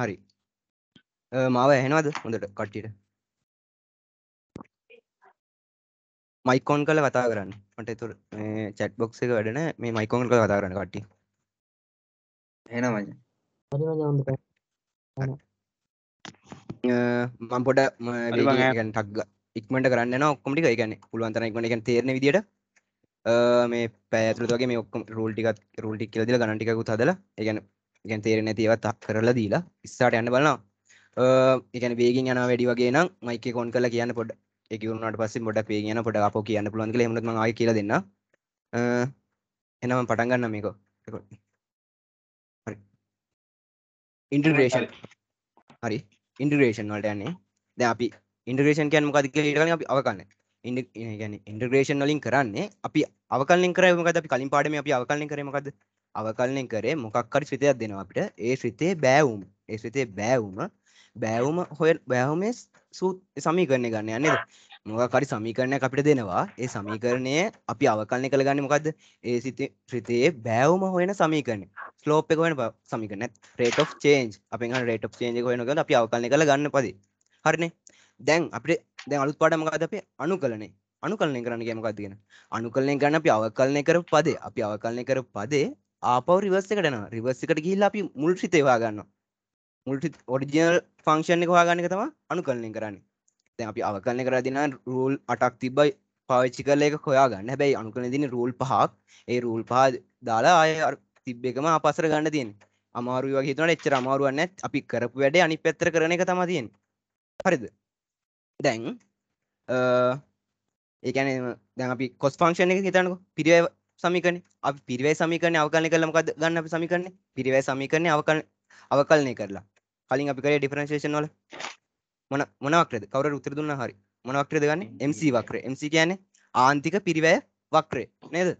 හරි මාව ඇහෙනවද හොඳට කට්ටියට මයිකෝන් කල කතා කරන්න මට එතුර මේ චැට් බොක්ස් එක වැඩන මේ මයිකෝන් කල කතා කරන්න කට්ටි එහෙනම් මම පොඩ ටක් ඉක්මට කරන්න ඔක්කමටි එකගැන පුළුවන්තන ඉක්මට එක තේරන විදිට මේ පෑතුරතුගේ මේ ඔක්කම් රෝල්ටිකත් රෝල්ටික් කියලදිල ගණටිකකුත් හදලා එකගැන ගැන තේරෙන තියවත් කරලා දීලා ඉස්සාට යන්න බලනවා එකන වේගෙන් යන වැඩි වගේ නම් මයික කොන් කල කියන්න පොඩ එකකුුණට පස්ස ොඩක් වේ කියන පොඩ අප කියන්න පුළන්ග හෙම යි කියල දෙන්න එනම පටන්ගන්න මේකෝ ඉන්ටර්ේෂන් හරි ඉන්ටර්ේෂන් වලට යන්නේ ද අපි ඉන්ටර්ේෂන් කියන් මොකදක ඉටන අපි අවකන්න ඉන්ඩ ගැන ඉන්ටර්ේෂන් වලින් කරන්නේ අපි අවකලින් කරමකද අපි කලින් පාඩම අපි අවකලින් කරමකද අවකලනය කරේ මොකක් හරි ශ්‍රිතයක් දෙනවා අපිට ඒ ශ්‍රිතේ බෑවුම් ඒ ශ්‍රිතේ බෑවුම බෑවුම හොය බෑහුමේ සූ සමීකරණය ගන්න යන්නේ මොකක් හරි සමීකරණයක් අපිට දෙනවා ඒ සමීකරණය අපි අවකලනය කළ ගන්න මොකක්ද ඒ සිතේ ශ්‍රිතයේ බෑවුම හොයන සමීකරණය ස්ලෝප් එක හොයන සමීකරණය රේට් ඔෆ් චේන්ජ් අපෙන් අහන රේට් ඔෆ් චේන්ජ් එක හොයන ගමන් අපි අවකලනය කළ ගන්න පදේ හරිනේ දැන් අපිට දැන් අලුත් පාඩම මොකද්ද අපි අනුකලනය අනුකලනය කරන්න කියන්නේ මොකක්ද කියන අනුකලනය කරන්න අපි අවකලනය කරපු පදේ අපි අවකලනය කරපු පදේ ආපව රිවර්ස් එකට යනවා රිවර්ස් එකට ගිහිල්ලා අපි මුල් සිත ඒවා ගන්නවා මුල් සිත ඔරිජිනල් ෆන්ක්ෂන් එක හොයාගන්න එක තමයි අනුකලනය කරන්නේ දැන් අපි අවකලනය කරලා දෙනවා රූල් 8ක් තිබ්බයි පාවිච්චි කරලා ඒක හොයාගන්න හැබැයි අනුකලනය දෙන්නේ රූල් 5ක් ඒ රූල් 5 දාලා ආය තිබ්බ එකම ආපස්සට ගන්න තියෙන්නේ අමාරුයි වගේ හිතනට එච්චර අමාරුවක් නැත් අපි කරපු වැඩේ අනිත් පැත්තට කරන එක තමයි තියෙන්නේ හරිද දැන් ඒ කියන්නේ දැන් අපි කොස් ෆන්ක්ෂන් එක හිතන්නකෝ පිරිය සමීකරණේ. අපි පිරිවැය සමීකරණේ අවකලනය කළා මොකද ගන්න අපි සමීකරණේ? පිරිවැය සමීකරණේ අවකලන අවකලනය කරලා. කලින් අපි කරේ ඩිෆරන්ෂিয়েෂන් වල මොන මොන වක්‍රද? කවුරුහරි උත්තර දුන්නා හරි. මොන වක්‍රද ගන්නෙ? MC වක්‍රය. MC කියන්නේ ආන්තික පිරිවැය වක්‍රය නේද?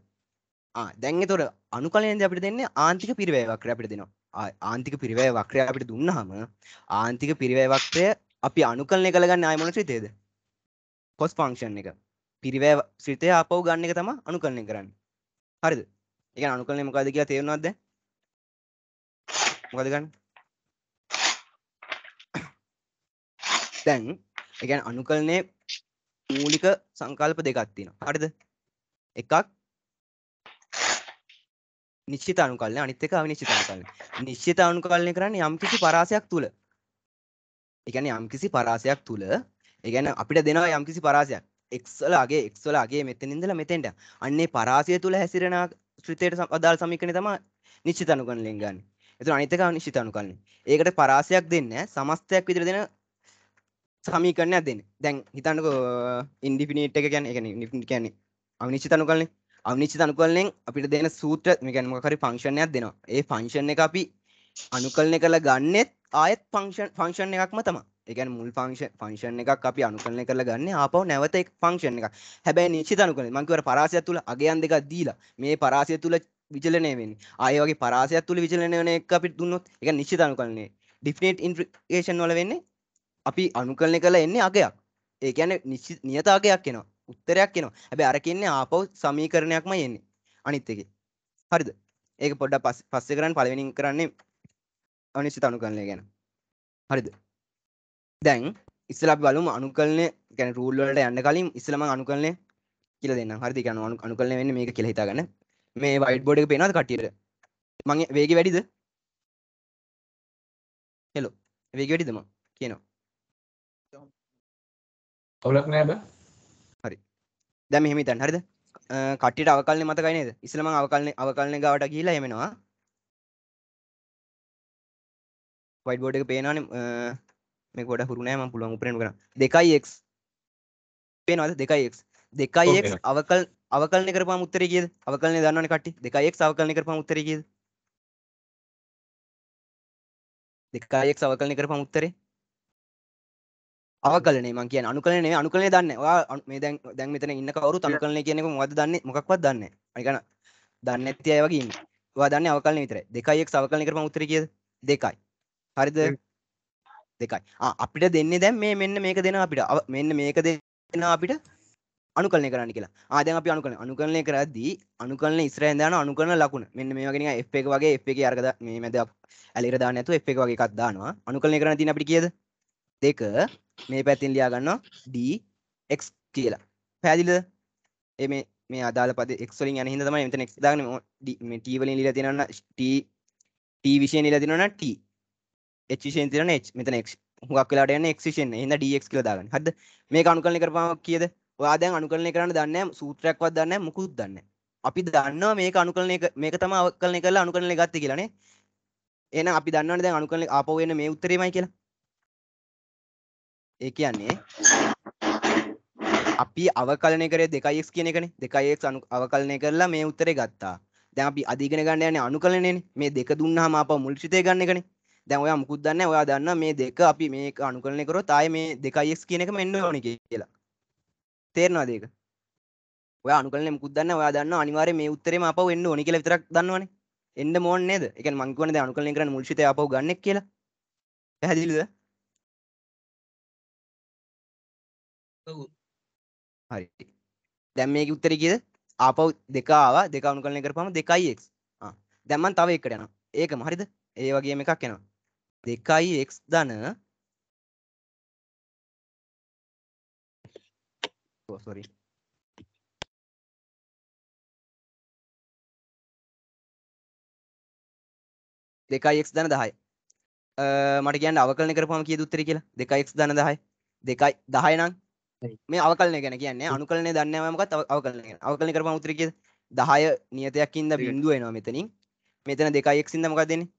ආ දැන් ඒතොර අනුකලනයේදී අපිට දෙන්නේ ආන්තික පිරිවැය වක්‍රය අපිට දෙනවා. ආන්තික පිරිවැය වක්‍රය අපිට දුන්නාම ආන්තික පිරිවැය වක්‍රය අපි අනුකලනය කරගන්න ආය මොන ශ්‍රිතේද? cos function එක. පිරිවැය ශ්‍රිතය ආපහු ගන්න එක තමයි අනුකලනය කරන්නේ. හරිද එක අනුකලනය මොකද කියලා තේරුණාද දැන් මොකද ගන්න දැන් ඒ කියන්නේ අනුකලනයේ මූලික සංකල්ප දෙකක් තියෙනවා හරිද එකක් නිශ්චිත අනුකලනය අනිත් එක අවිනිශ්චිත අනුකලනය නිශ්චිත අනුකලනය කරන්නේ යම්කිසි පරාසයක් තුල ඒ කියන්නේ යම්කිසි පරාසයක් තුල ඒ කියන්නේ අපිට දෙනවා යම්කිසි පරාසයක් එක්ස්ලාගේ එක්ස්ලාගේ මෙතන ඉඳලා මෙතෙන්ට අන්නේ පරාසය තුල හැසිරෙන ශ්‍රිතයට අදාළ සමීකරණය තමයි නිශ්චිත අනුකරණයෙන් ගන්න. ඒතර අනිත් එක නිශ්චිත අනුකරණය. ඒකට පරාසයක් දෙන්නේ සමස්තයක් විදිහට දෙන සමීකරණයක් දෙන්නේ. දැන් හිතන්නකෝ ඉන්ඩිෆිනිට් එක කියන්නේ ඒ කියන්නේ කියන්නේ අනිශ්චිත අනුකරණය. අනිශ්චිත අනුකරණයෙන් අපිට දෙන සූත්‍ර මේ කියන්නේ මොකක් හරි ෆන්ක්ෂන් එකක් දෙනවා. ඒ ෆන්ක්ෂන් එක අපි අනුකරණය කරලා ගන්නෙත් ආයෙත් ෆන්ක්ෂන් ෆන්ක්ෂන් එකක්ම තමයි. එකන් මුල් ෆංක්ෂන් ෆංක්ෂන් එකක් අපි අනුකරණය කරලා ගන්න ආපහු නැවත එක් ෆංක්ෂන් එකක් හැබැයි නිශ්චිත අනුකරණය මම කිව්වා පරාසය තුල අගයන් දෙකක් දීලා මේ පරාසය තුල විචලනය වෙන්නේ ආයෙ වගේ පරාසය තුල විචලනය වෙන එක අපි දුන්නොත් ඒක නිශ්චිත අනුකරණය ඩිෆිනිට් ඉන්ට්‍රිකේෂන් වල වෙන්නේ අපි අනුකරණය කරලා එන්නේ අගයක් ඒ කියන්නේ නිශ්චිත නියත අගයක් එනවා උත්තරයක් එනවා හැබැයි අර කියන්නේ ආපහු සමීකරණයක්මයි එන්නේ අනිත් එකේ හරිද ඒක පොඩ්ඩක් පස්සේ කරන්න පළවෙනිින් කරන්නේ අනිශ්චිත අනුකරණය ගැන හරිද දැන් ඉස්සල අපි බලමු අනුකලනය ගැන රූල් වලට යන්න කලින් ඉස්සල මම අනුකලනය කියලා දෙන්නම් හරිද කියන්නේ අනු අනුකලනය වෙන්නේ මේක කියලා හිතාගන්න මේ වයිට් බෝඩ් එක පේනවද කට්ටියට මගේ වේගය වැඩිද හෙලෝ වේගය වැඩිද මම කියනවා අවුලක් නෑ බෑ හරි දැන් මෙහෙම හිතන්න හරිද කට්ටියට අවකලනේ මතකයි නේද ඉස්සල මම අවකලනේ අවකලනේ ගාවට ගිහිල්ලා එහෙම එනවා වයිට් බෝඩ් එක පේනවනේ මේ ගොඩ හුරුණෑම පුළුවන් උපරෙන් කර දෙකයි එක් පේනවද දෙකයි එක් දෙකයි එක් අවකල් අවකලන කරපා මුත්තර කියද අවකලන දන්නන කට්ටි දෙකයි එක් අවකලන කරපා මුත්තර කියද දෙකයි එක් අවකලන කරපා මුත්තරේ අවකලනේ මං කියන්නේ අනුකලනේ අනුකලනේ දන්නේ. ඔයා මේ දැන් දැන් මෙතන ඉන්න කවුරුත් අනුකලනේ කියන්නේ මොකද්ද දන්නේ? මොකක්වත් දන්නේ නැහැ. අනිකන දන්නේ නැති අය වගේ ඉන්නේ. ඔයා දන්නේ අවකලනේ විතරයි. 2x අවකලනේ කරපම් උත්තරේ කීයද? 2යි. හරිද? දෙකයි අපිට දෙන්නේ දැන් මේ මෙන්න මේක දෙන අපිට මෙන්න මේක දෙන අපිට අනුකලනය කරන්න කියලා ආදැන් අපි අනුකලන අනුකලනය කරද්දී අනුකලන ඉස්රායන් දාන අනුකලන ලකුණ මෙන්න මේ වගේ F එක වගේ F එකේ අරක මේ මැද ඇලෙර දාන්න නැතුව F එක වගේ එකක් දානවා අනුකලනය කරන්න තියෙන අපිට කීයද දෙක මේ පැත්තෙන් ලියා ගන්නවා D X කියලා පැහැදිලිද ඒ මේ මේ අදාළ පද X වලින් යන හින්දා තමයි මෙතන X දාගන්නේ මේ T වලින් ලියලා තියෙනවා T T විශේෂයෙන් ලියලා තියෙනවා T h විශේෂයෙන් තියෙනවනේ h මෙතන x හුඟක් වෙලාට යන්නේ x විශේෂයෙන් එහෙනම් dx කියලා දාගන්න හරිද මේක අනුකලනය කරපුවාම කීයද ඔයා දැන් අනුකලනය කරන්න දන්නේ නැහැ සූත්‍රයක්වත් දන්නේ නැහැ මුකුත් දන්නේ නැහැ අපි දන්නවා මේක අනුකලනය මේක තමයි අවකලනය කරලා අනුකලනය ගත්තේ කියලා නේ එහෙනම් අපි දන්නවනේ දැන් අනුකලනය ආපහු එන්නේ මේ උත්තරේමයි කියලා ඒ කියන්නේ අපි අවකලනය කරේ 2x කියන එකනේ 2x අවකලනය කරලා මේ උත්තරේ ගත්තා. දැන් අපි අධිගෙන ගන්න යන්නේ අනුකලනයනේ. මේ දෙක දුන්නාම ආපහු මුල් ත්‍රිතය ගන්න එකනේ. දැන් ඔයා මුකුත් දන්න ඔයා දන්න මේ දෙක අපි මේ අනු කරන කරොත් ආය මේ දෙකයිස් කියන එක මෙන්න ඕනි කියලා තේරනවා දෙක ඔය අනුකල මුකුත් දන්න ඔයා දන්න අනිවාර්ය මේ උත්තරේම අපව එන්න ඕනි කියලා විතරක් දන්නවනේ එන්න මෝන් නේද ඒ කියන්නේ මං කියන්නේ දැන් අනුකලණය කරන්න මුල් ශිතේ අපව ගන්නෙක් කියලා පැහැදිලිද හරි දැන් මේකේ උත්තරේ කීයද ආපහු දෙක ආවා දෙක අනුකලණය කරපුවාම 2x ආ දැන් මම තව එකකට යනවා ඒකම හරිද ඒ වගේම එකක් එනවා දෙකයි එක්ස් ධන සොරි oh, දෙකයි එක්ස් ධන දහයි මට කියන්න අවකලන කරපුම කිය දුත්තර කියලා දෙකයි එක්ස් ධන දහයි දෙකයි දහය නම් මේ අවකලන ගැන කියන්නේ අනුකලන දන්නවමකත් අවකලන අවකලන කරපම උත්තර කිය දහය නියතයක් ඉන්න බින්දුව එනවා මෙතනින් මෙතන දෙකයි එක්ස් ඉඳ මොකක්ද දෙන්නේ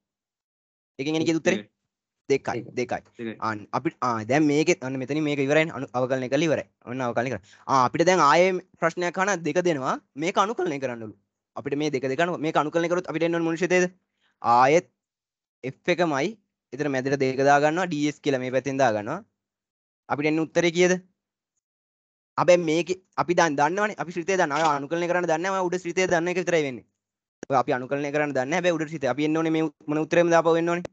එකෙන් එන කිය දුත්තරේ දෙකයි දෙකයි අන් අපි දැ මේක අන්න මෙතන මේක ඉවරයි අනු අවකලනය කල ඉවරයි ඔන්න අවකලනි කර අපිට දැන් ආය ප්‍රශ්නයක් කන දෙක දෙනවා මේක අනු කලනය කරන්නලු අපිට මේ දෙක දෙකන මේ අනු කලන කරත් අපිට එන්න මුනිශතේද ආයෙත් එ් එක මයි එතර මැදර දෙකදා ගන්නවා ඩස් කියල මේ පැතිෙන්දා ගන්නවා අපිට එන්න උත්තර කියද අපේ මේක අපි දන්නවන අපි ශ්‍රතය දන්න අනු කලන කරන්න දන්න උඩ ශ්‍රතය දන්න එක තරවෙන්නේ අපි අනු කලන කරන්න දන්න බ උඩ සිත අපි එන්නන මේ මන උත්තරම දාපවෙන්නන්නේ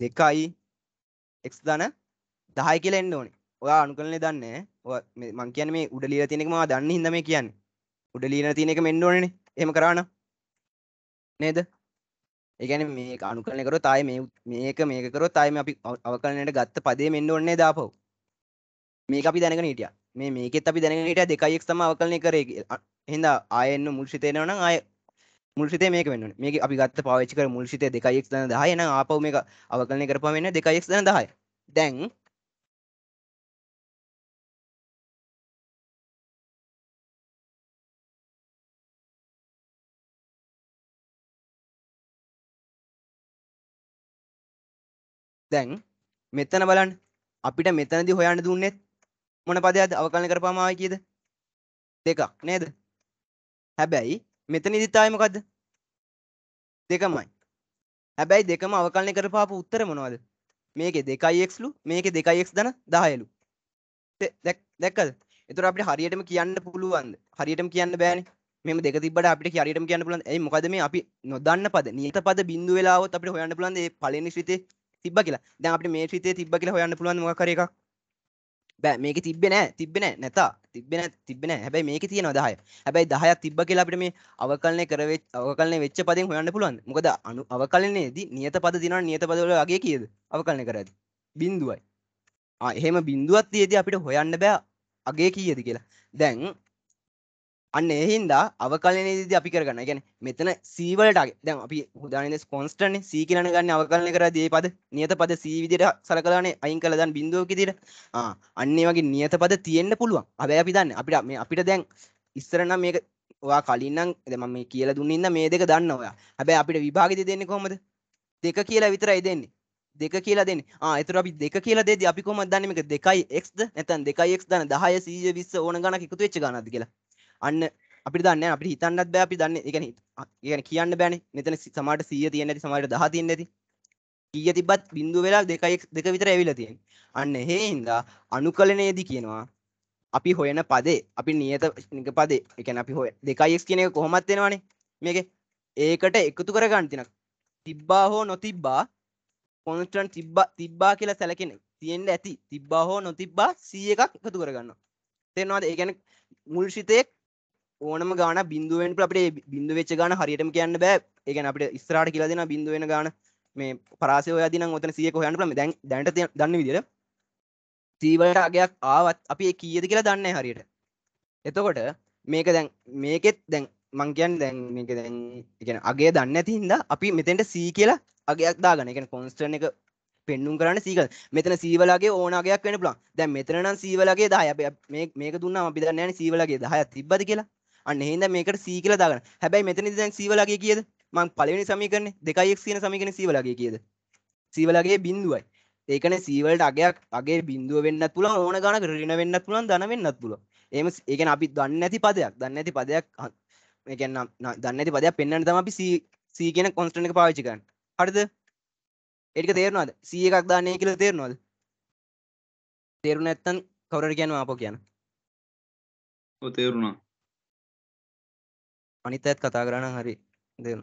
දෙකයි එක්ස් දන දහයි කියල එන්න ඕනේ ඔයා අනුකලනේ දන්න මං කියන මේ උඩ ලීර තියෙනෙක මවා දන්න හිද මේ කියන්න උඩ ලීන තියෙන එක මෙන්න ඕනන එම කරන්න නේද ඒගැන මේ අනුකලන කර තායි මේ මේක මේක කර තායිම අපි අවකලනයට ගත්ත පදේ මෙන්න ඔන්නේ දාපව් මේ අපි දැනක නටිය මේ මේකෙත් අපි දැනට දෙකයිෙක් තම අවකලනය කරේ හිද ආයෙන්න්න මුල්ෂිතයෙනවන අය මුල්සිතේ මේක වෙන්න මේක අපි ගත්ත පාවිච්චි කර මුල්සිතේ දෙකයික් දන දහය නම් ආපහු මේක අවකලනය කරපුවම එන්නේ දෙකයික් දන 10යි දැන් දැන් මෙතන බලන්න අපිට මෙතනදී හොයන්න දුන්නේත් මොන පදයක්ද අවකලන කරපුවාම ආයි කීයද දෙකක් නේද හැබැයි මෙතන ඉදිතායමකක්ද දෙකමයි හැබැයි දෙකම අවකලනය කරපාපු උත්තර මොනවද මේක දෙකයික්ලු මේක දෙකයික් දන දායලු දැක්කද එතුර අපට හරියටම කියන්න පුළුවන්ද හරියටම කියන්න බෑන මෙම දෙක තිබට අපිට හරියටම කියන්න පුලන් ඒ මොකද මේ අපි නොදන්න පද නියත පද බින්දු වෙලාවත් අපට හොයන්න පුලන්ද පලනි ශ්‍රිතය තිබ්බ කියලා දැන් අපට මේ ශ්‍රිතය තිබ්බ කියලා හොයන්න පුලන් මොකර එකක් බෑ මේක තිබෙන තිබෙන නැත තිබෙන තිබෙන හැබැයි මේක තියෙනවා 10. හැබැයි 10ක් තිබ්බ කියලා අපිට මේ අවකලනය කරවෙච්ච අවකලනය වෙච්ච පදෙන් හොයන්න පුළුවන්. මොකද අනු අවකලනයේදී නියත පද තියෙනවා නියත පද වල වගේ කීයද? අවකලනය කරද්දී බිඳුවයි. ආ එහෙම බිඳුවක් තියේදී අපිට හොයන්න බෑ අගේ කීයද කියලා. දැන් අන්න එහින්දා අවකලනයේදී අපි කරගන්න. ඒ කියන්නේ මෙතන c වලටගේ. දැන් අපි උදාහරණයක් කොන්ස්ටන්ට් c කියලා ගන්න අවකලනය කරලා දී පද නියත පද c විදිහට සලකලානේ අයින් කළා දැන් බිඳුවක විදිහට. ආ අන්න ඒ වගේ නියත පද තියෙන්න පුළුවන්. හැබැයි අපි දන්නේ අපිට මේ අපිට දැන් ඉස්සර නම් මේක ඔයා කලින් නම් දැන් මම මේ කියලා දුන්නේ ඉන්න මේ දෙක දන්න ඔයා. හැබැයි අපිට විභාගෙ දෙන්නේ කොහොමද? දෙක කියලා විතරයි දෙන්නේ. දෙක කියලා දෙන්න ආතර අපි දෙක කියලා දෙද අපි කොම දන්නම එක දෙකයි එක්ද නැතන් දෙකයි එක් දන්න දහය සීය විස්ස ඕන ගන එකතු වෙච්ච ගනද කියලා අන්න අපි දන්න අපි හිතන්නත් බෑ අපි දන්න එකන ඒන කියන්න බෑන මෙතන සමට සීය තියනැති සමට දහ තියෙන් නැති කිය තිබත් බිඳු වෙලා දෙකයෙක් දෙක විතර ඇවිල තියෙන් අන්න හේහින්දා අනුකලනයේදී කියනවා අපි හොයන පදේ අපි නියත නික පදේ එකන අපි හොය දෙකයිස් කියන එක කොහොමත්වෙනවානේ මේක ඒකට එකතු කරගන්තිනක් තිබ්බා හෝ නොතිබ්බා කොන්ස්ටන් තිබ්බා තිබ්බා කියලා සැලකෙන තියෙන්ට ඇති තිබ්බා හෝ නොතිබ්බා සිය එකක් එකතු කරගන්න තෙනවාද ඒගැන මුල්ශිතයෙක් ඕනම ගාන බින්දුවෙන්ට අපට බින්දු වෙච්ච ගාන හරියටම කියන්න බෑ ඒගැන අපට ස්රාට කියලා දෙෙන බින්දුවෙන ගාන මේ පරාසය දින ොතන සිය කොහන්න ම දැන් දැන්ට දන්න විදිර සීවලට අගයක් ආවත් අපි කියද කියලා දන්න හරියට එතකොට මේක දැන් මේකෙත් දැන් මංකයන් දැන් මේක දැන් එකන අගේ දන්න ඇතින්ද අපි මෙතෙන්ට සී කියලා අගයක් දාගන එකන කොන්ස්ටන එක පෙන්නුම් කරන්න සීක මෙතන සීවලගේ ඕනගයක් වෙන පුලන් දැන් මෙතනනම් සීවලගේ දාය මේක දුන්නා අපි දන්න සීවලගේ දහය තිබ්බද කියලා අන්න එහෙනම් මේකට c කියලා දාගන්න. හැබැයි මෙතනදී දැන් c වලගේ කීයද? මං පළවෙනි සමීකරණේ 2x කියන සමීකරණේ c වලගේ කීයද? c වලගේ බිඳුවයි. ඒකන සීවලට අගයක් අගේ බින්දුව වෙන්න පුළුවන් ඕන ගණක ඍණ වෙන්න පුළුවන් ධන වෙන්න පුළුවන්. එහෙම ඒ කියන්නේ අපි දන්නේ නැති පදයක්, දන්නේ නැති පදයක් ඒ කියන්නේ දන්නේ නැති පදයක් පෙන්වන්න තමයි අපි C C කියන කොන්ස්ටන්ට් එක පාවිච්චි කරන්නේ. හරිද? ඒක තේරෙනවද? C එකක් දාන්නේ කියලා තේරෙනවද? තේරුණ නැත්නම් කවුරු හරි කියනවා ආපෝ කියන. ඔව් තේරුණා. අනිත් ඇත් කතා කරන්න හරි දෙන්න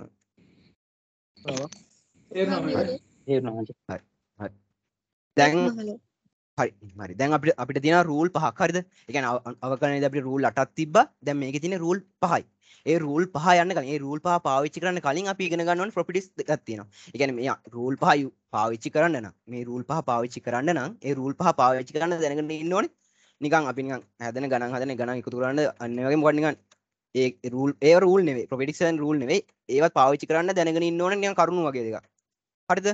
දැන් හරි දැන් අපි අපිට තින රූල් පහක් හරිද එකන අවකන දැි රූල් අටත් තිබ දැම් මේක තින රූල් පහයි ඒ රූල් පහ යන්න ඒ රූල් පහ පාවිච්චි කරන්න කලින් අපි ඉගෙන ගන්නවන් ප්‍රපිටිස් ගත්තින එකන මේ රූල් පහයු පාවිච්චි කරන්න මේ රූල් පහ පාවිච්චි කරන්න නම් ඒ රූල් පහ පාවිච්චි කරන්න දැනගන්න ඉන්නවන නිකන් අපි හැදන ගන හදන ගන එකතු කරන්න අන්න වගේ මොඩනිගන් ඒ රූල් ඒ රූල් නෙවේ ප්‍රපිටික්ෂන් රූල් නෙවේ ඒවත් පාවිච්චි කරන්න දැනගෙන ඉන්න ඕන නිකන් කරුණු වගේ දෙක හරිද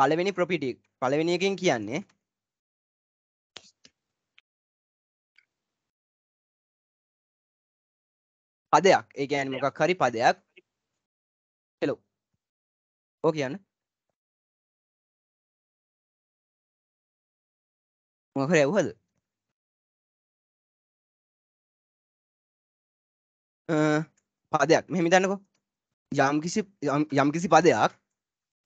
පළවෙනි ප්‍රොපිටික් පළවෙනි එකෙන් කියන්නේ පදයක් ඒ කියන්නේ මොකක් හරි පදයක් හෙලෝ ඕ කියන්න මොකක් හරි ඇහුවද පදයක් මෙහමි තන්නකෝ යම්කිසි යම්කිසි පදයක්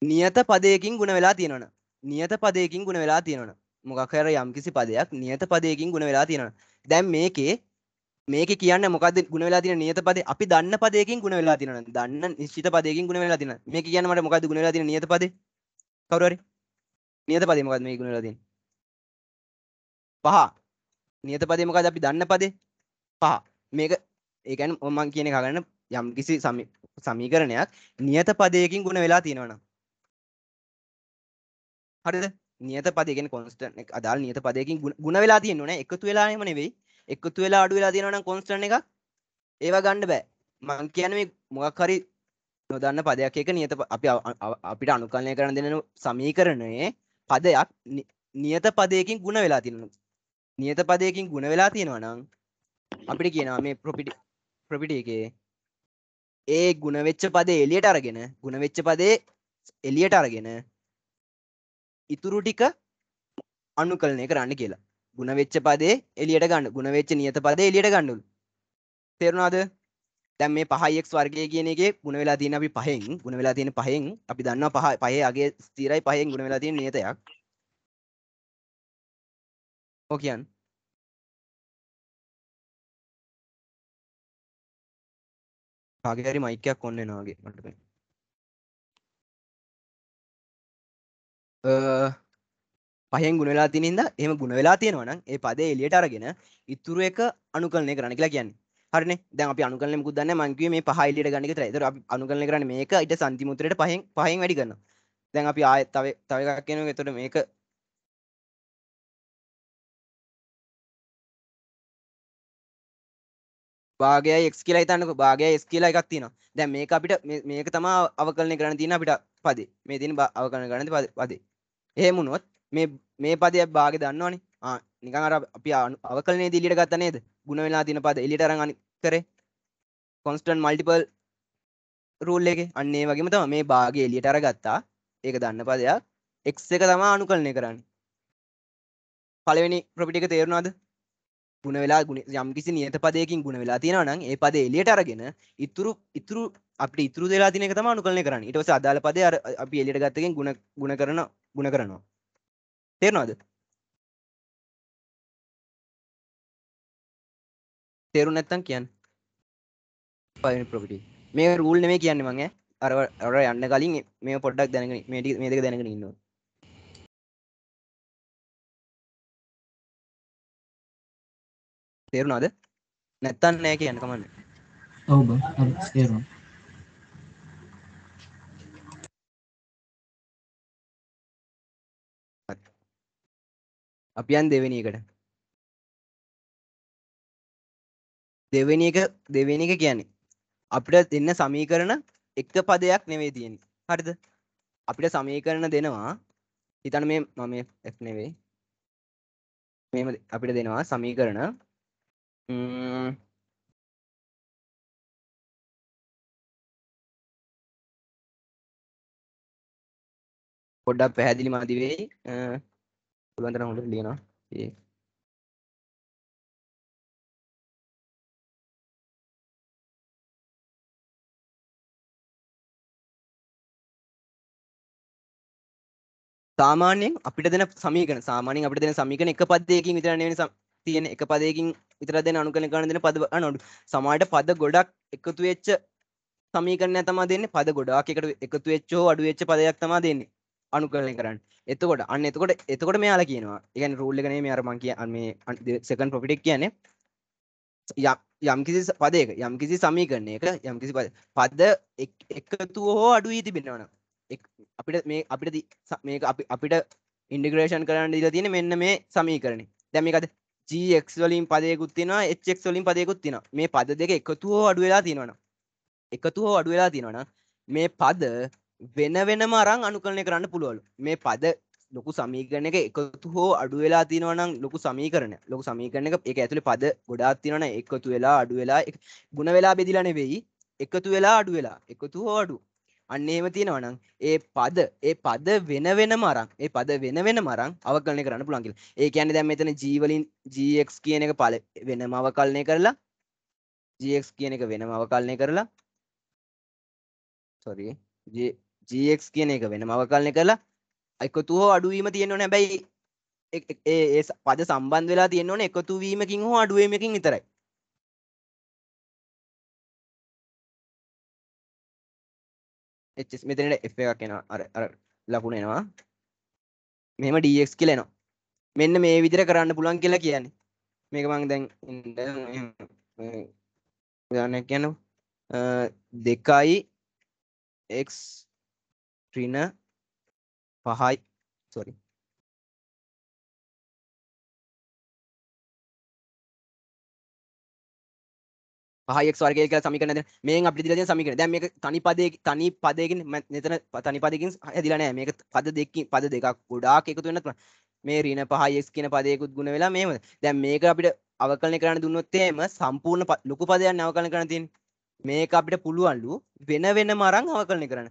නියත පදයකින් ගුණ වෙලා තියෙනවන නියත පදයකින් ගුණ වෙලා තියෙනවන මොකක්හර යම්කිසි පදයක් නියත පදයකින් ගුණ වෙලා තියෙනවන දැම් මේකේ මේක කියන්න මොකද ගුණ වෙලා තින නියත පද අපි දන්න පදයකින් ගුණ වෙලා තින දන්න නිශ්චිත පදයකින් ගුණ වෙලා තින මේ කියන්නට මොකද ගුණ වෙලා තින නියත පද කවරරි නියත පදේ මොකද මේ ගුණ වෙලා තින පහ නියත පදේ මොකද අපි දන්න පදේ පහ මේක ඒකැන් ඔමන් කියන කගන්න යම් කිසි සමීකරණයක් නියත පදයකින් ගුණ වෙලා තියෙනවන හරිද නියත පදයගෙන් කොන්ස්ටන අදාල් නියත පදයකින් ගුණ වෙලා තියෙනවන එකතු වෙලාම නෙවෙයි එකතු වෙලා අඩු වෙලා තියෙනවන කොන්ස්ටන එක ඒවා ගණ්ඩ බෑ මං කියන මොකක් හරි නොදන්න පදයක් එක නියත අපි අපිට අනුකල්නය කරන දෙන සමීකරණයේ පදයක් නියත පදයකින් ගුණ වෙලා තියෙන නියත පදයකින් ගුණ වෙලා තියෙනවා නම් අපිට කියනවා මේ ප්‍රොපිටි ප්‍රපිටියකේ ඒ ගුණවෙච්ච පදේ එලියට අරගෙන ගුණවෙච්ච පදේ එලියට අරගෙන ඉතුරු ටික අනුකලනය කරන්න කියලා ගුණවෙච්ච පදේ එලියට ගන්න ගුණවෙච්ච නියත පදේ එලියට ගන්නුල් තේරුණාද දැන් මේ පහයික් වර්ගය කියන එකේ ගුණ වෙලා තියෙන අපි පහෙන් ගුණ වෙලා තියෙන පහෙන් අපි දන්නවා පහ පහේ අගේ ස්ථිරයි පහෙන් ගුණ වෙලා තියෙන නියතයක් ඔ කියන්න කාගේ හරි මයික් එකක් ඔන්න එනවා වගේ මට පේන. පහෙන් ගුණ වෙලා තියෙන හින්දා එහෙම ගුණ වෙලා තියෙනවා නම් ඒ පදේ එළියට අරගෙන ඉතුරු එක අනුකලනය කරන්න කියලා කියන්නේ. හරිනේ. දැන් අපි අනුකලනය මුකුත් දන්නේ නැහැ. මං කිව්වේ මේ පහ එළියට ගන්න එක විතරයි. ඒතර අපි අනුකලනය කරන්නේ මේක ඊට සම්තිම උත්තරේට පහෙන් පහෙන් වැඩි කරනවා. දැන් අපි ආයෙත් තව තව එකක් කියනවා. ඒතර මේක භාගයයි එක් කියලා හිතන්නක භාගය ස් කියලා එකක් තියෙනවා දැන් මේක අපිට මේක තමා අවකලනය කරන්න තියෙන අපිට පදේ මේ තියෙන අවකලන කරන්න පදේ එහෙම වුණොත් මේ මේ පදය භාග දන්නවනේ ආ නිකන් අර අපි අවකලනයේදී එළියට ගත්ත නේද ಗುಣ වෙලා තියෙන පද එළියට අරන් අනිත් කරේ constant multiple rule එකේ අන්න ඒ වගේම තමයි මේ භාගය එළියට අරගත්තා ඒක දන්න පදයක් x එක තමයි අනුකලනය කරන්නේ පළවෙනි ප්‍රොපර්ටි එක තේරුණාද ගුණ වෙලා යම් කිසි නියත පදයකින් ගුණ වෙලා තියෙනවා නම් ඒ පදේ එළියට අරගෙන ඉතුරු ඉතුරු අපිට ඉතුරු දෙලා තියෙන එක තමයි අනුකලනය කරන්නේ ඊට පස්සේ අදාළ පදේ අර අපි එළියට ගත්ත එකෙන් ගුණ ගුණ කරන ගුණ කරනවා තේරෙනවද තේරු නැත්තම් කියන්න පළවෙනි ප්‍රොපර්ටි මේ රූල් නෙමෙයි කියන්නේ මම අර අර යන්න කලින් මේ පොඩ්ඩක් දැනගෙන මේ මේ දෙක දැනගෙන ඉන්නවා තේරුණාද නැත්තන් නෑ කියන්න කමන්න ඔවබ තේරුණා අපි යන් දෙවෙනි එකට දෙවෙනි එක දෙවෙනි එක කියන්නේ අපිට දෙන්න සමීකරණ එක පදයක් නෙවෙයි තියෙන්නේ හරිද අපිට සමීකරණ දෙනවා හිතන්න මේ මම නෙවෙයි මේම අපිට දෙනවා සමීකරණ Mm. පොඩ්ඩක් පැහැදිලි මදි වෙයි. පුළුවන් තරම් හොඳට ලියනවා. ඒ සාමාන්‍යයෙන් අපිට දෙන සමීකරණ සාමාන්‍යයෙන් අපිට දෙන සමීකරණ එක පද්‍යයකින් විතර නෙවෙයි තියෙන එක පදයකින් විතර දෙන අනුකලන කරන දෙන පද අනොඩු සමහරට පද ගොඩක් එකතු වෙච්ච සමීකරණයක් තමයි දෙන්නේ පද ගොඩක් එකට එකතු වෙච්ච හෝ අඩු වෙච්ච පදයක් තමයි දෙන්නේ අනුකලනය කරන්න. එතකොට අන්න එතකොට එතකොට මෙයාලා කියනවා. ඒ කියන්නේ රූල් එක නෙමෙයි මේ අර මං කිය මේ සෙකන්ඩ් ප්‍රොෆිට් එක කියන්නේ යම්කිසි පදයක යම්කිසි සමීකරණයක යම්කිසි පද පද එකතුව හෝ අඩු වී තිබෙනවන අපිට මේ අපිට මේ අපිට ඉන්ඩිග්‍රේෂන් කරන්න දිලා තියෙන මෙන්න මේ සමීකරණේ දැමිකද ජක් වලින් පදයකුත් තිනවා එච්චෙක් වලින් පදයකුත් තින මේ පද දෙක එකතු හෝ අඩු වෙලා තිනවන එකතු හෝ අඩු වෙලා තිනවන මේ පද වෙන වෙනම අරං අනුකරණය කරන්න පුළුවලු මේ පද ලොකු සමීකරණ එක එකතු හෝ අඩු වෙලා තිනවනම් ලොකු සමීකරණ ලොකු සමීකරණ එක එක ඇතුළේ පද ගොඩාක් තිනවන එකතු වෙලා අඩු වෙලා ಗುಣ වෙලා බෙදිලා නෙවෙයි එකතු වෙලා අඩු වෙලා එකතු හෝ අඩු අන්න එහෙම තියෙනවා නම් ඒ පද ඒ පද වෙන වෙනම අරන් ඒ පද වෙන වෙනම අරන් අවකලනය කරන්න පුළුවන් කියලා. ඒ කියන්නේ දැන් මෙතන g වලින් gx කියන එක පළ වෙනම අවකලනය කරලා gx කියන එක වෙනම අවකලනය කරලා sorry gx කියන එක වෙනම අවකලනය කරලා එකතු හෝ අඩු වීම තියෙන්න ඕනේ. හැබැයි ඒ පද සම්බන්ධ වෙලා තියෙන්න ඕනේ එකතු වීමකින් හෝ අඩු වීමකින් විතරයි. එස් මෙතනට එ එකක් එනවා අර අර ලකුණ එනවා මෙම ඩක් කියලනවා මෙන්න මේ විදිර කරන්න පුළන් කියලා කියන්නේ මේක මං දැන් ගන්න කියන දෙකයි එක් ්‍රීන පහයි සොරි පහයක් වර්ගය කියලා සමීකරණ දෙන මේෙන් අපිට දීලා තියෙන සමීකරණ දැන් මේක තනි පදයේ තනි පදයකින් මෙතන තනි පදයකින් හැදිලා නැහැ මේක පද දෙකකින් පද දෙකක් ගොඩාක් එකතු වෙන්න පුළුවන් මේ ඍණ 5x කියන පදයකුත් ගුණ වෙලා මේම දැන් මේක අපිට අවකලනය කරන්න දුන්නොත් එහෙම සම්පූර්ණ ලොකු පදයක් අවකලනය කරන්න තියෙන්නේ මේක අපිට පුළුවන්ලු වෙන වෙනම අරන් අවකලනය කරන්න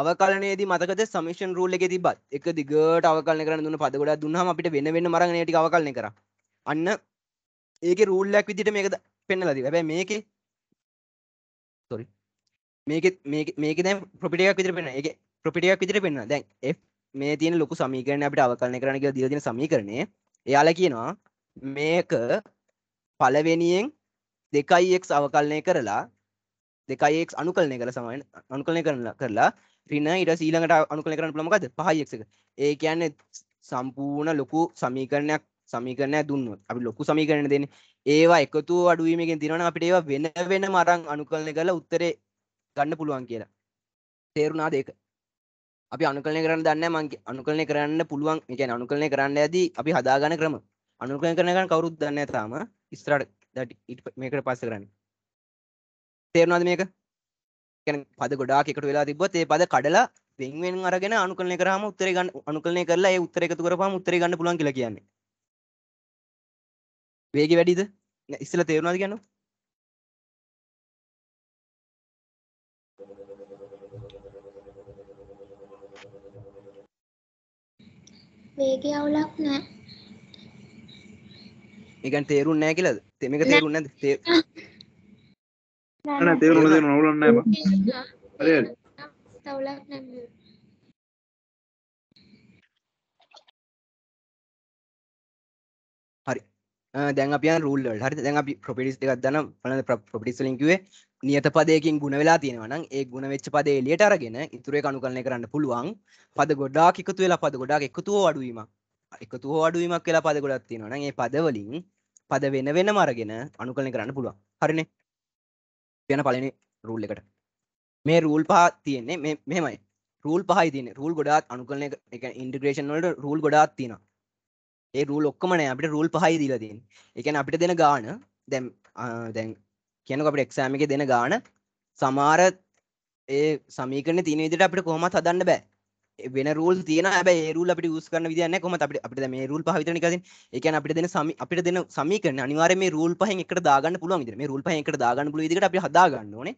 අවකලනයේදී මතකද සමිෂන් රූල් එකේ තිබ්බත් එක දිගට අවකලනය කරන්න දුන්න පද ගොඩක් දුන්නාම අපිට වෙන වෙනම අරන් ඒ ටික අවකලනය කරා අන්න ඒකේ රූල් එකක් විදිහට මේක පෙන්න ලදී හැබැ මේක තොරි මේක මේක දැ ප්‍රපිටියක් විතර පෙන එක ප්‍රපිටියක් විතර පෙන්න්න දැන් මේ තියන ලොකු සමීකරණ අපට අවකරන කරන කිය දිරදින සමීකරණය එයාල කියනවා මේක පලවෙනියෙන් දෙකයික් අවකල්නය කරලා දෙකයික් අනුකලනය කර සමයින් අනුකලනය කරන කරලා රින ඉට සීලඟට අනුකල කරන ලමකද පහයික්ක ඒ කියන්නේ සම්පූර්ණ ලොකු සමීකරණයක් සමීකරණය දුන්න අපි ලොකු සමීකරණ දෙන ඒවා එකතු අඩුවීමකින් තිනවන අපිට ඒවා වෙන වෙන මරං අනුකරණය කරලා උත්තරේ ගන්න පුළුවන් කියලා තේරුණා දෙක අපි අනුකරණය කරන්න දන්න මංගේ අනුකරණය කරන්න පුළුවන් කියන්නේ අනුකරණය කරන්න යදී අපි හදාගන්න ක්‍රම අනුකරණය කරන ගමන් කවුරුත් දන්නේ නැහැ තාම ඉස්සරහට මේකට පස්සේ කරන්නේ තේරුණාද මේක පද ගොඩාක් එකට වෙලා තිබොත් ඒ පද කඩලා වෙන්වෙන් අරගෙන අනුකරණය කරාම උත්තරේ ගන්න අනුකරණය කරලා ඒ උත්තර එකතු කරපුවාම උත්තරේ ගන්න පුළුවන් කියලා කියන්නේ. වේගය වැඩිද? ඉස්සල තේරුණාද කියන්න වේගය අවුලක් නෑ මේකන් තේරුන්නේ නැහැ කියලාද? මේක තේරුන්නේ නැද්ද? නෑ නෑ තේරුණා තේරුණා අවුලක් නෑ බා. හරි හරි. අවුලක් නෑ. දැන් අපියන් රූල් හරි දැන් අපි ප්‍රපිටිස් එකක් දන පන ප්‍රපිටිස් ලින්කිවේ නියත පදයකින් ගුණ වෙලා තියෙනවනම් ඒ ගුණ වෙච්ච පදේ එලියට අරගෙන ඉතුරේ කණු කරණය කරන්න පුළුවන් පද ගොඩාක් එකතු වෙලා පද ගොඩාක් එකතුව අඩුවීමක් එකතු හෝ අඩුවීමක් කියලා පද ගොඩක් තියෙනවා නම් ඒ පදවලින් පද වෙන වෙනම අරගෙන අනුකලනය කරන්න පුළුවන්. හරිනේ? යන පළවෙනි රූල් එකට. මේ රූල් පහ තියෙන්නේ මේ මෙහෙමයි. රූල් පහයි තියෙන්නේ. රූල් ගොඩාක් අනුකලනය ඒ කියන්නේ ඉන්ටිග්‍රේෂන් වලට රූල් ගොඩාක් තියෙනවා. ඒ රූල් ඔක්කමන අපට රූල් පහයි දීලතින් එකන අපිට දෙන ගාන දැම් දැන් කියනක අපට එක්සෑම එක දෙන ගාන සමාර ඒ සමීකන තින විදිට අපට කොහොමත් හදන්න බෑ වෙන රූල් තියන රුල් අපි ස් කන විදන්න කොම අපට අපට මේ රුල් පහවිතන කසින් එකන අපට දෙන සමි අපට දෙන සමිකන අනිවාර මේ රූල් පහ එකට දාගන්න පුළුවන් මේ රුල් පහ එකට දාගන්න පුල දිට අපි හදාගන්න ඕනේ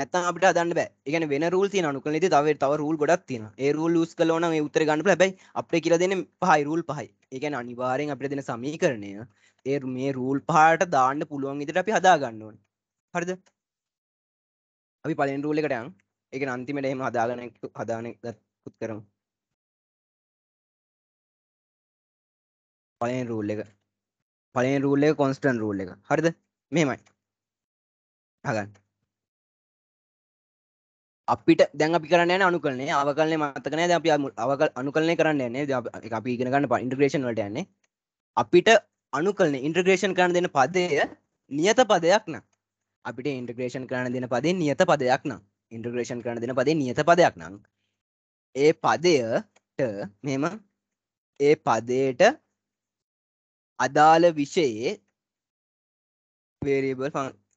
නැත්තම් අපිට හදන්න බෑ. ඒ කියන්නේ වෙන රූල් තියෙනවා. නුකල් නීති තව තව රූල් ගොඩක් තියෙනවා. ඒ රූල් යූස් කළා නම් ඒ උත්තර ගන්න බෑ. හැබැයි අපිට කියලා දෙන්නේ පහයි රූල් පහයි. ඒ කියන්නේ අනිවාර්යෙන් අපිට දෙන සමීකරණය ඒ මේ රූල් පහට දාන්න පුළුවන් විදිහට අපි හදා ගන්න ඕනේ. හරිද? අපි පළවෙනි රූල් එකට යන්. ඒ කියන්නේ අන්තිමට එහෙම හදාගෙන හදාගෙන ගත්කුත් කරමු. පළවෙනි රූල් එක. පළවෙනි රූල් එක කොන්ස්ටන්ට් රූල් එක. හරිද? මෙහෙමයි. හගන්න. අපිට දැන් අපි කරන්න අනු කලන අවකලන මතකන අපි අවක අනුකලනය කරන්න යන්නේ අපි ඉගෙනගන්න ඉන්ට්‍රග්‍රේෂන් වලට යන්නේ අපිට අනු කලන ඉන්ට්‍රග්‍රේෂන් කරන්න දෙන පදය නියත පදයක් නම් අපිට ඉන්ට්‍රග්‍රේෂන් කරන්න දෙන පදේ නියත පදයක් නම් ඉන්ට්‍රග්‍රේෂන් කරන්න දෙන පදේ නියත පදයක් නම් ඒ පදයට මෙම ඒ පදයට අදාළ විෂයේ වේරියබල්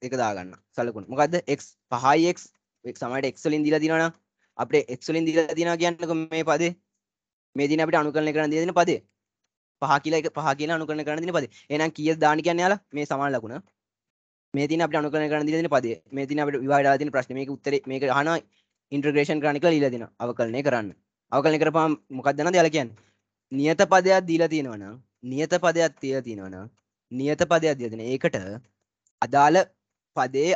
එක දාගන්න සලකුණ මොකක්ද එක් පහයික් සමට එක්වලින් දිලා තිනන අපේ එක්වලින් දිලා තින කියන්නක මේ පද මේ දින අපට අනු කරන කරන දෙන පදේ පහ කියලා එක පහ කියලා අනු කරන කරන දින පදේ එහෙනම් කීයද දාන්න කියන්නේ යාලා මේ සමාන ලකුණ මේ දින අපිට අනු කරන කරන දින පදේ මේ දින අපිට විවාහය දාලා තියෙන ප්‍රශ්නේ මේක උත්තරේ මේක අහන ඉන්ටග්‍රේෂන් කරන්න කියලා දීලා දෙනවා අවකලනය කරන්න අවකලනය කරපුවාම මොකක්ද නේද යාලා කියන්නේ නියත පදයක් දීලා තියෙනවා නම් නියත පදයක් තියලා තියෙනවා නම් නියත පදයක් දීලා තියෙන ඒකට අදාළ පදේ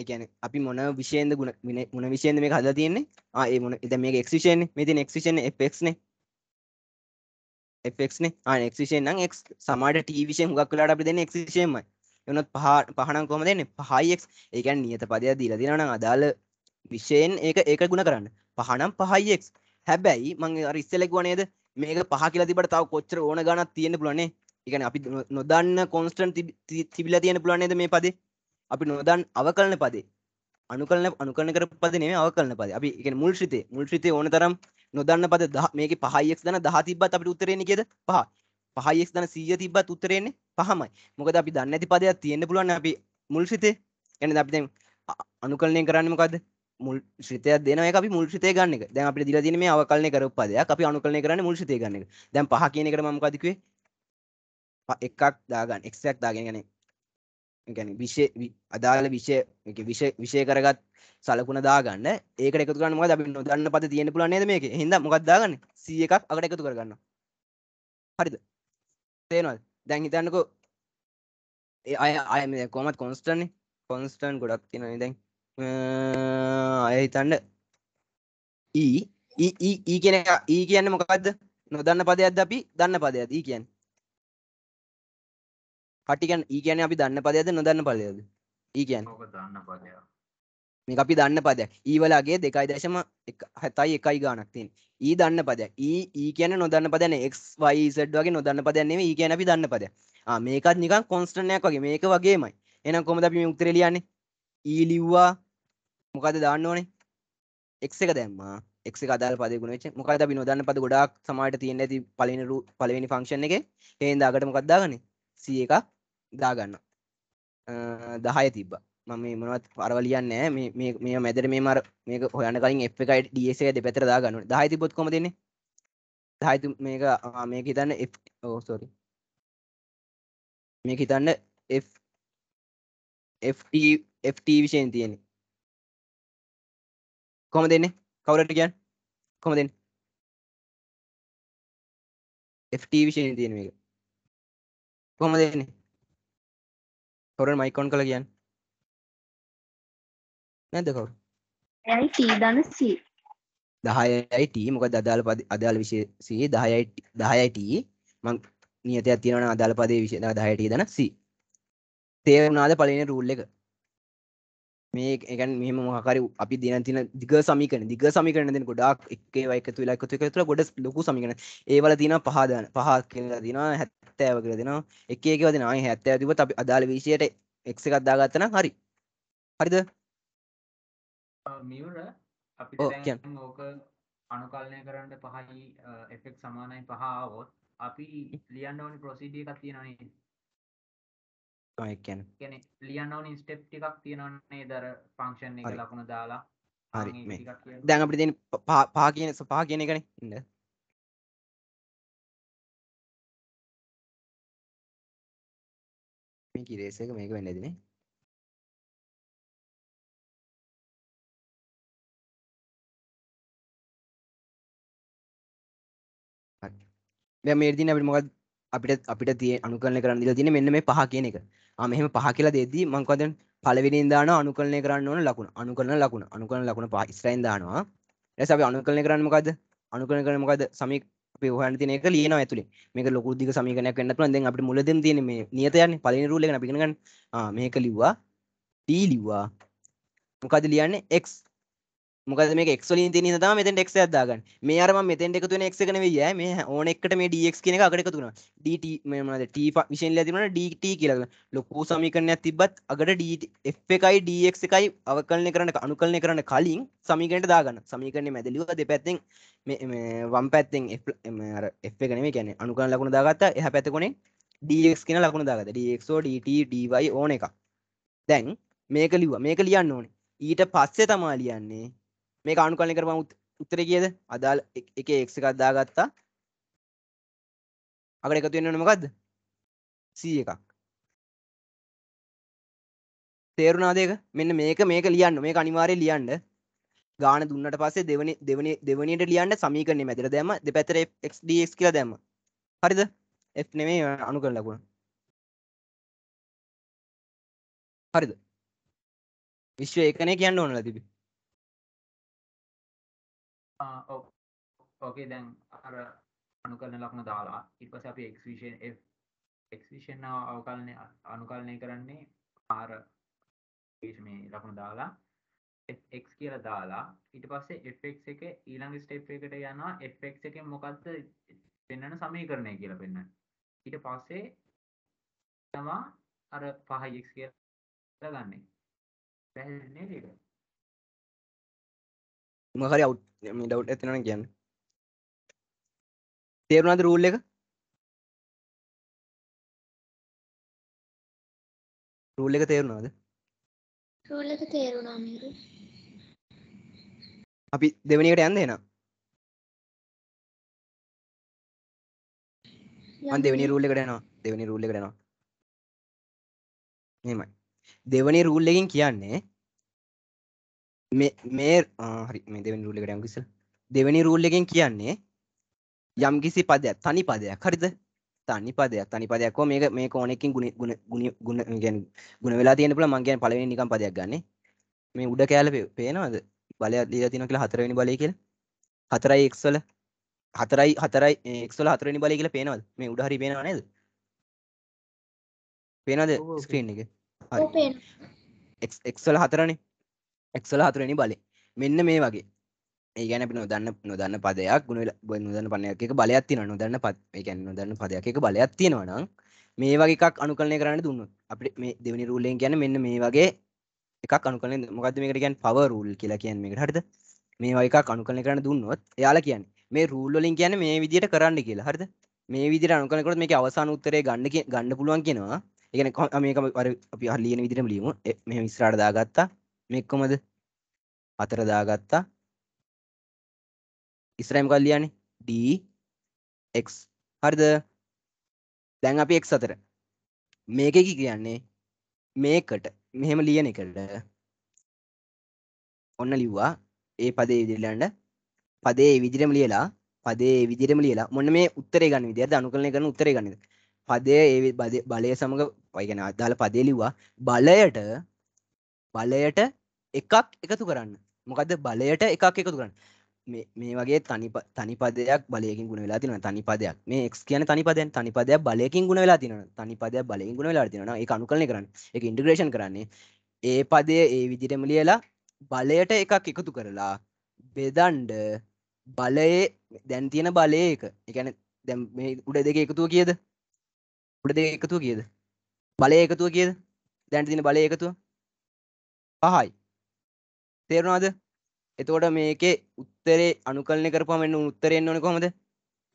ගැන අපි මොන විෂයෙන්ද ගුණ වින මොන විෂයෙන්ද මේ හදලා තියෙන්නේ ආ ඒ මොන දැන් මේක x විෂයනේ මේ තියෙන x විෂයනේ fx නේ fx නේ ආ x විෂයෙන් නම් x සමානට t විෂයෙන් හුඟක් වෙලාවට අපි දෙන්නේ x විෂයෙන්මයි එනොත් පහ පහ නම් කොහමද දෙන්නේ 5x ඒ කියන්නේ නියත පදයක් දීලා දෙනවා නම් අදාළ විෂයෙන් ඒක ඒක ගුණ කරන්න පහ නම් 5x හැබැයි මම අර ඉස්සෙල්ලා කිව්වා නේද මේක පහ කියලා තිබ්බට තව කොච්චර ඕන ගණක් තියෙන්න පුළුවන් නේ ඒ කියන්නේ අපි නොදන්න කොන්ස්ටන්ට් තිබිලා තියෙන්න පුළුවන් නේද මේ පදේ අපි නොදන් අවකලන පදේ අනුකලන අනුකරණ කරපු පද නෙමෙයි අවකලන පදේ. අපි කියන්නේ මුල් ශ්‍රිතේ මුල් ශ්‍රිතේ ඕන තරම් නොදන්න පද 10 මේකේ 5x දන 10 තිබ්බත් අපිට උත්තරේ එන්නේ කීයද? 5. 5x දන 100 තිබ්බත් උත්තරේ එන්නේ 5මයි. මොකද අපි දන්නේ නැති පදයක් තියෙන්න පුළුවන් අපි මුල් ශ්‍රිතේ. يعني අපි දැන් අනුකලනය කරන්නේ මොකද්ද? මුල් ශ්‍රිතයක් දෙනවා ඒක අපි මුල් ශ්‍රිතේ ගන්න එක. දැන් අපිට දීලා තියෙන්නේ මේ අවකලනය කරපු පදයක්. අපි අනුකලනය කරන්නේ මුල් ශ්‍රිතේ ගන්න එක. දැන් 5 කියන එකට මම මොකද කිව්වේ? එකක් දාගන්න x එකක් දාගෙන يعني ගැන විෂය අදාළ විෂය විෂ විෂය කරගත් සලකුණ දාගන්න ඒක එකතු කරන්න මොකද අපි නොදන්න පද තියෙන පුළුවන් නේද මේකේ හින්දා මොකක්ද දාගන්නේ 100 එකක් අකට එකතු කරගන්න හරිද තේරෙනවද දැන් හිතන්නකෝ ඒ අය අය මේ කොහමද කොන්ස්ටන්ට් නේ කොන්ස්ටන්ට් ගොඩක් තියෙනනේ දැන් අය හිතන්න e, e e e කියන එක e කියන්නේ මොකක්ද නොදන්න පදයක්ද අපි දන්න පදයක්ද e කියන්නේ කටිකන් ඒ කියන්නේ අපි දන්න පදයක්ද නොදන්න පදයක්ද ඒ කියන්නේ ඔබ දන්න පදයක් මේක අපි දන්න පදයක් ඊ වලගේ 2.7යි 1යි ගාණක් තියෙන. ඊ දන්න පදයක්. ඊ ඊ කියන්නේ නොදන්න පදයක් නේ x y z වගේ නොදන්න පදයක් නෙමෙයි. ඊ කියන්නේ අපි දන්න පදයක්. ආ මේකත් නිකන් කොන්ස්ටන්ට් එකක් වගේ. මේක වගේමයි. එහෙනම් කොහොමද අපි මේ උත්තරේ ලියන්නේ? ඊ ලිව්වා මොකද්ද දාන්න ඕනේ? x එක දැම්මා. එක්ක අදාල් පද ගුණ වෙච්ච මොකද අපි නොදන්න පද ගොඩාක් සමායට තියෙන ඇති පළවෙනි පළවෙනි ෆන්ක්ෂන් එකේ හේඳාකට මොකක්ද දාගන්නේ සිය එකක් දාගන්න දහය තිබ්බ මම මොනවත් පරවලියන්න මේ මැදර මේ මර මේක හොයන කලින් එ් එකයි ඩියසේ දෙ පැතර දාගන්න දහයිති පොත්කොම දෙන දහයිතු මේක මේක හිතන්න ඕසොරි මේක හිතන්න ft විෂයෙන් තියෙන කොම දෙන්නේ කවුරට කියන් කොම දෙන්න ft විෂයෙන් තියෙන මේක කොහොම දෙන්නේ කවුරුන් මයික් ඔන් කළා කියන්න නැද්ද කවුරු ඇයි ටී දන සී දහයයිට මොකද අදාළ පද අදාළ විශේෂයේ දහයයිට දහයයිට මං නියතයක් තියෙනවන අදාළ පදේ විශෂ දහයට දන සි තේරුණාද පලින රූල් එක මේ එකන් මෙම මහකර අපි දින තින දිග සමිකන දිග සමිකරන දෙන ගොඩක් එකේ වයිකතු වෙලා එකතු එකතුලා ගොඩ ලොකු සමිකන ඒවල දින පහදන පහක් කියලා දින 70 කියලා දින එක එකව දින ආයි 70 තිබුත් අපි අදාළ විෂයයට x එකක් දාගත්ත නම් හරි හරිද මියුර අපිට දැන් ඕක අනුකලනය කරන්න පහයි f සමානයි පහ ආවොත් අපි ලියන්න ඕනි ප්‍රොසීඩිය එකක් තියෙනවා නේද ඔය කියන්නේ කියන්නේ ලියන්න ඕන ස්ටෙප් ටිකක් තියෙනවනේ දර ෆන්ක්ෂන් එක ලකුණු දාලා හරි මේ දැන් අපිට තියෙන පහ කියන පහ කියන එකනේ ඉන්න මේ කිරේස් එක මේක වෙන්නේ නැදිනේ දැන් මේ දින අපිට මොකක්ද අපිට අපිට තිය අනුකරණය කරන්න දිලා තියෙන්නේ මෙන්න මේ පහ කියන එක. ආ මෙහෙම පහ කියලා දෙද්දී මම කොහෙන්ද පළවෙනියෙන් දානවා අනුකරණය කරන්න ඕන ලකුණ. අනුකරණ ලකුණ. අනුකරණ ලකුණ පහ ඉස්සරහින් දානවා. ඊට පස්සේ අපි අනුකරණය කරන්නේ මොකද්ද? අනුකරණය කරන්නේ මොකද්ද? සමී අපි හොයන්න තියෙන එක ලියනවා ඇතුලේ. මේක ලොකු දිග සමීකරණයක් වෙන්න පුළුවන්. දැන් අපිට මුලදීම තියෙන මේ නියතයන්නේ පළවෙනි රූල් එක අපි ඉගෙන ගන්න. ආ මේක ලිව්වා. t ලිව්වා. මොකද්ද ලියන්නේ? x මොකද මේ එක්ලින් තින තම මෙතන් එක් අදාගන්න මේ අරම මෙතන් එක තුන එක් කන ය මේ ඕන එකට මේ ඩක් කියන අකට තුන ඩට ට විශෂන් ලතිමන ඩට කියල ලොකු සමිකරණයක් තිබත් අකට ඩ එකයි ඩක් එකයි අවකලන කරන අනුකලන කරන කලින් සමිකට දාගන්න සමිකරන මැදලිව දෙ පැත්තෙන් වම් පැත්තෙන් එක්න මේ කියන අනුකල ලකුණ දාගත්ත එහ පැතකොනේ ඩක් කියෙන ලකුණ දාගත ඩක්ෝ ඩටඩවයි ඕන එක දැන් මේක ලිව මේක ලියන්න ඕනේ ඊට පස්සේ තමා ලියන්නේ මේ කාණුකලනය කරම උත්තර කියද අදාල් එක එක් එකක් දාගත්තා අකට එකතු වෙන්න නොමකක්ද සී එකක් තේරුණාදේක මෙන්න මේක මේක ලියන්න මේ අනිවාරය ලියන්ඩ ගාන දුන්නට පස්සේ දෙවන දෙවන දෙවනට ලියන්ට සමීකරන්නේ මැතිර දැම දෙපැතර එක්ඩක් කියල දැම හරිද එ් නෙමේ අනු කර ලකුණ හරිද විශ්ව ඒකනය කියන්න ඕන ලතිබි ඕකේ දැන් අර අනුකරණ ලක්ෂණ දාලා ඊට පස්සේ අපි එක්ස්විෂන් F එක්ස්විෂන් අවකලනය අනුකලනය කරන්නේ R මේ ලකුණු දාලා Fx කියලා දාලා ඊට පස්සේ Fx එක ඊළඟ ස්ටෙප් එකට යනවා Fx එකෙන් මොකද්ද පෙන්වන සමීකරණය කියලා පෙන්වන. ඊට පස්සේ තමයි අර 5x කියලා ගන්නෙ. පැහැදිලි නේද? මහරි අව් ඩව් ඇතිනන කියන්න තේරුණාද රූල් එක රූල් එක තේරුණාද රූල් එක තේරුණා අපි දෙවැනිකට යන්න එනම් මන් දෙවැනි රූල් එකට යනවා දෙවැනි රූල් එකට යනවා මෙහෙමයි දෙවැනි රූල් එකෙන් කියන්නේ මේ හරි මේ දෙවනි රූල් එකට යම්කිසි දෙවනි රූල් එකෙන් කියන්නේ යම්කිසි පදයක් තනි පදයක් හරිද තනි පදයක් තනි පදයක් හෝ මේක මේ කෝණෙකින් ගුණ ගුණ ගුණ ගුණ ගුණ වෙලා තියෙන පුළුවන් මං කියන්නේ පළවෙනි නිකන් පදයක් ගන්න මේ උඩ කැලේ පේනවද බලය දීලා තියෙනවා කියලා හතරවෙනි බලය කියලා හතරයි x වල හතරයි හතරයි x වල හතරවෙනි බලය කියලා පේනවද මේ උඩ හරි පේනව නේද පේනවද ස්ක්‍රීන් එකේ හරි x x වල හතරනේ එක්සල හතුරනි බලය මෙන්න මේ වගේ ඒගැන අපි නොදන්න නොදන්න පදයක් ගුණ නොදන්න පනයක් එක බලයක් තින නොදන්න පත් එකැන් නොදන්න පදයක් එක බලයක් තියෙනවනම් මේ වගේ එකක් අනු කරණය කරන්න දුන්නු අපි මේ දෙවනි රූලෙන් ගැන මෙන්න මේ වගේ එකක් අනු කල මොකද මේකට ගැන් පවරුල් කියලා කියන්න මේකට හරිද මේ වගේ එකක් අනු කරණය කරන්න දුන්නොත් එයාලා කියන්න මේ රූල්ලොලින් කියන මේ විදියට කරන්න කියලා හරිද මේ විදිර අනු කලකොට මේ අවසාන උත්තරේ ගන්න ගන්න පුළුවන් කියෙනවා එකන මේක අපි හල්ලියන විදිරම ලියීම මෙ විස්රාට දාගත්තා මේ කොමද හතර දාගත්තා ඉස්සරහම මොකක්ද ලියන්නේ d x හරිද දැන් අපි x අතර මේකේ කියන්නේ මේකට මෙහෙම ලියන එකට ඔන්න ලිව්වා ඒ පදේ විදිහට ලියන්න පදේ ඒ විදිහටම ලියලා පදේ ඒ විදිහටම ලියලා මොන්න මේ උත්තරේ ගන්න විදිහට අනුකලනය කරන උත්තරේ ගන්න පදය ඒ බලය සමග ඒ කියන්නේ අදාළ පදේ ලිව්වා බලයට බලයට එකක් එකතු කරන්න මොකද බලයට එකක් එකතු කරන්න මේ වගේ තනිප තනිපදයක් බලයකින් ගුණ වෙලා තින තනිපදයක් මේ එක් කියන තනිපදයන් තනිපදයක් බලයකින් ගුණ වෙලා තින තනිපදයක් බලයෙන් ගුණ වෙලා තින එක අනු කරන කරන්න එක ඉන්ඩිග්‍රේෂන් කරන්නේ ඒ පදය ඒ විදිරම ලියලා බලයට එකක් එකතු කරලා බෙදන්ඩ බලයේ දැන් තියෙන බලය එක එකන දැම් මේ උඩ දෙක එකතුව කියද උඩ දෙක එකතුව කියද බලය එකතුව කියද දැන් තින බලය එකතුව පහයි තේරවාද එතකොට මේකේ උත්තරේ අනුකලනය කරපුම එන්න උත්තරෙන් ඕන කොමද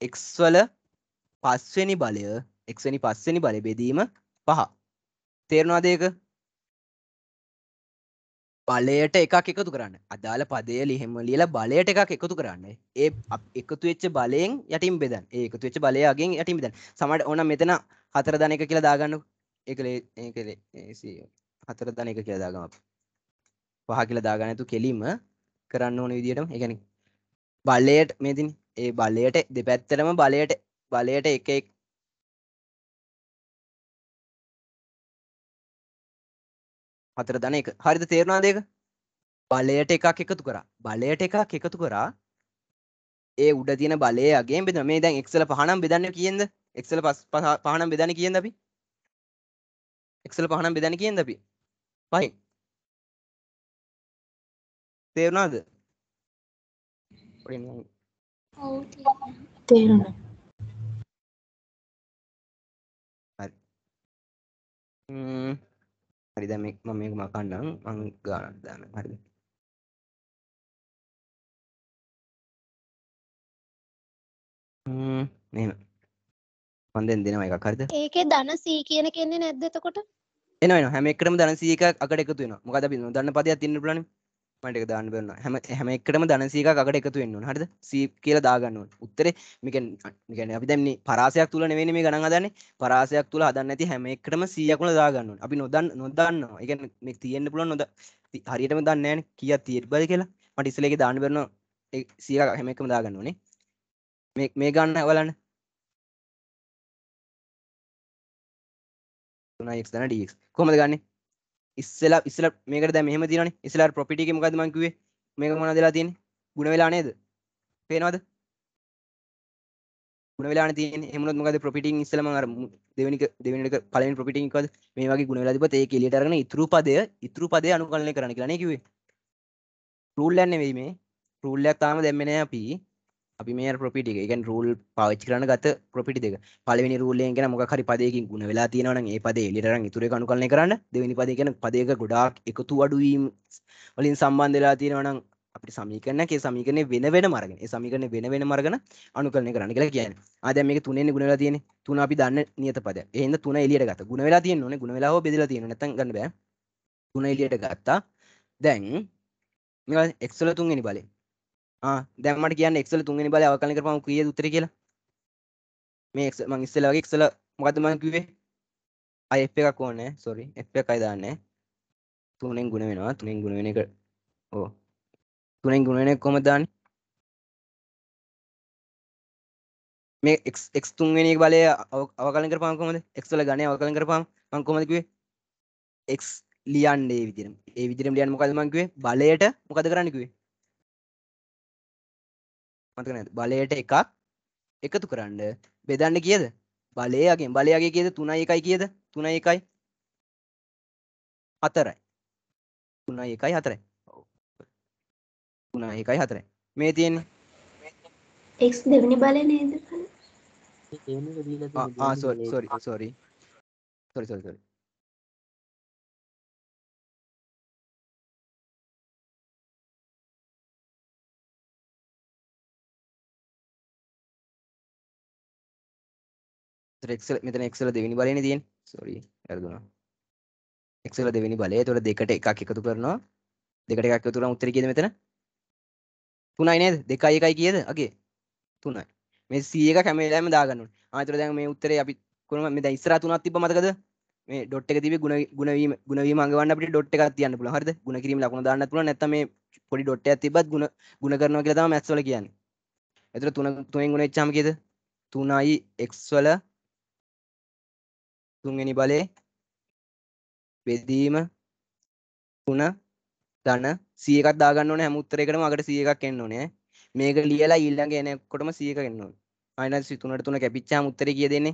එක්වල පස්වෙනි බලය එක්වැනි පස්වෙනි බල බෙදීම පහ තේරවාදයක බලයට එකක් එකතු කරන්න අදාළ පදය ලිහෙම ලියලා බලයට එකක් එකතු කරන්න ඒ එකතු වෙච්ච බලයෙන් යටින් බෙදන් ඒ එකතු වෙච්ච බලයගෙන් යටින් බෙදන් සමට ඕන මෙතන හතර දන එක කියලා දාගන්න එකලේ හතර දන එක කියලා දාගම අපි පහ කියලා දාගන්න නැතු කෙලිම කරන්න ඕන විදිහටම ඒ කියන්නේ බලයට මේ දින ඒ බලයට දෙපැත්තටම බලයට බලයට එක එක හතර දන එක හරිද තේරුණාද ඒක බලයට එකක් එකතු කරා බලයට එකක් එකතු කරා ඒ උඩ තියෙන බලය අගේ බෙද මේ දැන් එක්සල පහනම් බෙදන්න කියද එක්සල පස් පහනම් බෙදන්න කියද අපි එක්සල පහනම් බෙදන්න කියද අපි පහින් තේරුණාද? ඔරින් ඔව් තේරුණා. හරි. ම්ම් හරි දැන් මේක මම මේක මකන්නම් මං ගානක් දාන්න හරිද? ම්ම් එහෙම. මම දැන් දෙනවා එකක් හරිද? ඒකේ ධන C කියන කෙන්නේ නැද්ද එතකොට? එනවා එනවා හැම එකටම ධන C එකක් අකට එකතු වෙනවා. මොකද අපි දන්න පදයක් තින්න පුළුවන්නේ. පට එක දාන්න බන්න හැම හැම එකටම දනසීක අකට එකතු වෙන්න හරිද සී කියල දාගන්නවන් උත්තරේ මිකැන අපි දැන්නේ පරාසයක් තුළ නෙවෙන මේ ගණන් අදන්නේ පරාසයක් තුළ හදන්න ඇති හැම එකටම සියකුණ දාගන්නවන් අපි නොදන්න නොදන්න එක මේ තියෙන්න්න පුළන් නොද හරියටම දන්නෑන කිය තීර් බද කියලා මට ඉස්සලෙක දාන්න බරන සියක හැම එකම දාගන්න ඕනේ මේ ගන්න වලන්න තුනක් දන ඩක් කොමද ගන්නේ ඉස්සලා ඉස්සල මේක දැ මෙහම තින ඉස්ලා පොපිටික මකදමංකිවේ මේක මොන දෙලා තියෙන ගුණ වෙලා නේද පේනවද ගුණ වෙලා තියෙන එමුණත් මොකද ප්‍රොපිටින් ඉස්සලම අර දෙවෙනි දෙවෙනිට පළවෙනි ප්‍රොපිටින් එකද මේ වගේ ගුණ වෙලා තිබ්බත් ඒක එළියට අරගෙන ඉතුරු පදය ඉතුරු පදය අනුකලනය කරන්න කියලා නේ කිව්වේ රූල් එකක් නෙවෙයි මේ රූල් එකක් තාම දැම්මේ නෑ අපි අපි මේ ප්‍රපිට එක එකන් රූල් පාච්චි කරන ගත ප්‍රපිටි දෙක පලවෙනි රූලෙන් ගෙන මොක හරි පදයකින් ගුණ වෙලා තියෙනවන ඒ පදේ ලිටරන් ඉතුර කණු කරන කරන්න දෙවැනි පදය කියන පදයක ගොඩාක් එකතු අඩුවීම් වලින් සම්බන්ධලා තියෙනවනම් අපි සමීකරණයගේ සමීකරණය වෙන වෙන මරගෙන ඒ සමීකරණය වෙන වෙන මරගෙන අනුකරණය කරන්න කියලා කියන්නේ. ආ දැන් මේක තුනෙන් ගුණ වෙලා තියෙන්නේ. තුන අපි දන්න නියත පදය. එහෙනම් තුන එළියට ගත්තා. ගුණ වෙලා තියෙන්න ඕනේ. ගුණ වෙලා හෝ බෙදලා තියෙන්න. නැත්තම් ගන්න බෑ. තුන එළියට ගත්තා. දැන් මේවා x වල තුන්වෙනි බලේ. දැමට කියන්න එක්සල තුන්ගෙන බල අවකල කරම කිය උතර කියලා මේ මං ඉස්සල වගේ එක්සල මොකදමන් කිවේ අය එකක් ඕන සොරි එ් එකයි දාන්න තුනෙන් ගුණ වෙනවා තුනෙන් ගුණ වෙන එක ඕ තුනෙන් ගුණෙන කොමදාන්න මේ එක් තුන්ගෙන බලය අවකල කරපාම් කොමද එක්සල ගන අවකල කරපාම් මං කොමදකිවේ එක් ලියන්ඩේ විදිරම් ඒ විදිරම් ලියන් මොකද මංකිවේ බලයට මොකද කරන්නකුවේ මතක නැද බලයට එකක් එකතු කරන්න බෙදන්න කියද බලයගෙන් බලයගේ කියද තුනයි එකයි කියද තුනයි එකයි හතරයි තුනයි එකයි හතරයි තුනයි එකයි හතරයි මේ තියෙන්නේ එක් දෙවනි බලය නේද sorry sorry sorry sorry sorry තොට එක්සල් මෙතන එක්සල දෙවිනි බලන තියෙන් සොරි ඇරදුනා එක්සල දෙවිනි බලය තොට දෙකට එකක් එකතු කරනවා දෙකට එකක් තුරම් උත්තර කියද මෙතන තුනයි නේද දෙකයි එකයි කියද අගේ තුනයි මේ සියක කැමේලෑම දාගන්නු ආතර දැන් මේ උත්තරේ අපි කොහොම මේ දැන් ඉස්සරහ තුනක් තිබ්බ මතකද මේ ඩොට් එක තිබි ගුණ ගුණවීම ගුණවීම අඟවන්න අපිට ඩොට් එකක් තියන්න පුළුවන් හරිද ගුණ කිරීම ලකුණු දාන්න පුළුවන් නැත්නම් මේ පොඩි ඩොට් එකක් තිබ්බත් ගුණ ගුණ කරනවා කියලා තමයි මැත්ස් වල කියන්නේ. එතකොට 3 3ෙන් ගුණ වෙච්චාම කීයද? 3යි x වල තුන්වෙනි බලේ බෙදීම තුන ධන 100ක් දාගන්න ඕනේ හැම උත්තරයකටම අගට 100ක් එන්න ඕනේ මේක ලියලා ඊළඟ එනකොටම 100ක එන්න ඕනේ මයිනස් 3ට 3 කැපිච්චාම උත්තරේ කිය දෙන්නේ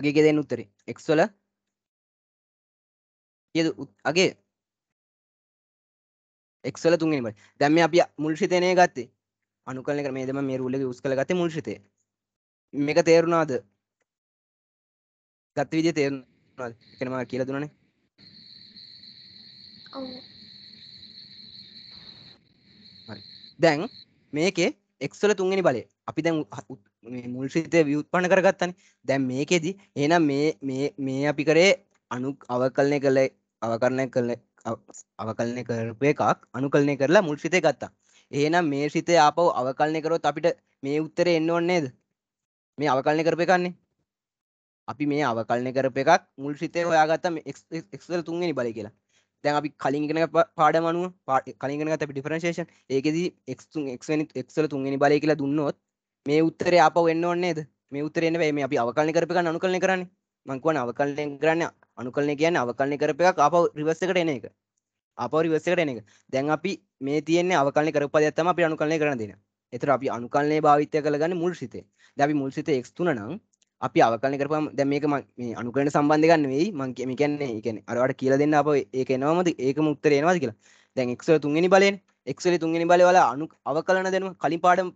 අගේ කිය දෙන්න උත්තරේ x වල කියද අගේ x වල තුන්වෙනි බලේ දැන් මේ අපි මුල් ශිතේනේ ගත්තේ අනුකලනය කර මේ දම මේ රූල් එක යූස් කරලා ගත්තේ මුල් ශිතේ මේක තේරුණාද ගත්ත විදිය තේරුණාද එකනම කියලා දුන්නනේ ඔව් හරි දැන් මේකේ x වල තුන්වෙනි බලය අපි දැන් මේ මුල් ශ්‍රිතේ ව්‍යුත්පන්න කරගත්තානේ දැන් මේකෙදි එහෙනම් මේ මේ මේ අපි කරේ අනු අවකලනය කළ අවකරණය කළ අවකලනය කරපු එකක් අනුකලනය කරලා මුල් ශ්‍රිතේ ගත්තා එහෙනම් මේ ශ්‍රිතේ ආපහු අවකලනය කරොත් අපිට මේ උත්තරේ එන්න ඕනේ නේද මේ අවකලනය කරපු එකන්නේ අපි මේ අවකල්නය කරප එකක් මුල් සිතේ ඔයාගත්තම එක්වල තුන්ගනි බල කියලා දැන් අපි කලින්ගෙන පාඩමනුව පාට කලින්ගෙන අපි ඩිෆරන්ශේෂන් ඒකෙදී එක්තුන් එක්නි එක්සල තුන්ගනි බල කියලා දුන්නොත් මේ උත්තර අප වෙන්න ඕන්නේද මේ උත්තරෙන් මේ අපි අවකලනය කරප එක අනු කලන කරන්න මංකුවන අවකලනය කරන්න අනු කලන කියන්න අවකලනය කරප එකක් අප රිවස්සකට එන එක අප රිවස්සකට එන එක දැන් අපි මේ තියන්නේ අවකලනය කරප ඇත්තම අපි අනු කලනය කරන දෙෙන එතර අපි අනුකල්න්නේ භාවිතය කළගන්න මුල් සිතේ දැබි මුල් සිත එක්තුන නම් අපි අවකලන කරපම් දැ මේක මේ අනුකට සම්බන්ධගන්න වෙයි මංගේ මිකන්නේ එකන අරට කියල දෙන්න අප ඒක නවමද ඒක මුක්තර එනවාද කියලා දැන් එක්සල තුන්ගනි බලයෙන් එක්සල තුන්ගනි බලවල අනු අවකලන දෙනු කලින් පාඩම්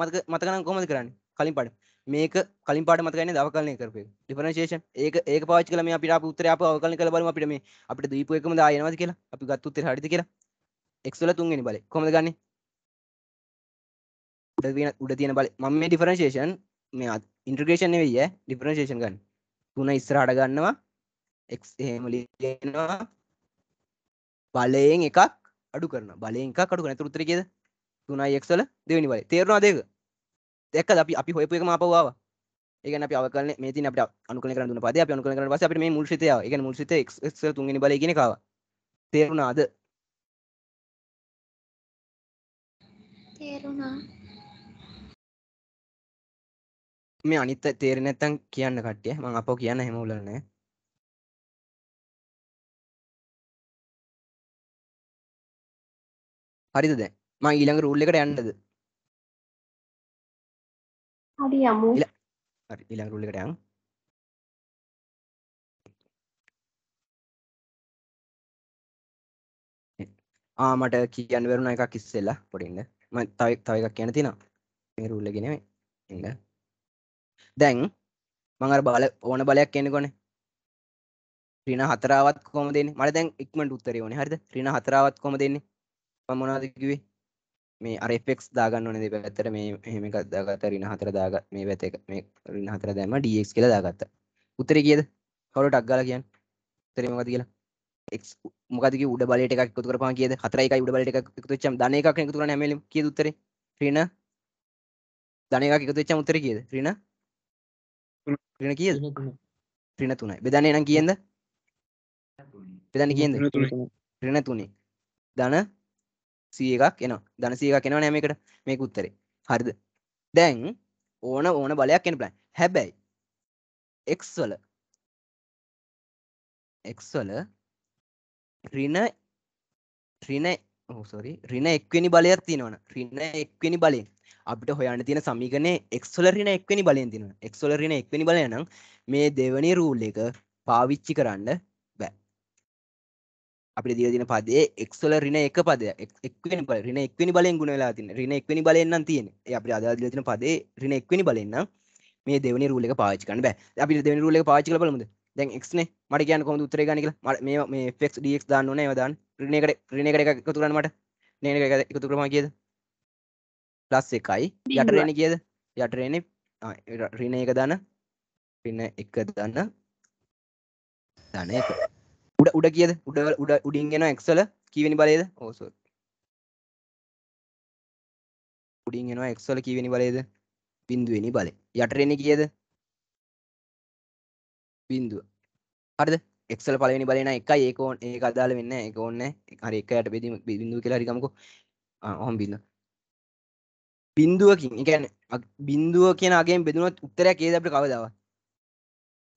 මතක මතකන කොමද කරන්න කලින් පාඩ මේක කලින් පාට මතකන දවකලනය කරපේ ඩිපනශේෂන් ඒක ඒ පාච් කලම අපිට පුත්තර අප අවකලන කල බලම අපිට මේ අපට දීපු එකම දායනවද කියලා අපි ගත්තුත්තේ හරිදි කියලා එක්සල තුන්ගනි බල කොමද ගන්න උඩ තියෙන බල මම ඩිෆරශේෂන් මේ ඉන්ට්‍රගේෂන් වෙයි ඩිපරශේෂන් ගන්න තුන ඉස්රහට ගන්නවා එක් එහෙම ලිනවා බලයෙන් එකක් අඩු කරන බලයෙන් එකක් අඩු කරන තුරුත්තර කියද තුනයි එක්වල දෙවනි බලය තේරවා දෙක දැක්ක අපි අපි හොයපු එක මාපවාව ඒක අපි අවකල මේ තින අපට අනුකල කරන්න පද අපි අනුකල කරන පස්සේ අපිට මේ මුල් සිතය ඒක මුල් සිත එක්ස් තුන්වෙනි බලය කියන කාව තේරුණාද තේරුණා මේ අනිත් තේරෙන නැත්තම් කියන්න කට්ටිය මම අපෝ කියන්න හැම උලන්නේ හරිද දැන් මම ඊළඟ රූල් එකට යන්නද හරි යමු හරි ඊළඟ රූල් එකට යන් ආ මට කියන්න බැරුණ එකක් ඉස්සෙල්ලා පොඩි ඉන්න මම තව තව එකක් කියන්න තියෙනවා මේ රූල් එකේ නෙමෙයි ඉන්න දැන් මඟර බල ඕන බලයක් කෙනෙකොන ්‍රීන හතරාවත් කොම දෙන්න මට දැන් ඉක්මට උත්තර ඕන හරිද ්‍රීන හතරාවත් කොම දෙන්නේ මමනාදකිවේ මේ අරෙක්ස් දාගන්න ඕන දෙ පැත්තර මේ හෙමක් දාගත රින හතර දාගත් මේ පැත මේ රින හතර දැම ඩක් කියල දාගත්ත උත්තර කියද හොලට අක්ගල කියන්න තරමකද කියලා එක් මොකදක උඩ බලට එකක් තුර පා කියද හතරයි උඩ බලට එකක් තුච්චම් දන එකක් තුර හැමලම් කිය උත්තර ්‍රීන ධනකක් එකතුච්ච උත්තර කියද ්‍රීන ගෙන කියද ත්‍රින තුනයි බෙදන්න නම් කියද බෙදන්න කියද ත්‍රින තුනේ ධන සිය එකක් එන ධන සියක කෙනව නෑමකට මේක උත්තරේ හරිද දැන් ඕන ඕන බලයක් එන පලන් හැබැයි එක්වල එක්වල රින රින හෝසරි රින එක්වනි බලයක් තියෙනවන රින එක්වනි බලෙන් අපිට හොයන්න තියෙන සමීගනය එක්සොලරින එක්වනි බලයෙන් තින එක්සොලරින එක්වනි බල නම් මේ දෙවනි රූල් එක පාවිච්චි කරන්න බෑ අපි දිරදින පදේ එක්සොල රින එක පද එක්වනි බල රින එක්වනි බලෙන් ගුණ වෙලා තින රින එක්වනි බලෙන්න්න තියෙන අපි අදාදිලතින පදේ රින එක්වනි බලෙන්න්නම් මේ දෙවනි රූල එක පාචිකන්න බෑ අපි දෙවනි රූල එක පාචික බලමුද දැන් එක්නේ මට කියන්න කොඳ උත්තර ගනික මේ ෆෙක් ඩක් දාන්න නෑ දන් රිනකට රිනකට එකතුරන්නට නන එකතුරම කියද ප්ලස් එකයි යටරෙන කියද යටරෙන රින එක දන පින්න එක දන්න දන එක උඩ උඩ කියද උඩ උඩ උඩින් ගෙන එක්සල කීවෙනි බලයද ඕසු උඩින් ගෙනවා එක්සල කීවෙනි බලයද බින්දුවනි බල යටරෙන කියද බින්දුව අරද එක්සල් පලවෙනි බලන එක ඒකෝන් ඒ අදාල වෙන්න එක ඔන්න හරි එකයට බෙදීම බිඳු කියලා හරිකමකු හොම් බිඳ බින්දුවකින් එකැන බින්දුව කියෙන අගේ බෙදුනොත් උත්තරයක් ඒ අපට කවදාව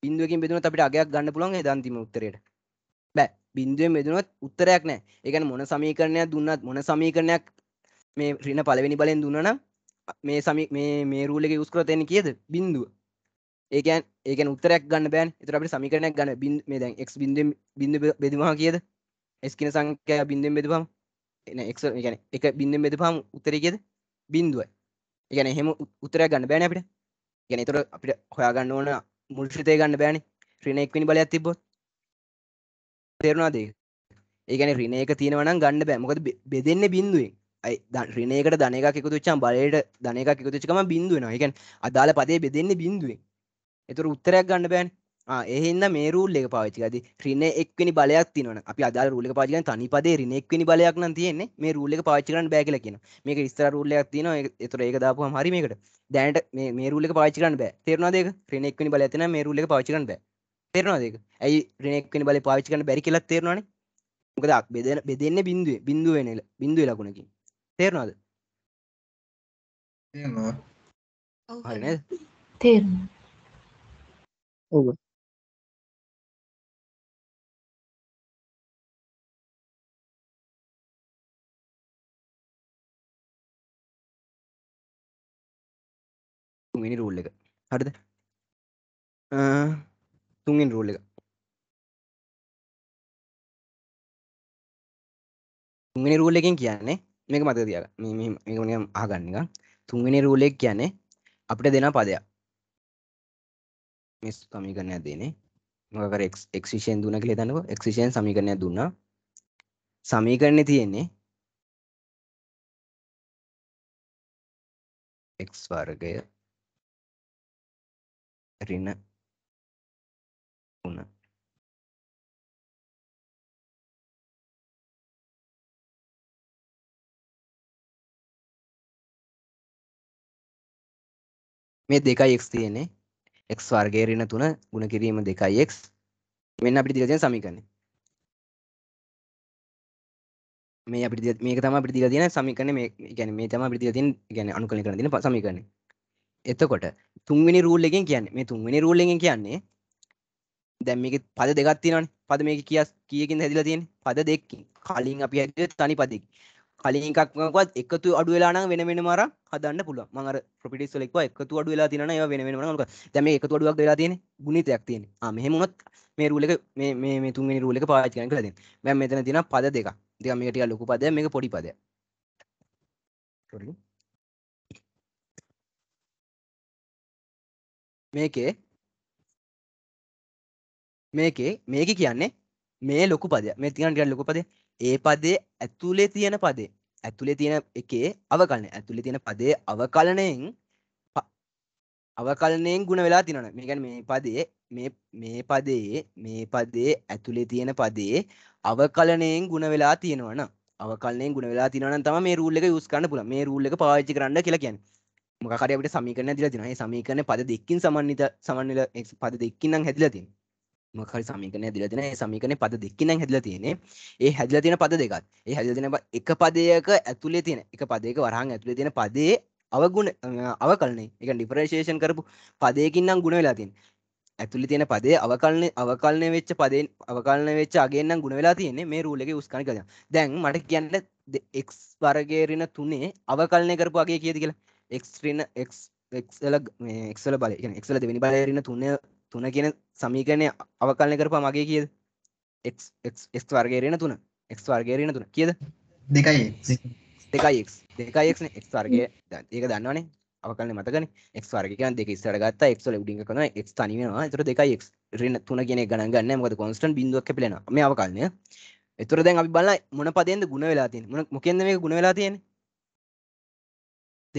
බින්දුවකින් බෙදුනොත් අපිට අගයක් ගන්න පුළුවන් දන්තිම උත්තරයට බෑ බින්දුවෙන් බෙදුනොත් උත්තරයක් නෑ එකන මොන සමීකරණයක් දුන්නත් මොන සමීකරණයක් මේ රින පලවෙනි බලෙන් දුන්නන මේ සමි මේ මේ රූලක යුස්කරතයන කියද බින්දුව ඒකන් ඒක උත්තරයක් ගන්න බෑන් එතර අපි සමිකරණයක් ගන්න බින් මේ දැන් එක් බිඳ බිඳ බෙදමහා කියද එස්කින සංකය බින්දෙන් බෙදපම් එ එක් එක බින්දෙන් බෙදපම් උත්තර කියද බින්දුවයි ඉගැන එහෙම උත්තරයක් ගන්න බෑන අපිට ගැන තුර අපිට හොයාගන්න ඕන මුල්ශිතය ගන්න බෑන ්‍රීනයෙක් පිනි බලයක් තිබොත් තේරුණාද ඒගැන රිනයක තියෙනවන ගන්න බෑමකද බෙදෙන්න බින්දුවෙන් අයි රිනයකට ධනක එකකුතුච්චා බලයට ධනක එකකුතුච්චකම බින්දුවෙන එකැන් අදාල පදේ බෙදෙන්න බින්දුවෙන් එතුර උත්තරයක් ගන්න බෑන් එහින්ද මේ රූල් එක පාච්චිකද රින එක්වනි බලයක් තින අපි අද රූල පාචිකන් තනිපදේ රින එක්වනි බලයක් න තියන්නේ මේ රූල එක පාච්චිකන් බැගල කියෙන මේක ස්තර රූල්ලයක් තින එතුර ඒක දාපු හරිමකට දැනට මේ රූල පාචිකන් බෑ තෙරනවාදක රින එක්වනි බලයතින මේ රූල පාචිකන් බෑ තෙරනවාදක ඇයි රිනෙක්වනි බල පාච්චිකන බැරි කියලත් තෙරවානේ මොකදක් බෙදෙන බෙදෙන්න බින්දුවේ බින්දුව වෙන බින්දුවේ ලකුණකින් තේරෙනවද තේරෙනවා හරි නේද තේරෙනවා ඔව් තුන්වෙනි රූල් එක හරිද තුන්ෙන් රූල් එක තුන්වෙනි රූල් එකෙන් කියන්නේ මේක මතක තියාගන්න මේ මේ මේක නිකන් අහගන්න නිකන් තුන්වෙනි රූල් එක කියන්නේ අපිට දෙන පදයක් මේ සමීකරණයක් දෙන්නේ මොකක් හරි x එක්සිෂන් දුන්නා කියලා හිතන්නකො එක්සිෂන් සමීකරණයක් දුන්නා සමීකරණේ තියෙන්නේ x වර්ගය රින වුණ මේ දෙකයි x තියෙන්නේ x වර්ගයේ ඍණ 3 ಗುಣ කිරීම 2x මෙන්න අපිට දීලා තියෙන සමීකරණය මේ අපිට මේක තමයි අපිට දීලා තියෙන සමීකරණය මේ කියන්නේ මේ තමයි අපිට දීලා තියෙන කියන්නේ අනුකලනය කරන්න තියෙන සමීකරණය එතකොට තුන්වෙනි රූල් එකෙන් කියන්නේ මේ තුන්වෙනි රූල් එකෙන් කියන්නේ දැන් මේක පද දෙකක් තියෙනවානේ. පද මේක කියා කීයකින්ද හැදිලා තියෙන්නේ? පද දෙකකින්. කලින් අපි හැදුවේ තනි පදෙකින්. කලින් එකක් මොකවත් එකතු අඩු වෙලා නම් වෙන වෙනම අරන් හදන්න පුළුවන්. මම අර ප්‍රොපර්ටිස් වල කිව්වා එකතු අඩු වෙලා තියෙනවා නම් ඒවා වෙන වෙනම නම් මොකද? දැන් මේ එකතු අඩුවක් වෙලා තියෙන්නේ. ගුණිතයක් තියෙන්නේ. ආ මෙහෙම වුණොත් මේ රූල් එක මේ මේ මේ තුන්වෙනි රූල් එක පාවිච්චි කරන්න කියලා දෙන්න. මම මෙතන තියෙනවා පද දෙකක්. ටිකක් මේක ටිකක් ලොකු පදයක් මේක පොඩි පදයක්. sorry. මේකේ මේකේ මේක කියන්නේ මේ ලොකු පදය මේ තින ටිකක් ලොකු පදේ ඒ පදේ ඇතුලේ තියෙන පදේ ඇතුලේ තියෙන එකේ අවකලනය ඇතුලේ තියෙන පදේ අවකලනයෙන් අවකලනයෙන් ගුණ වෙලා තිනන මේ කියන්නේ මේ පදේ මේ මේ පදේ මේ පදේ ඇතුලේ තියෙන පදේ අවකලනයෙන් ගුණ වෙලා තියෙනවනම් අවකලනයෙන් ගුණ වෙලා තියෙනවනම් තමයි මේ රූල් එක යූස් කරන්න පුළුවන් මේ රූල් එක පාවිච්චි කරන්න කියලා කියන්නේ මොකකර අපිට සමීකරණ දිලා තින සමීකරන පද දෙක්කින් සමන්විත සමන්ල පද දෙක්කින්නම් හැදිලා තින් මොකර සමීකරණ දිලා තින සමීකරන පද දෙක්කින්නම් හැදිලා තියෙන්නේ ඒ හැදිලා තියෙන පද දෙකත් ඒ හැදිලා තියෙන එක පදයක ඇතුලේ තියෙන එක පදයක වරහන් ඇතුලේ තියෙන පදයේ අවගුණ අවකලනේ එක ඩිෆරේශේෂන් කරපු පදයකින්නම් ගුණ වෙලා තින් ඇතුලි තියෙන පදේ අවකලන අවකලනය වෙච්ච පදෙන් අවකලන වෙච්ච අගේන්නම් ගුණ වෙලා තියෙන්නේ මේ රූලෙක උස්කන කද දැන් මට කියන්න එක් වර්ගේරෙන තුනේ අවකලනය කරපු අගේ කියද කියලා එක්ස්ට්‍රීන එක්ල එක්ල බල එක්ල දෙවැනි බලරන්න තුන්න තුන කියන සමීකරණය අවකලනය කරපා මගේ කියද එක් වර්ගේරෙන තුන එක් වර්ගේරෙන තුන කියද දෙකයි දෙකයික් දෙකයික් එක් වර්ගේ ඒක දන්නවනේ අවකල මතකන එක් වර්ගක දෙක ස්රගත් එක් ඩි කන එක් තනිවෙනවා තර දෙකයික් රන්න තුන කියෙන ගණගන්න මොද කොන්ස්ටන් බිඳුවක් පලන මේ අවකලනය එතුර දැන් අපි බල මොන පදයද ගුණ වෙලා තියෙන මොකෙන්ද මේ ගුණ වෙලා තියෙන්නේ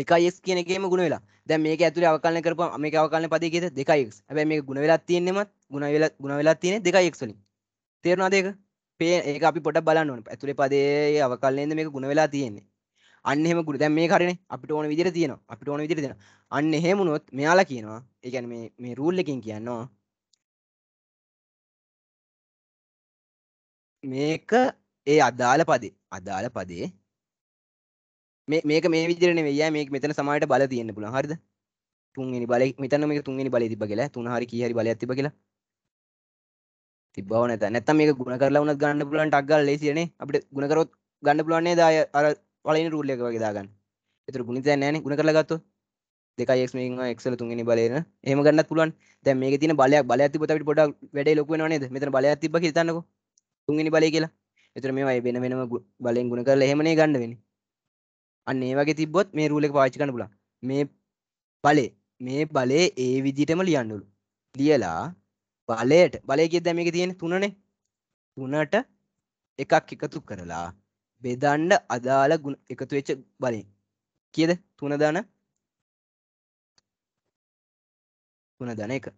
2x කියන එකේම ගුණ වෙලා. දැන් මේක ඇතුලේ අවකලන කරපුවම මේක අවකලන පදේ කීයද 2x. හැබැයි මේක ගුණ වෙලා තියෙන්නෙමත් ගුණ වෙලා ගුණ වෙලා තියෙන්නේ 2x වලින්. තේරුණාද ඒක? පේ ඒක අපි පොඩක් බලන්න ඕනේ. ඇතුලේ පදේ අවකලනේද මේක ගුණ වෙලා තියෙන්නේ. අන්න එහෙම ගුණ දැන් මේක හරිනේ අපිට ඕන විදිහට තියෙනවා. අපිට ඕන විදිහට දෙනවා. අන්න එහෙම වුණොත් මෙයාලා කියනවා. ඒ කියන්නේ මේ මේ රූල් එකෙන් කියනවා මේක ඒ අදාළ පදේ අදාළ පදේ මේක මේ විදිරන වෙයා මේක මෙතන සමට බල තියන්න පුළ හරිද තුන්ගනි බල මෙතන මේ තුන්ගනි බල තිබ කියලා තුන හරි කියහරි බල ඇතිබ කියලා තිබවන නැත මේ ගුණ කරලා වනත් ගන්න පුලන් ටක්ගල් ලේසියන අපට ගුණකරොත් ගන්න පුලන්නේ දාය අර වලන රුල්ලක වගේ දාගන්න එතර ගුණිත නෑන ගුණ කරලා ගත්තු දෙකයික් මේ එක්සල තුන්ගනි බලන එහම ගන්න පුලන් දැ මේ තින බලයක් බල ඇති පොතට පොඩ වැඩ ලොක නද මෙතන බල ඇතිබ තන්නක තුන්ගනි බල කියලා එතර මේවායි වෙන වෙනම බලෙන් ගුණ කරලා හෙමනේ ගන්න වෙන්නේ අන්න ඒ වගේ තිබ්බොත් මේ රූල් එක පාවිච්චි කරන්න පුළුවන්. මේ බලේ මේ බලේ ඒ විදිහටම ලියන්නලු. ලියලා බලයට බලය කියද්දි මේකේ තියෙන්නේ 3නේ. 3ට එකක් එකතු කරලා බෙදන්න අදාළ ගුණ එකතු වෙච්ච බලේ. කීයද? 3 දන 3 දන 1.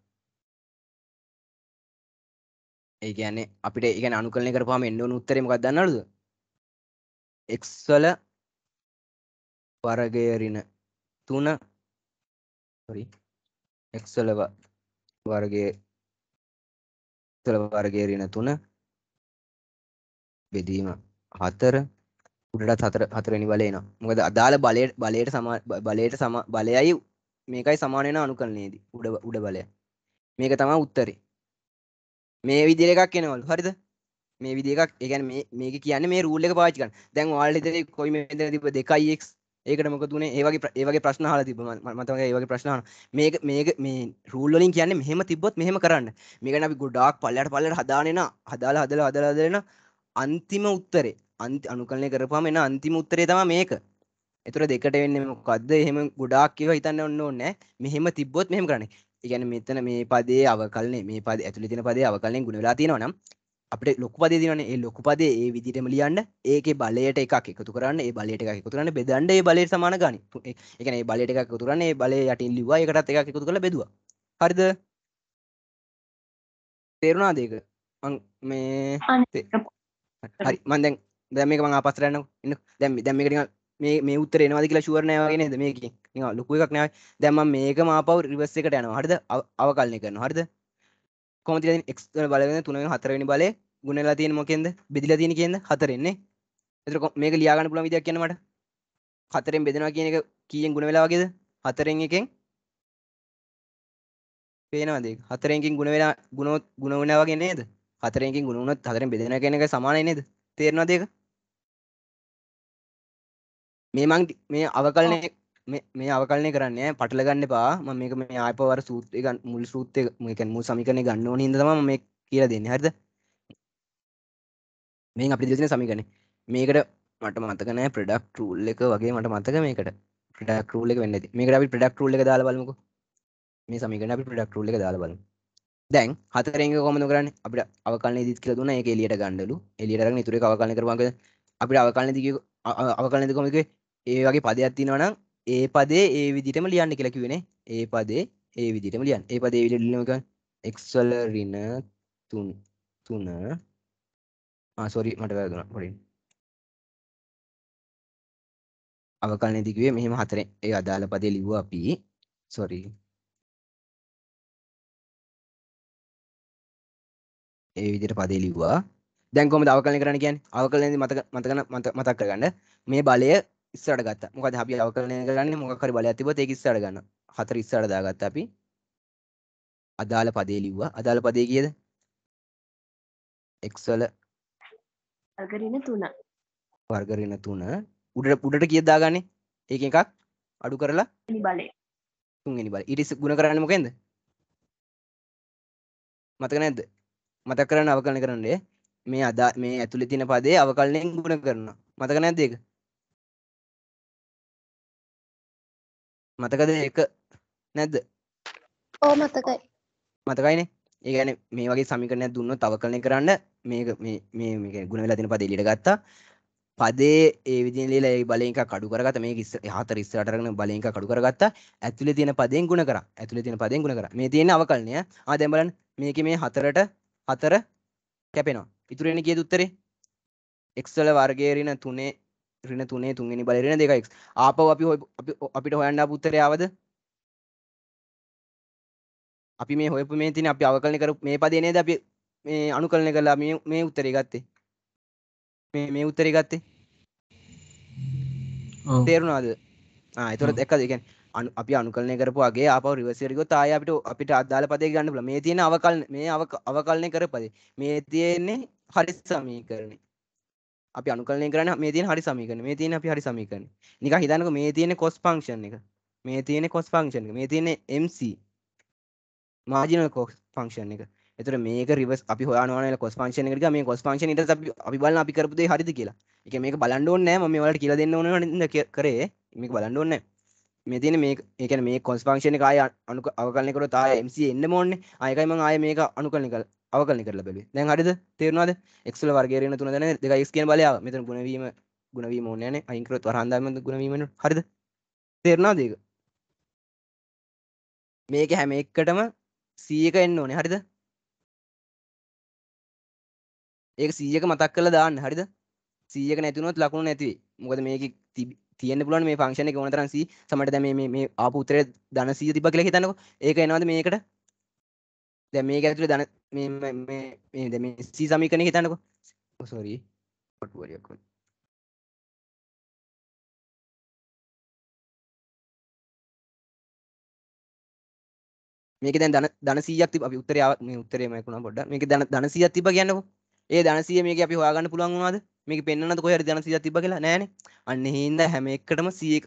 ඒ කියන්නේ අපිට ඒ කියන්නේ අනුකලනය කරපුවාම එන්න ඕන උත්තරේ මොකක්ද දන්නවද? x වල වර්ගයරින තුන එක්සලව වර්ගයේ වර්ගයරින තුන බෙදීම හතර උඩටත් හතර හතරනි බලය එනවා මොකද අදාළ බලය බලයට සම බලයට සම බලයයි මේකයි සමානයන අනුකරණයේදී උඩ උඩ බලය මේක තමා උත්තරේ මේ විදිර එකක් එනවලු හරිද මේ විදිකක් එකන් මේක කියන්න මේ රූල්ල එක පාචිකන් දැන් වාල්ලිතර කොයි මෙතන තිබ දෙකයික් ඒකට මොකතුනේ ඒවගේ ඒවගේ ප්‍රශ්න හලා තිබ මතමගේ ඒවගේ ප්‍රශ්නහන මේක මේක මේ රූල්ලින් කියන්න මෙහම තිබොත් මෙහම කරන්න මේකන අපි ගොඩාක් පල්ලට පල්ලට හදානෙන හදාලා හදල අදලාදරෙන අන්තිම උත්තරේ අන්ති අනුකලනය කරපාම එන අන්තිම උත්තරේ තම මේක එතුර දෙකට වෙන්න මොකක්ද එහෙම ගොඩාක් කියව හිතන්න ඔන්න ඕනෑ මෙහෙම තිබොත් මෙහෙම කරන ඉගැන මෙතන මේ පදේ අවකලනේ මේ පද ඇතුළි තින පදේ අවකලෙන් ගුණලා තියෙනවා නම් අපට ලොක්පදේ දිවන ඒ ලොකුපදේ ඒ විදිටම ලියන්න ඒක බලයට එකක් එකතු කරන්න ඒ බලයට එකක් එකතුරන්න බෙදන්ඩ ඒ බලය සමාන ගනි එකන ඒ බලයට එකක් එකතුරන්නේ බලය යටින් ලිවා එකටත් එකක් එකතු කළ බෙදවා හරිද තේරුණා දේක මේ හරි මන්දැන් දැමක මං අපස්සරන්න ඉන්න දැම් දැම්මකට මේ උත්තර එනවාද කියලා ශුවරණයගෙන ද මේකින් ලොකුව එකක් නෑ දැම මේක මාපව රිවස්ස එකට යනවා හරිද අවකල්නය කරන හරිද කොමති එක් බලවෙන තුනෙන් හතරවෙනි බල ගුණලා තියෙන මොකෙන්ද බෙදිලා තියෙන කියද හතරෙන්නේ එතර මේක ලියාගන්න පුළුවන් විදියක් කියනවට හතරෙන් බෙදෙනවා කියන එක කියෙන් ගුණ වෙලා වගේද හතරෙන් එකෙන් පේනවද හතරෙන්කින් ගුණ වෙලා ගුණොත් ගුණ වුණා වගේ නේද හතරෙන්කින් ගුණ වුණොත් හතරෙන් බෙදෙන කෙනෙක් සමානයි නේද තේරෙනවද ඒක මේ මං මේ අවකලනය මේ අවකලනය කරන්න පටල ගන්න පා ම මේක මේ ආපවර සූත්‍රය ගන්න මුල් සූත්‍රය මේකන් මුල් සමිකනය ගන්න ඕන ඉදම මේ කියල දෙන්න හරිද මේ අපි දෙසන සමිකන මේකට මට මතකනෑ ප්‍රඩක් රූල් එක වගේ මට මතක මේකට ප්‍රඩක් රූල එක වෙන්න මේක අපි ප්‍රඩක් රූල එක දාල බලමුක මේ සමිකන අපි ප්‍රඩක් රූල එක දාල බලමු දැන් හතරෙන් කොමද කරන්න අපිට අවකලන දිත් කියල දුන්න එක එලියට ගණ්ඩලු එලියටරක් නිතුරේ අවකලන කරවාග අපිට අවකලන දික අවකලන දෙකොමක ඒ වගේ පදයක් තිනවනම් ඒ පදේ ඒ විදිටම ලියන්න කියලා කිවනේ ඒ පදේ ඒ විදිටම ලියන් ඒ පදේ විට ලිනක එක්වල රින තුන් තුන ආසොරි මට වැරදුන පොඩින් අවකලනය දිගුවේ මෙහෙම හතරේ ඒ අදාළ පදේ ලිව්ව අපි සොරි ඒ විදිට පදේ ලිව්වා දැන්කොම අවකලනය කරන්න කියන් අවකලනද මතක මතක මතක් කරගන්න මේ බලය ඉස්සරට ගත්තා මොකද අපි අවකලනය කරන්නේ මොකක් හරි බලයක් තිබ්බොත් ඒක ඉස්සරට ගන්න හතර ඉස්සරට දාගත්තා අපි අදාළ පදේ ලිව්වා අදාළ පදේ කීයද x වල වර්ග ඍණ 3 වර්ග ඍණ 3 උඩට උඩට කීයද දාගන්නේ ඒක එකක් අඩු කරලා තුන්වෙනි බලේ තුන්වෙනි බලේ ඊට ගුණ කරන්නේ මොකෙන්ද මතක නැද්ද මතක කරන්න අවකලනය කරන්නේ මේ අදා මේ ඇතුලේ තියෙන පදේ අවකලනයෙන් ගුණ කරනවා මතක නැද්ද ඒක මතකද ඒක නැද්ද ඕ මතකයි මතකයිනේ ඒගැන මේ වගේ සමිකරණය දුන්න තව කරණය කරන්න මේක මේ ගුණ වෙලා තින පදේ ලිට ගත්තා පදේ ඒ විදිල ඒ බලක කඩු කරගත මේ ස් හතර ස්රටරන බලක කඩු කරගත්ත ඇතුල තියෙන පදෙන් ගුණ කර ඇතුල තියෙන පදෙන් ගුණ කර මේ තියෙන අවකරණය ආදැම්බලන් මේක මේ හතරට හතර කැපෙනවා ඉතුරෙන කිය උත්තරේ එක්සල වර්ගේරන තුනේ රින තුනේ තුන්ගනි බල රෙන දෙකක් ආප අපි හො අපිට හොයන්න පුත්තරයාවද අපි මේ හොයපු මේ තින අපි අවකලන කර මේ පදනේද අපි මේ අනු කලන කලා මේ උත්තරේ ගත්තේ මේ මේ උත්තරේ ගත්තේ තේරුණාද තොරත් එක් දෙකන් අනු අපි අනුකලනය කරපුගේ අප රිවසිරකොත් ආය අපිට අපිට අදාල පදේ ගන්න පුල මේ තියෙන අවකල් මේ අවකලනය කරපදේ මේ තියෙන්නේ හරිස්සමී කරන්නේ අපි අනුකලනය කරන්න මේ තියෙන හරි සමීකරණ මේ තියෙන අපි හරි සමීකරණ නිකන් හිතන්නකෝ මේ තියෙන cos function එක මේ තියෙන cos function එක මේ තියෙන mc marginal cos function එක එතකොට මේක රිවර්ස් අපි හොයනවා නේද cos function එකට ගියා මේ cos function ඊට අපි අපි බලන අපි කරපු දේ හරිද කියලා. ඒ කියන්නේ මේක බලන්න ඕනේ නැහැ මම මේ වලට කියලා දෙන්න ඕන නේද කරේ. මේක බලන්න ඕනේ නැහැ. මේ තියෙන මේ ඒ කියන්නේ මේ cos function එක ආය අනුකලනය කරොත් ආය mc එන්න ඕනේ. ආයකයි මම ආය මේක අනුකලනය අවකලනය කරලා බැලුවේ දැන් හරිද තේරෙනවද x වල වර්ගය ඍණ 3 දැන 2x කියන බලය ආවා මෙතන ගුණවීම ගුණවීම ඕනේ නැනේ අයින් කරොත් වරහන් දාන්න ගුණවීම වෙනවා හරිද තේරෙනවද ඒක මේක හැම එකටම 100 එක එන්න ඕනේ හරිද ඒක 100 එක මතක් කරලා දාන්න හරිද 100 එක නැති වුණොත් ලකුණු නැති වෙයි මොකද මේකේ තියෙන්න පුළුවන් මේ ෆංක්ෂන් එක ඕන තරම් 100 සමහරට දැන් මේ මේ ආපු උත්තරේ ධන 100 තිබ්බා කියලා හිතන්නකෝ ඒක එනවද මේකට දැ මේ ඇතුළ දන දැම සී සමීකන හිතන්නක සොරී පොටුවරියකුන් මේක දැන් දන දන සීයක් තිබ අපි උත්තරේ ආවත් මේ උත්තරේ මම කුණා පොඩ්ඩක් මේක දන දන සීයක් තිබ්බා කියන්නකෝ ඒ දන සීය මේක අපි හොයාගන්න පුළුවන් වුණාද මේක පෙන්වන්නද කොහේ හරි දන සීයක් තිබ්බා කියලා නෑනේ අන්න එහෙනම් හැම එකටම 100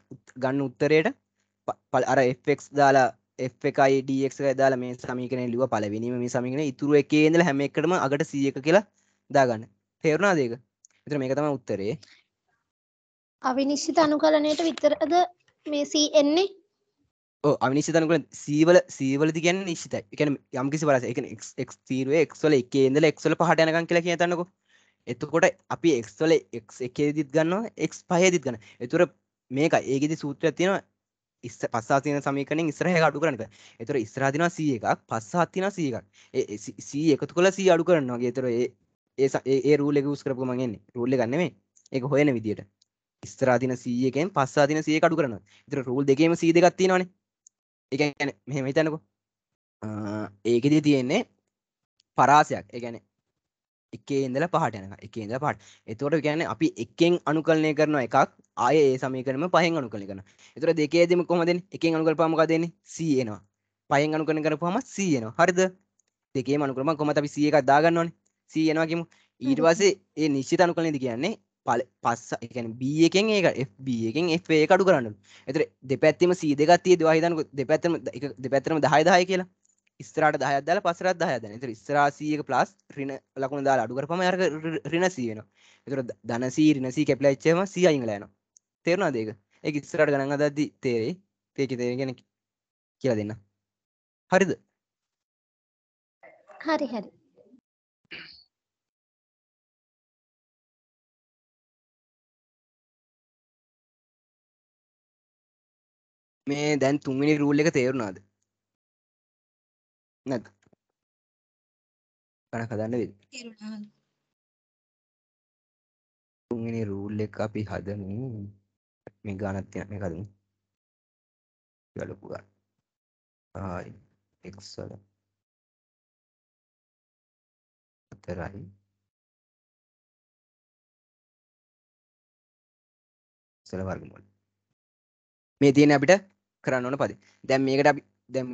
ගන්න උත්තරේට අර fx දාලා එකයිඩක් දාල මේ සමීකන ලිව පලවිනීම මේ සමිකන ඉතුරුව එකේදල හැම එකටම අගට සියක කියලා දාගන්න තේරුණා දේක එතර මේක තම උත්තරේ අවිනිශ්චිත අනුකලනයට විතරද මේ සී එන්නේ ඕ අවිනිශ්චිතනකල සීවල සීවලති ගැන නිශ්ිත එකන යම් කිසි වලස එක එක් තීරුව එක්වල එකේදල එක්වල පහටයනකන් කියලා කියතන්නකො එතකොට අපි එක්වල එක් එකේදිත් ගන්න එක් පහදිත් ගන්න එතුර මේක ඒගෙදි සූත්‍රයක් තියෙනවා ඉස්ස පස්සා තියෙන සමීකරණයෙන් ඉස්සරහට අඩු කරන්න බෑ. ඒතර ඉස්සරහ තියෙනවා 100 එකක්, පස්සහත් තියෙනවා 100 එකක්. ඒ 100 එකතු කළා 100 අඩු කරනවා වගේ. ඒතර ඒ ඒ ඒ රූල් එක යූස් කරපුව මම එන්නේ. රූල් එක නෙමෙයි. ඒක හොයන විදියට. ඉස්සරහ තියෙන 100 එකෙන් පස්සහත් තියෙන 100 එක අඩු කරනවා. ඒතර රූල් දෙකේම 100 දෙකක් තියෙනවානේ. ඒ කියන්නේ මෙහෙම හිතන්නකෝ. ඒකෙදි තියෙන්නේ පරාසයක්. ඒ කියන්නේ එකේ ඉඳලා පහට යනකම් එකේ ඉඳලා පහට. එතකොට කියන්නේ අපි එකෙන් අනුකලනය කරන එකක් ආයේ ඒ සමීකරණයම පහෙන් අනුකලනය කරනවා. එතකොට දෙකේදීම කොහොමද එන්නේ? එකෙන් අනුකලපුවාම මොකද එන්නේ? c එනවා. පහෙන් අනුකලනය කරපුවාම c එනවා. හරිද? දෙකේම අනුකලපුවාම කොහොමද අපි c එකක් දාගන්නවනේ. c එනවා කියමු. ඊට පස්සේ ඒ නිශ්චිත අනුකලනයද කියන්නේ පස්ස ඒ කියන්නේ b එකෙන් ඒක b එකෙන් fa එක අඩු කරන්න ඕනේ. එතකොට දෙපැත්තෙම c දෙකක් තියෙද්දී ඔයා හිතන්නකෝ දෙපැත්තම දෙපැත්තම 10 10 කියලා. ස්රට දහය දල පසරත් දහය දන තර ස්රාසීක ප්ලස් රින ලකුණ දාලා අඩු කරපම යර රිනසීයන තුර දනසී රිනසී කැප්ලච්චම සිය ඉංගලයන තේරුණා දේක එක ස්රට ගනන් අදදදි තේරේ තේකි තේරගෙන කියලා දෙන්න හරිද හරි හරි මේ දැන් තුන්වෙනි රූල් එක තේරුණාද නැත ගන කදන්න වෙද තුන්ගෙන රූල් එක අපි හදමින් මේ ගානත් තින මේ කදමු ගලපු ගන්න ආයි එක්සල අතරයි සල වර්ගමූල මේ තියෙන අපිට කරන්න ඕන පද දැන් මේකට අපි දැම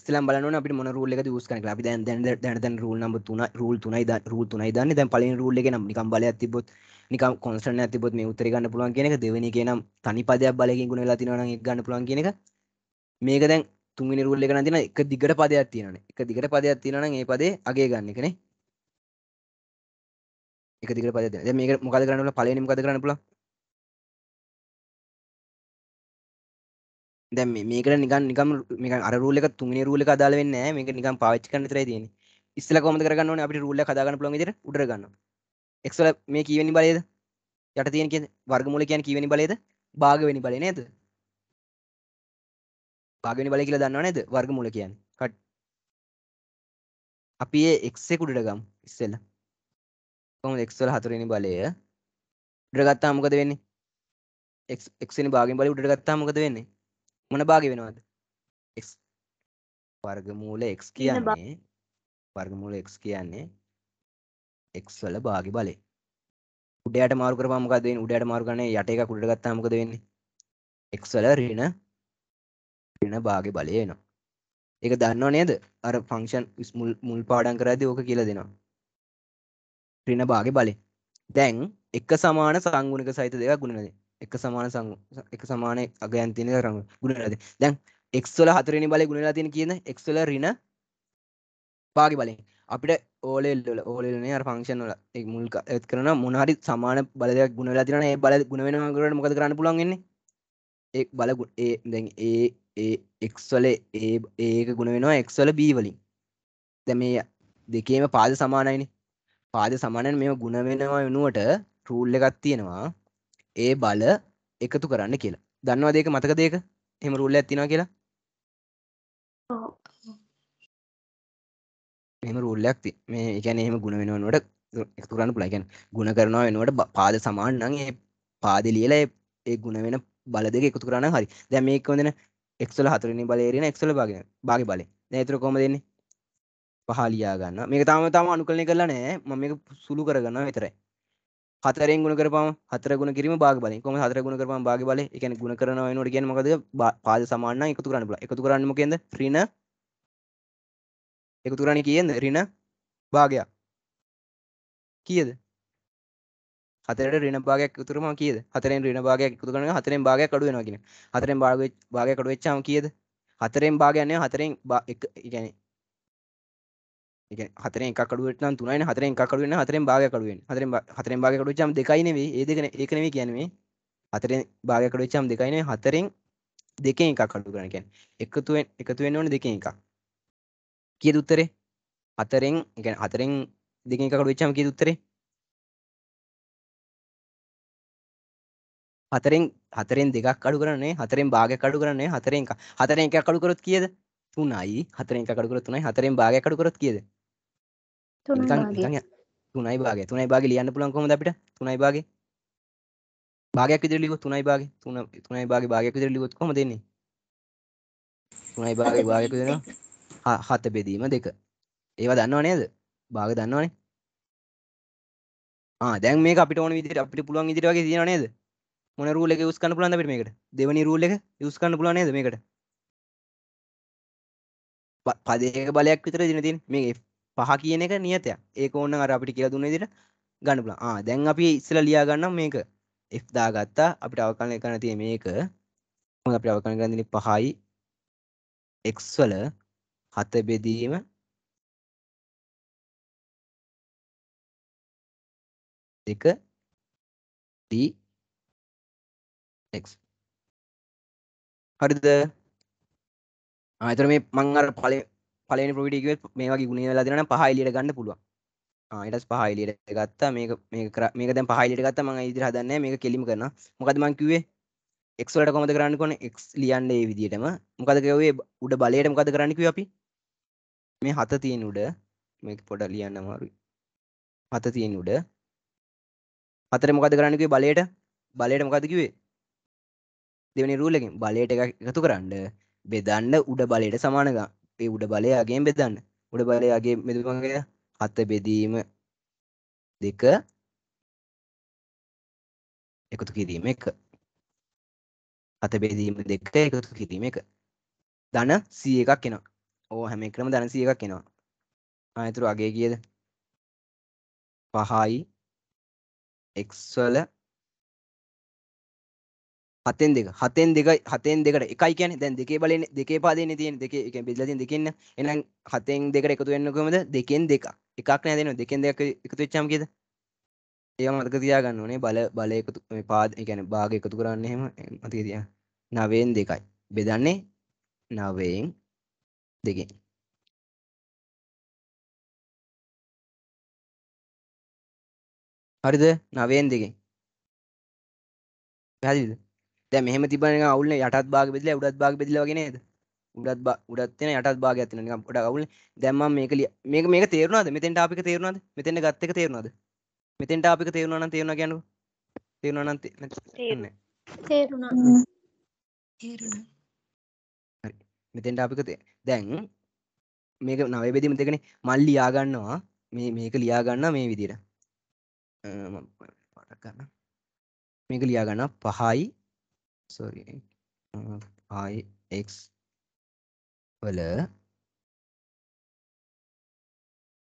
ස්ලම් බලන අපි මොන රූල්ල එක දස් කන අපි දැන් දැ දැනතන් රූල් නම්බ තුන රූල් තුනයි රූල් තුනයි දන්න දැන් පලින් රූල්ල එක නම් නිකම් බල තිබොත් නිකම් කොන්සර්න ඇතිබොත් මේ උත්තරගන්න පුළුවන් කියන එක දෙවනි කියනම් තනි පදයක් බලකින් ගුණ වෙලා තිනවන ගන්න පුළුවන් කියන එක මේක දැන් තුන්වෙනි රූල් එක නම් තියෙන එක දිගට පදයක් තියෙනවනේ එක දිගට පදයක් තියෙනවා නම් ඒ පදේ අගේ ගන්න එකනේ එක දිගට පදයක් තියෙනවා දැන් මේක මොකද කරන්න පුළුවන් පළවෙනි මොකද කරන්න පුළුවන් දැන් මේ මේකට නිකන් නිකම් මේක අර රූල් එක තුන්වෙනි රූල් එක අදාළ වෙන්නේ නැහැ මේක නිකන් පාවිච්චි කරන්න විතරයි තියෙන්නේ ඉස්සෙල්ලා කොහොමද කරගන්න ඕනේ අපිට රූල් එක හදාගන්න පුළුවන් විදිහට උඩට ගන්න x වල මේ කීවෙනි බලයද යට තියෙන කියන්නේ වර්ගමූල කියන්නේ කීවෙනි බලයද භාගවෙනි බලය නේද භාගවෙනි බලය කියලා දන්නව නේද වර්ගමූල කියන්නේ කට් අපි ඒ x එක උඩට ගමු ඉස්සෙල්ලා කොහොමද x වල හතරවෙනි බලය උඩට ගත්තාම මොකද වෙන්නේ x x වෙනි භාගයෙන් බලය උඩට ගත්තාම මොකද වෙන්නේ මොන භාග වෙනවද x වර්ගමූල x කියන්නේ වර්ගමූල x කියන්නේ x වල භාග බලය උඩයට මාරු කරපුවාම මොකද වෙන්නේ උඩයට මාරු කරන්නේ යට එකක් උඩට ගත්තාම මොකද වෙන්නේ x වල ඍණ ඍණ භාග බලය එනවා ඒක දන්නව නේද අර ෆංක්ෂන් මුල් මුල් පාඩම් කරද්දී ඕක කියලා දෙනවා ඍණ භාග බලය දැන් එක සමාන සංගුණක සහිත දෙකක් ගුණනද එක සමාන සං එක සමාන අගයන් තියෙන රංග ගුණලා තියෙන. දැන් x වල හතරවෙනි බලේ ගුණලා තියෙන කියන x වල ඍණ පාගේ බලෙන් අපිට ඕලෙල් වල ඕලෙල් නේ අර ෆන්ක්ෂන් වල ඒ මුල් ඒත් කරන මොන හරි සමාන බල දෙකක් ගුණලා තියෙනවා ඒ බල ගුණ වෙනවා කරන්නේ මොකද කරන්න පුළුවන් වෙන්නේ? ඒ බල ඒ දැන් ඒ ඒ x වල ඒ ඒක ගුණ වෙනවා x වල b වලින්. දැන් මේ දෙකේම පාද සමානයිනේ. පාද සමානයි මේ ගුණ වෙනවා වෙනුවට රූල් එකක් තියෙනවා. ඒ බල එකතු කරන්න කියලා දන්නවා දෙක මතක දෙක එහෙම රුල්ල ඇතිනවා කියලා එම රුල්ලයක් ති මේ එකැන එහෙම ගුණ වෙනවනට එකතුරන්න පුලයිකැන් ගුණ කරනවා වෙනුවට පාද සමාන් නං ඒ පාද ලියල ඒ ගුණ වෙන බල දෙක එකතු කරන්න හරි දැ මේක වදන එක්සල හතරනි බලේරෙන එක්සල බාගෙන බාග බල නෑතර කොම දෙන්නේ පහලියා ගන්න මේක තම තම අනු කරණය කරලා නෑ ම මේක සුළු කරගන්න විතරයි හතරෙන් ගුණ කරපම හතර ගුණ කිරීම භාග බලය කොහොමද හතර ගුණ කරපම භාග බලය ඒ කියන්නේ ගුණ කරනවා වෙනකොට කියන්නේ මොකද පාද සමාන නම් එකතු කරන්න පුළුවන් එකතු කරන්නේ මොකෙන්ද ඍණ එකතු කරන්නේ කීයෙන්ද ඍණ භාගයක් කීයද හතරට ඍණ භාගයක් එකතු කරාම කීයද හතරෙන් ඍණ භාගයක් එකතු කරනවා හතරෙන් භාගයක් අඩු වෙනවා කියන්නේ හතරෙන් භාගයක් අඩු වෙච්චාම කීයද හතරෙන් භාගයක් නේ හතරෙන් ඒ කියන්නේ එක හතරෙන් එකකඩුවට නම් තුනයින හතරෙන් එකකඩු වෙන හතරෙන් භාගයකඩු වෙන හතරෙන් හතරෙන් භාගයකඩු වෙච්චාම දෙකයි නෙවෙයි ඒ දෙක ඒක නෙවෙයි කියන්නේ මේ හතරෙන් භාගයකඩු වෙච්චාම දෙකයි නෙවෙයි හතරෙන් දෙකෙන් එකක් අඩු කරන කියන්නේ එකතු වෙන එකතු වෙන්න ඕනේ දෙකෙන් එකක් කීයද උත්තරේ හතරෙන් يعني හතරෙන් දෙකෙන් එකක් අඩු වෙච්චාම කීයද උත්තරේ හතරෙන් හතරෙන් දෙකක් අඩු කරන්නේ හතරෙන් භාගයක් අඩු කරන්නේ හතරෙන් හතරෙන් එකක් අඩු කරොත් කීයද 3යි හතරෙන් එකක් අඩු කරොත් 3යි හතරෙන් භාගයක් අඩු කරොත් කීයද 4 තුනයි බාගේ තුනයි බාගේ ලියන්න පුළුවන් කොහොමද අපිට තුනයි බාගේ භාගයක් විදිහට ලියුවොත් තුනයි බාගේ තුන තුනයි බාගේ භාගයක් විදිහට ලියුවොත් කොහොමද එන්නේ තුනයි බාගේ භාගයක් විදිහට හත බෙදීම දෙක ඒවා දන්නව නේද භාග දන්නවනේ ආ දැන් මේක අපිට ඕන විදිහට අපිට පුළුවන් විදිහට වගේ තියෙනව නේද මොන රූල් එක යූස් කරන්න පුළුවන්ද අපිට මේකට දෙවෙනි රූල් එක යූස් කරන්න පුළුවන් නේද මේකට පදයක බලයක් විතර දෙන තියෙන මේ පහ කියන එක නියතයක් ඒක ඕන්න අර අපිට කියලා දුන්න විදිහට ගන්න පුළුවන්. ආ දැන් අපි ඉස්සෙල්ලා ලියා ගන්නම් මේක. f දාගත්තා. අපිට අවකලනය කරන්න තියෙන්නේ මේක. මොකද අපිට අවකලනය කරන්න තියෙන්නේ 5යි x වල 7 බෙදීම එක d x හරිද? ආ එතකොට මේ මම අර පළවෙනි පලන පොටිකව මේ වගේ ගුණ ලදන පහයිලියට ගන්න පුළුව ආයටස් පහයිලියට ගත්තා මේ මේක දැ පහයිලිට ගත්ත මඟ ඉදිර හදන්න මේ කෙලිම කරන මොකදමං කිවේ එක්ලට කොමද කරන්න කොන එක් ලියන්ඩේ විදිටම මොකදකවේ උඩ බලයට මොකද කරන්නකව අපි මේ හත තියෙන් උඩ මේ පොඩ ලියන්න මාරු හත තියෙන් උඩ අතර මොකද කරන්නකේ බලයට බලයට මොකදකිවේ දෙවනි රූලකින් බලයට එකතු කරන්න බෙදන්න උඩ බලයට සමානග ඒ උඩ බලයාගෙන් බෙදන්න උඩ බලයාගේ මෙදුමගේ හත බෙදීම දෙක එකතු කිරීම එක හත බෙදීම දෙක එකතු කිරීම එක ධන සී එකක් එනවා ඕ හැම එකම ධන සී එකක් එනවා අයතුරු අගේ කියද පහයි එක්වල හතෙන් දෙක හතෙන් දෙක හතෙන් දෙකට එකයි කියන්නේ දැන් දෙකේ බලන්නේ දෙකේ පාදෙන්නේ තියෙන දෙකේ ඒ කියන්නේ බෙදලා තියෙන දෙකෙන් එහෙනම් හතෙන් දෙකට එකතු වෙන්නේ කොහමද දෙකෙන් දෙක එකක් නෑ දෙනවා දෙකෙන් දෙකක් එකතු වෙච්චාම කීයද ඒක මතක තියාගන්න ඕනේ බල බල එකතු මේ පාද ඒ කියන්නේ භාග එකතු කරන්නේ එහෙම මතක තියාගන්න 9න් 2යි බෙදන්නේ 9න් 2කින් හරිද 9න් 2කින් පැහැදිලිද දැ මෙහම තිබන අවුල යටත් බාග බෙදල උඩත් බාග බෙදලගෙනද උඩත් බා උඩත්න යටත් බාග ඇතින ොඩ අවුල් දැම්ම මේකල මේක මේ තේරුණද මෙතෙන්ට අපික තේරුණද මෙතෙන ගත්තක තේරුණද මෙතෙන්ට අපික තේරුණන තේරුණ ගැනු තේරුණන තේරන තේරුණ මෙතෙන්ට අපික දැන් මේක නව බෙදි මෙතකන මල් ලියාගන්නවා මේ මේක ලියාගන්න මේ විදිර පටගන්න මේක ලියාගන්න පහයි sorry phi uh, x වල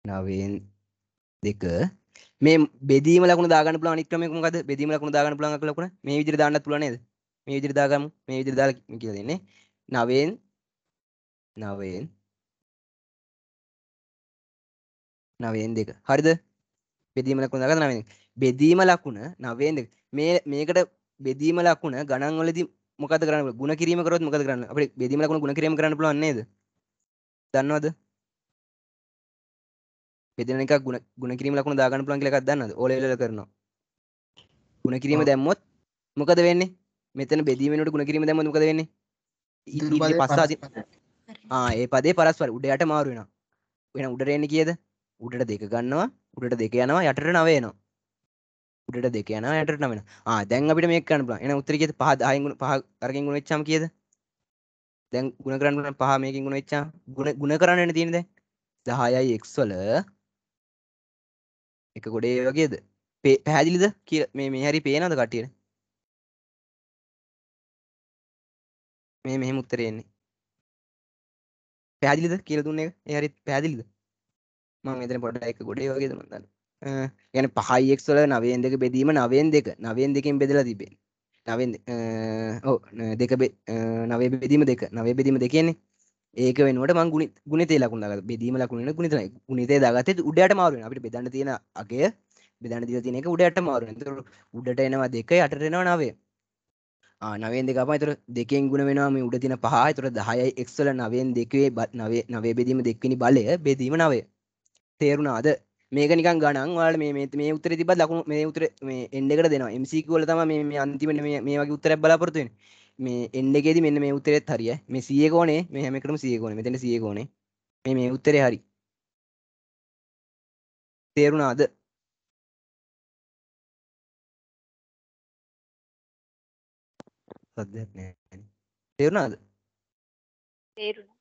නවයෙන් දෙක මේ බෙදීම ලකුණු දාගන්න පුළුවන් අනිත් ක්‍රමයක මොකද බෙදීම ලකුණු දාගන්න පුළුවන් අක ලකුණ මේ විදිහට දාන්නත් පුළුවන් නේද මේ විදිහට දාගමු මේ විදිහට දාලා කියලා දෙන්නේ නවයෙන් නවයෙන් නවයෙන් දෙක හරිද බෙදීම ලකුණ දාගන්න නවයෙන් බෙදීම ලකුණ නවයෙන් දෙක මේ මේකට බෙදීම ලකුණ ගණන් වලදී මොකද කරන්න ගුණ කිරීම කරොත් මොකද කරන්න අපිට බෙදීම ලකුණ ගුණ කිරීම කරන්න පුළුවන් නේද දන්නවද බෙදෙන එක ගුණ ගුණ කිරීම ලකුණ දාගන්න පුළුවන් කියලා එකක් දන්නවද ඕ ලෙවල් වල කරනවා ගුණ කිරීම දැම්මොත් මොකද වෙන්නේ මෙතන බෙදීම වෙනකොට ගුණ කිරීම දැම්මොත් මොකද වෙන්නේ ඉතිරි පස්ස අදින ආ ඒ පදේ පරස්පර උඩ යට මාරු වෙනවා වෙන උඩට එන්නේ කීයද උඩට දෙක ගන්නවා උඩට දෙක යනවා යටට නව එනවා උඩට දෙක යනවා යටට නම වෙනවා ආ දැන් අපිට මේක කරන්න පුළුවන් එහෙනම් උත්තරේ කීයද 5 10 ගුණ 5 අරකින් ගුණ වෙච්චාම කීයද දැන් ගුණ කරන්න පුළුවන් 5 මේකෙන් ගුණ වෙච්චාම ගුණ ගුණ කරන්න වෙන තියෙන්නේ දැන් 10යි x වල එක ගොඩේ වගේද පැහැදිලිද කියලා මේ මේ හැරි පේනවද කට්ටියට මේ මෙහෙම උත්තරේ එන්නේ පැහැදිලිද කියලා දුන්න එක ඒ හරිත් පැහැදිලිද මම මෙතන පොඩ්ඩක් එක ගොඩේ වගේද මන් දන්නේ ගැන පහයිෙක්ස්වල නවයෙන් දෙක බෙදීම නවයෙන් දෙක නවයෙන් දෙකින් බෙදලා තිබේ නවෙන් ඕ දෙක නවේ බෙදීම දෙක නවේ බෙදීම දෙකන්නේ ඒක වෙනට මං ගුණ ගුණතේ ලකුණ ල බෙදීම ලකුණන ගුණත ගුණතේ දාගත උඩට මාරුවෙන් අපිට බෙදන්න තියෙන අගේ බෙදන්න දිල තියෙන එක උඩට මාරුවෙන් තුර උඩට එනවා දෙක යටටෙනවා නවේ නවෙන් දෙකම තුර දෙකෙන් ගුණ වෙනවා මේ උඩ තින පහ තුර දහයයි එක්සල නවෙන් දෙකේ බත් නවේ නවේ බෙදීම දෙක්වනි බලය බෙදීම නවේ තේරුණාද මේක නිකන් ගණන් වල මේ මේ උත්තර තිබ ලකුණු මේ උතර මේ එන්ඩකට දෙනවා එමසිකවල තම මේ අන්තිමට මේ වගේ උත්තර බලාපොරතුවෙන මේ එන්ඩකෙද මෙන්න මේ උත්තරෙත් හරිය මේ සියකෝනේ මේ හැමකටම සියකෝන මෙතන සියකෝනේ මේ මේ උත්තරේ හරි තේරුණාද සද්දයක් නෑ තේරුණාද තේරුණා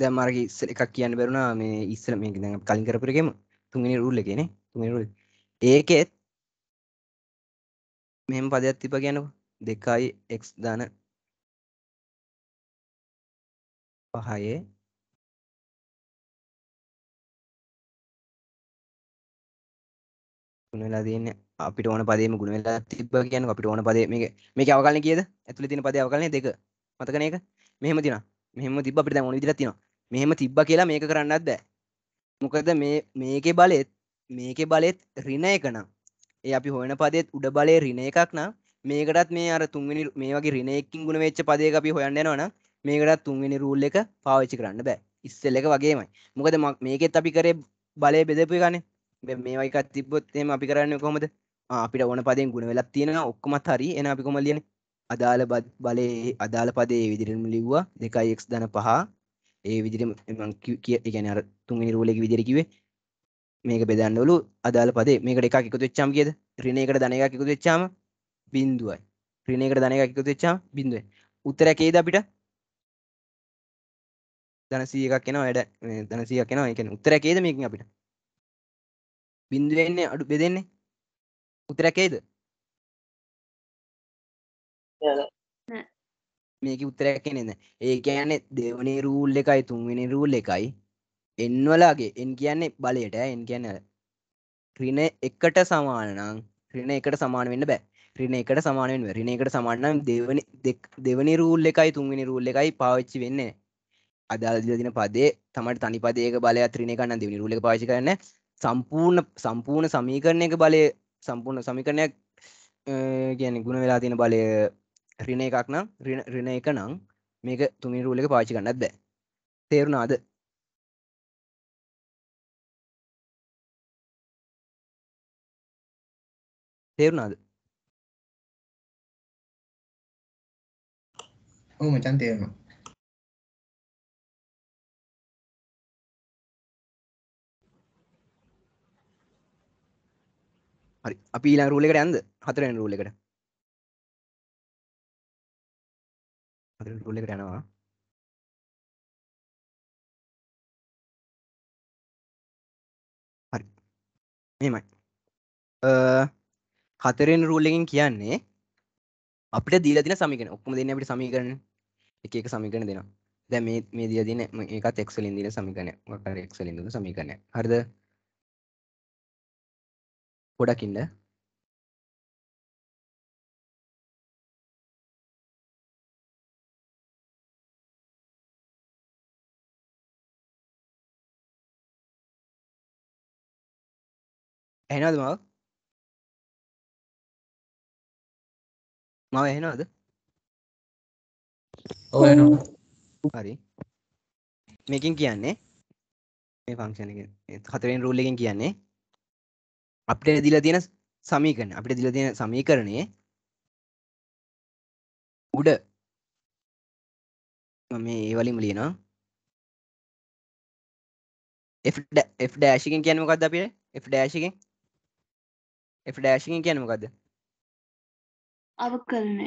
දැන් මාර්ගි ඉස්සෙල් එකක් කියන්න බැරුණා මේ ඉස්සෙල් මේක දැන් කලින් කරපු එකේම තුන්වෙනි රූල් එකේනේ තුන්වෙනි රූල් ඒකෙත් මෙහෙම පදයක් තිබ්බ කියනකො 2යි x ධන 5යි ගුණ වෙලා තියෙන්නේ අපිට ඕන පදේම ගුණ වෙලා තිබ්බා කියන්නේ අපිට ඕන පදේ මේක මේකේ අවකලන කීයද? ඇතුලේ තියෙන පදේ අවකලනේ දෙක. මතකනේ ඒක? මෙහෙම තියෙනවා. මෙහෙම තිබ්බ අපිට දැන් ඕන විදිහට තියෙනවා. මෙහෙම තිබ්බ කියලා මේක කරන්නත් දෑ මොකද මේ මේකෙ බලෙත් මේකෙ බලෙත් රින එක නම් ඒ අපි හොයන පදෙත් උඩ බලය රින එකක් නම් මේකටත් මේ අර තුන්වෙනි මේ වගේ රිනයකින් ගුණ වෙච්ච පදයක අපි හොයන්න යනවන මේකටත් තුන්වෙනි රූල් එක පාවිච්චි කරන්න බෑ ඉස්සෙල් එක වගේමයි මොකද මේකෙත් අපි කරේ බලය බෙදපු ගනේ මේ වයිකත් තිබ්බොත් එම අපි කරන්න කොමද අපිට ඕන පදෙන් ගුණ වෙලක් තියෙන ඔක්කොමත් හරි එන අපි කොමල් ලියන අදාළ බලේ අදාළ පදේ විදිරම ලිව්වා දෙකයික් දන පහ ඒ විදිරම කිය එකන අර තුන්ගනි රූලෙක විදිර කිවේ මේක බෙදන්නවලු අදාල පදේ මේකට එකක් එකතු වෙච්චාම කියද ඍණයකට ධනයක් එකතු වෙච්චාම බිඳුවයි ඍණයකට ධනයක් එකතු වෙච්චාම බිඳුවයි උත්තරයක් ඒද අපිට ධන 100ක් එනවා වැඩ ධන 100ක් එනවා ඒ කියන්නේ උත්තරයක් ඒද මේකෙන් අපිට බිඳුවේ ඉන්නේ අඩු බෙදෙන්නේ උත්තරයක් ඒද මේක උත්තරයක් කෙනෙද ඒ කියන්නේ දෙවනේ රූල් එකයි තුන්වෙනි රූල් එකයි එන්වලාගේ එන් කියන්නේ බලයට එන් කියන්න ක්‍රින එකට සමානනම් ක්‍රින එකට සමාන වෙන්න බෑ ක්‍රින එකට සමානෙන් රින එකට සමානම් දෙවනි දෙවනි රූල් එකයි තුන්වෙනි රූල් එකයි පාවිච්චි වෙන්නේ අදාළ දින පදේ තමයි තනි පදයක බලය ත්‍රිණ එකක් නම් දෙවෙනි රූල් එක පාවිච්චි කරන්නේ සම්පූර්ණ සම්පූර්ණ සමීකරණයක බලය සම්පූර්ණ සමීකරණයක් කියන්නේ ಗುಣ වෙලා තියෙන බලය රින එකක් නම් රින එක නම් මේක තුමින් රූල එක පාචි කන්නත් බෑ තේරුණාද තේරුණාද ඔව් මචන් තේරුණා හරි අපි ඊළඟ රූල් එකට යන්ද හතරවෙනි රූල් එකට රූල් එකට යනවා හරි මෙහෙමයි හතරෙන් රූල් එකෙන් කියන්නේ අපිට දීලා දෙන සමීකරණ ඔක්කොම දෙන්නේ අපිට සමීකරණ එක එක සමීකරණ දෙනවා දැන් මේ මේ දීලා දෙන මේකත් x වලින් දෙන සමීකරණයක් මොකක් හරි x වලින් දෙන සමීකරණයක් හරිද ගොඩක් ඉන්න ඇහෙනද මව මව එහෙනවද හරි මේකින් කියන්නේ මේ ෆංක්ෂණ හතරෙන් රූල්ලකින් කියන්නේ අපට දිලා තියෙන සමීකරණ අපිට දිලා තියෙන සමීකරණයේ උඩ මේ ඒ වලින්ම ලියනවා F ඩෑෂිකෙන් කියන්නේ මොකක්ද අපිට F ඩෑෂිකෙන් ෆ්ලෑශි කියනමකද අව කරන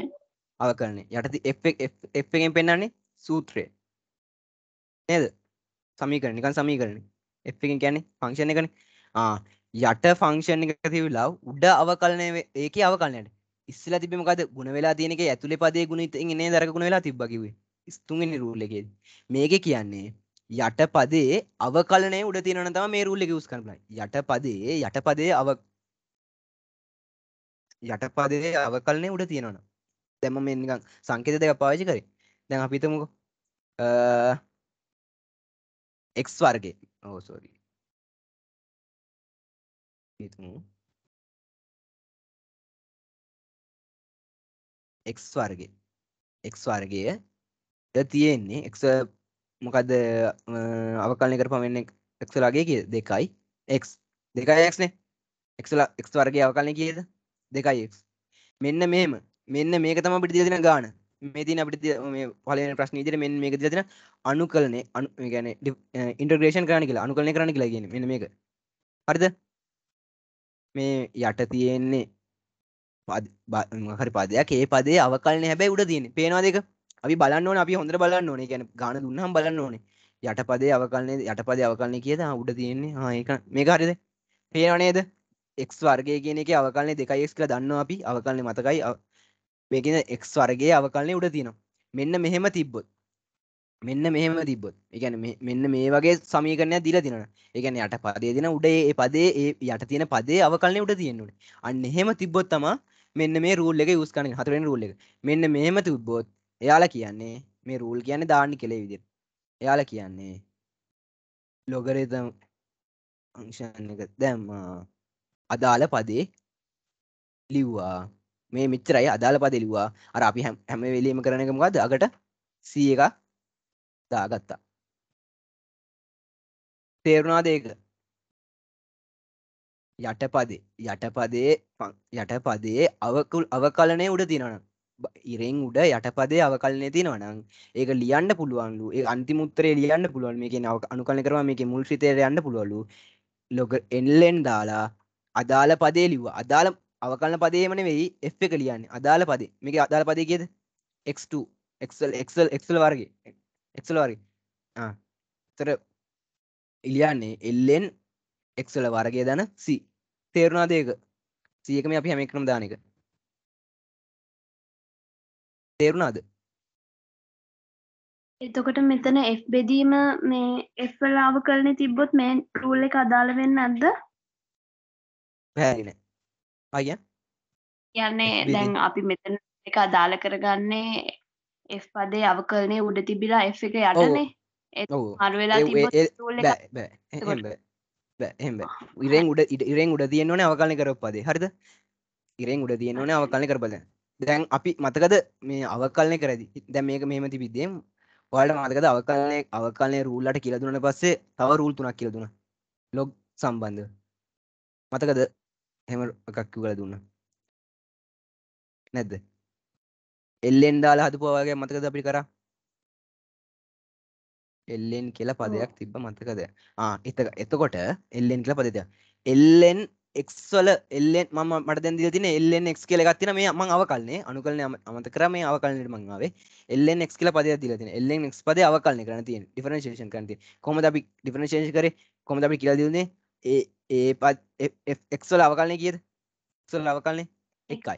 අව කරන යටති එෙන් පෙන්න්නන්නේ සූත්‍රය නේද සමීකර නිකන් සමී කරන එෙන් කියැන ෆංක්ෂණ කන යට ෆංක්ෂණ එක තිව ලව් උඩ අවකලනය ඒක අවකලනයට ඉස්සල තිබිමකද ගුණ වෙලා තියනක ඇතුළේ පදේ ගුණිත ඉන්නේ දරගුණ වෙලා තිබ්බකිව ස්තුන්ගෙන රූල්ලක මේක කියන්නේ යට පදේ අවකලනය උඩ තියනතම මේ රුල්ලෙක උස් කරන යට පදේ යට පදේ අවක් යටපදේ අවකලනය උඩ තියෙනවන දැම මේ නිකං සංකෙත දෙක පාවිචි කරේ දැන් අපිතමුක එක් වර්ගේ ඕසෝරි එක් වර්ගේ එක් වර්ගය oh, තියෙන්නේ එක් මොකද අවකලනය කර පමෙන් එක්සලාගේ කිය දෙකයි එක් දෙකයි එක්නේ එක්ලා එක් වර්ගේ අවකලනය කියද දෙකයි මෙන්න මෙම මෙන්න මේක තම අපිට දිලතින ගාන මේතින අපිට පලන ප්‍රශ්න ඉදිර මෙ මේක දිලතින අනු කලන අනුගැන ඉන්ටග්‍රේෂන් කරන කියලා අනු කලන කරන කියලා ගෙන මෙන මේක හරිද මේ යට තියෙන්නේ හරි පදයක් ඒ පදේ අවකලන හැබැයි උඩ තියෙන පේනවා දෙක අපි බලන්න ඕන අපි හොඳට බලන්න ඕනේ ගැන ගාන දුන්නහම් බලන්න ඕනේ යටපදේ අවකලනේ යටපදේ අවකලනේ කියද උඩ තියෙන්නේ ආ ඒක මේක හරිද පේනව නේද එක් වර්ගය කියන එක අවකලන්නේ දෙකයික් කියලා දන්න අපි අවකලන්නේ මතකයි මේකෙන එක් වර්ගයේ අවකලන්නේ උඩ තියෙනවා මෙන්න මෙහෙම තිබ්බොත් මෙන්න මෙහෙම තිබ්බොත් එකන මෙන්න මේ වගේ සමීකරණය දිල තිනන එකන යට පදේ දෙන උඩේ ඒ පදේ ඒ යට තියෙන පදේ අවකලන්නේ උඩ තියෙන්නුට අන්න එහෙම තිබ්බොත් තම මෙන්න මේ රූල් එක යස් කන හතරෙන් රූල් එක මෙන්න මෙහෙම තිබ්බොත් එයාලා කියන්නේ මේ රූල් කියන්නේ දාන්න කෙලේ විදිර එයාලා කියන්නේ ලොගරිතම් අංශන් එක දැම්මා අදාළ පදේ ලිව්වා මේ මෙච්චරයි අදාළ පද ලිව්වා අර අපි හැම වෙලීම කරන එක මොකද අකට සී එක දාගත්තා තේරුණාද ඒක යටපදේ යටපදේ යටපදේ අවකුල් අවකලනය උඩ තියෙනවනම් ඉරෙන් උඩ යටපදේ අවකලනය තියෙනවනම් ඒක ලියන්න පුළුවන්ලු ඒ අන්තිමුත්තරේ ලියන්න පුළුවන් මේකේ නව අනුකලන කරවා මේකේ මුල් සිතේට යන්න පුළුවන්ලු ලොග එන්ලෙන් දාලා අදාළ පදේ ලිව අදාළ අවකලන පදේමන වෙයි එ් එක ලියන්න අදාළ පදේ මේක අදාළ පදේ කියද x2 xl xl xl වර්ගේ xl වර්ගේ තර ඉලියන්නේ එල්ලෙන් එක්සල වර්ගය දන සි තේරුණා දේක සියකම අපි හැම එකනම් දාන එක තේරුණාද එතකොට මෙතන F බෙදීම මේ F වලාව කරන තිබ්බොත් මේ රූල් එක අදාළ වෙන්න නැද්ද පැහැදිලි නෑ. ආ කියන්නේ දැන් අපි මෙතන එක අදාළ කරගන්නේ F පදේ අවකලනය උඩ තිබිලා F එක යටනේ. ඒ මරු වෙලා තිබ්බොත් ටූල් එක බෑ බෑ. බෑ එහෙම බෑ. ඉරෙන් උඩ ඉරෙන් උඩ තියෙන්න ඕනේ අවකලනය කරපු පදේ. හරිද? ඉරෙන් උඩ තියෙන්න ඕනේ අවකලනය කරපු පදේ. දැන් අපි මතකද මේ අවකලනය කරදී දැන් මේක මෙහෙම තිබිද්දී ඔයාලට මතකද අවකලනය අවකලනය රූල් වලට කියලා දුන්නාට පස්සේ තව රූල් තුනක් කියලා දුන්නා. log සම්බන්ධව. මතකද හෙම එකක් කිවල දුන්න නැද්ද එල්ලෙන් දාලා හතුපුවාගේ මතකද අපි කර එල්ලෙන් කියලා පදයක් තිබ්බ මතකද එත එතකොට එල්ලෙන් කියලා පදද එල්ලෙන් එක්වල එල්ලෙන් ම මට දැදි තින එල්ලෙන් එක් කියල ගත්තින මේ මං අවකල්න්නේ අනුකරන අමත කර මේ අවකලනට මංාවේ එල්ලෙන් එක් කියල පද ති තින එල්ලෙන් එක් පද අවකලන කරන තිය ඩිෆරනශේෂන් කරති කොම අපි ඩිෆරනශේෂ කර කොම අපි කියලා දන්නේ ඒ ඒ එක්සොල් අවකලනය කියද සොල් අවකලනේ එකයි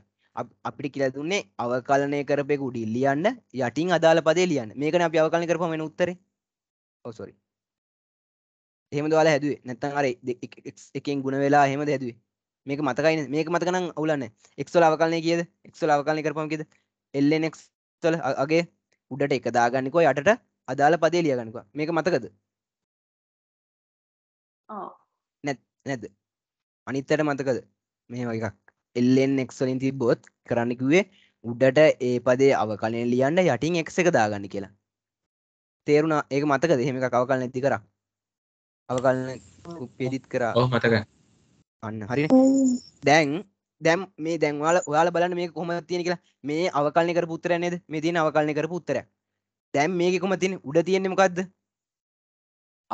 අපිට කියලා දුන්නේ අවකලනය කරපෙකු ඩිල්ලියන්න යටින් අදාළ පදේ ලියන්න මේකන අප අවකලන කරපම මෙන උත්තර ඔසොරි oh, එහෙම දාලා හැදුවේ නැත්තම් අර එකෙන් ගුණ වෙලා එහෙමද හැදුවේ මේක මතකයි මේක මතකනම් අවුලන්නේ එක්සොල් අවකලනය කියද එක්සොල් අවකලනය කරපම කියද එල්ලෙනෙක් සොල අගේ උඩට එක දාගන්නකෝ යටට අදාළ පදේ ලියගන්නකවා මේක මතකද ඔව් නැද අනිත්තට මතකද මේ වගේක් එල්ලෙන් එක්වලින් තිබ්බොත් කරන්නකිවේ උඩට ඒ පදේ අව කලෙන් ලියන්න යටින් එක් එක දාගන්න කියලා තේරුණා ඒක මතක දෙහෙම එක කව කල නැති කර අවකලන පෙදිත් කරා ඔහ මතක අන්න හරි දැන් දැම් මේ දැන්වාල ඔයාල බලන්න මේ කොම තියෙන කියලා මේ අවකලන කර පුත්තර නේද මේ තියෙන අවකලන කර පුත්තර දැම් මේක කොම තින් උඩ තියෙන්නේ මොකක්ද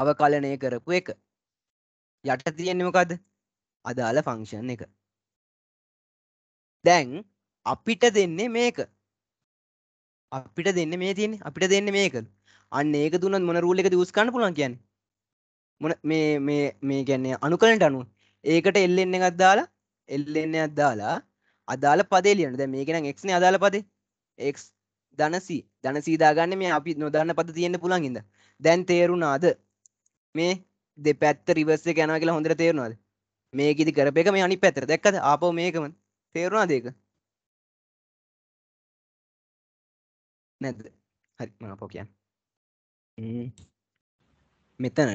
අවකලනය කරපු එක යට තියෙන්නේ මොකද අදාළ ෆංක්ෂන් එක දැන් අපිට දෙන්නේ මේක අපිට දෙන්න මේ තියෙන අපිට දෙන්න මේක අන්න ඒක දුන්නත් මොන රූල් එකද යූස් කරන්න පුළුවන් කියන්නේ මොන මේ මේ මේ කියන්නේ අනුකලනට අනුව ඒකට එල්ලෙන් එකක් දාලා එල්ලෙන් එකක් දාලා අදාළ පදේ ලියන්න දැන් මේක නම් x නේ අදාළ පදේ x ධන c ධන c දාගන්නේ මේ අපි නොදන්න පද තියෙන්න පුළුවන් ඉඳ දැන් තේරුණාද මේ දෙ පැත්ත රිවස්ස ගැන කියලා හොඳට තේරවාද මේ ගිදි කරප එක මේ අනි පැතර දැක්කද අපෝ මේකම තේරුණා දෙක නැද හරි මපෝ කියන්න මෙතන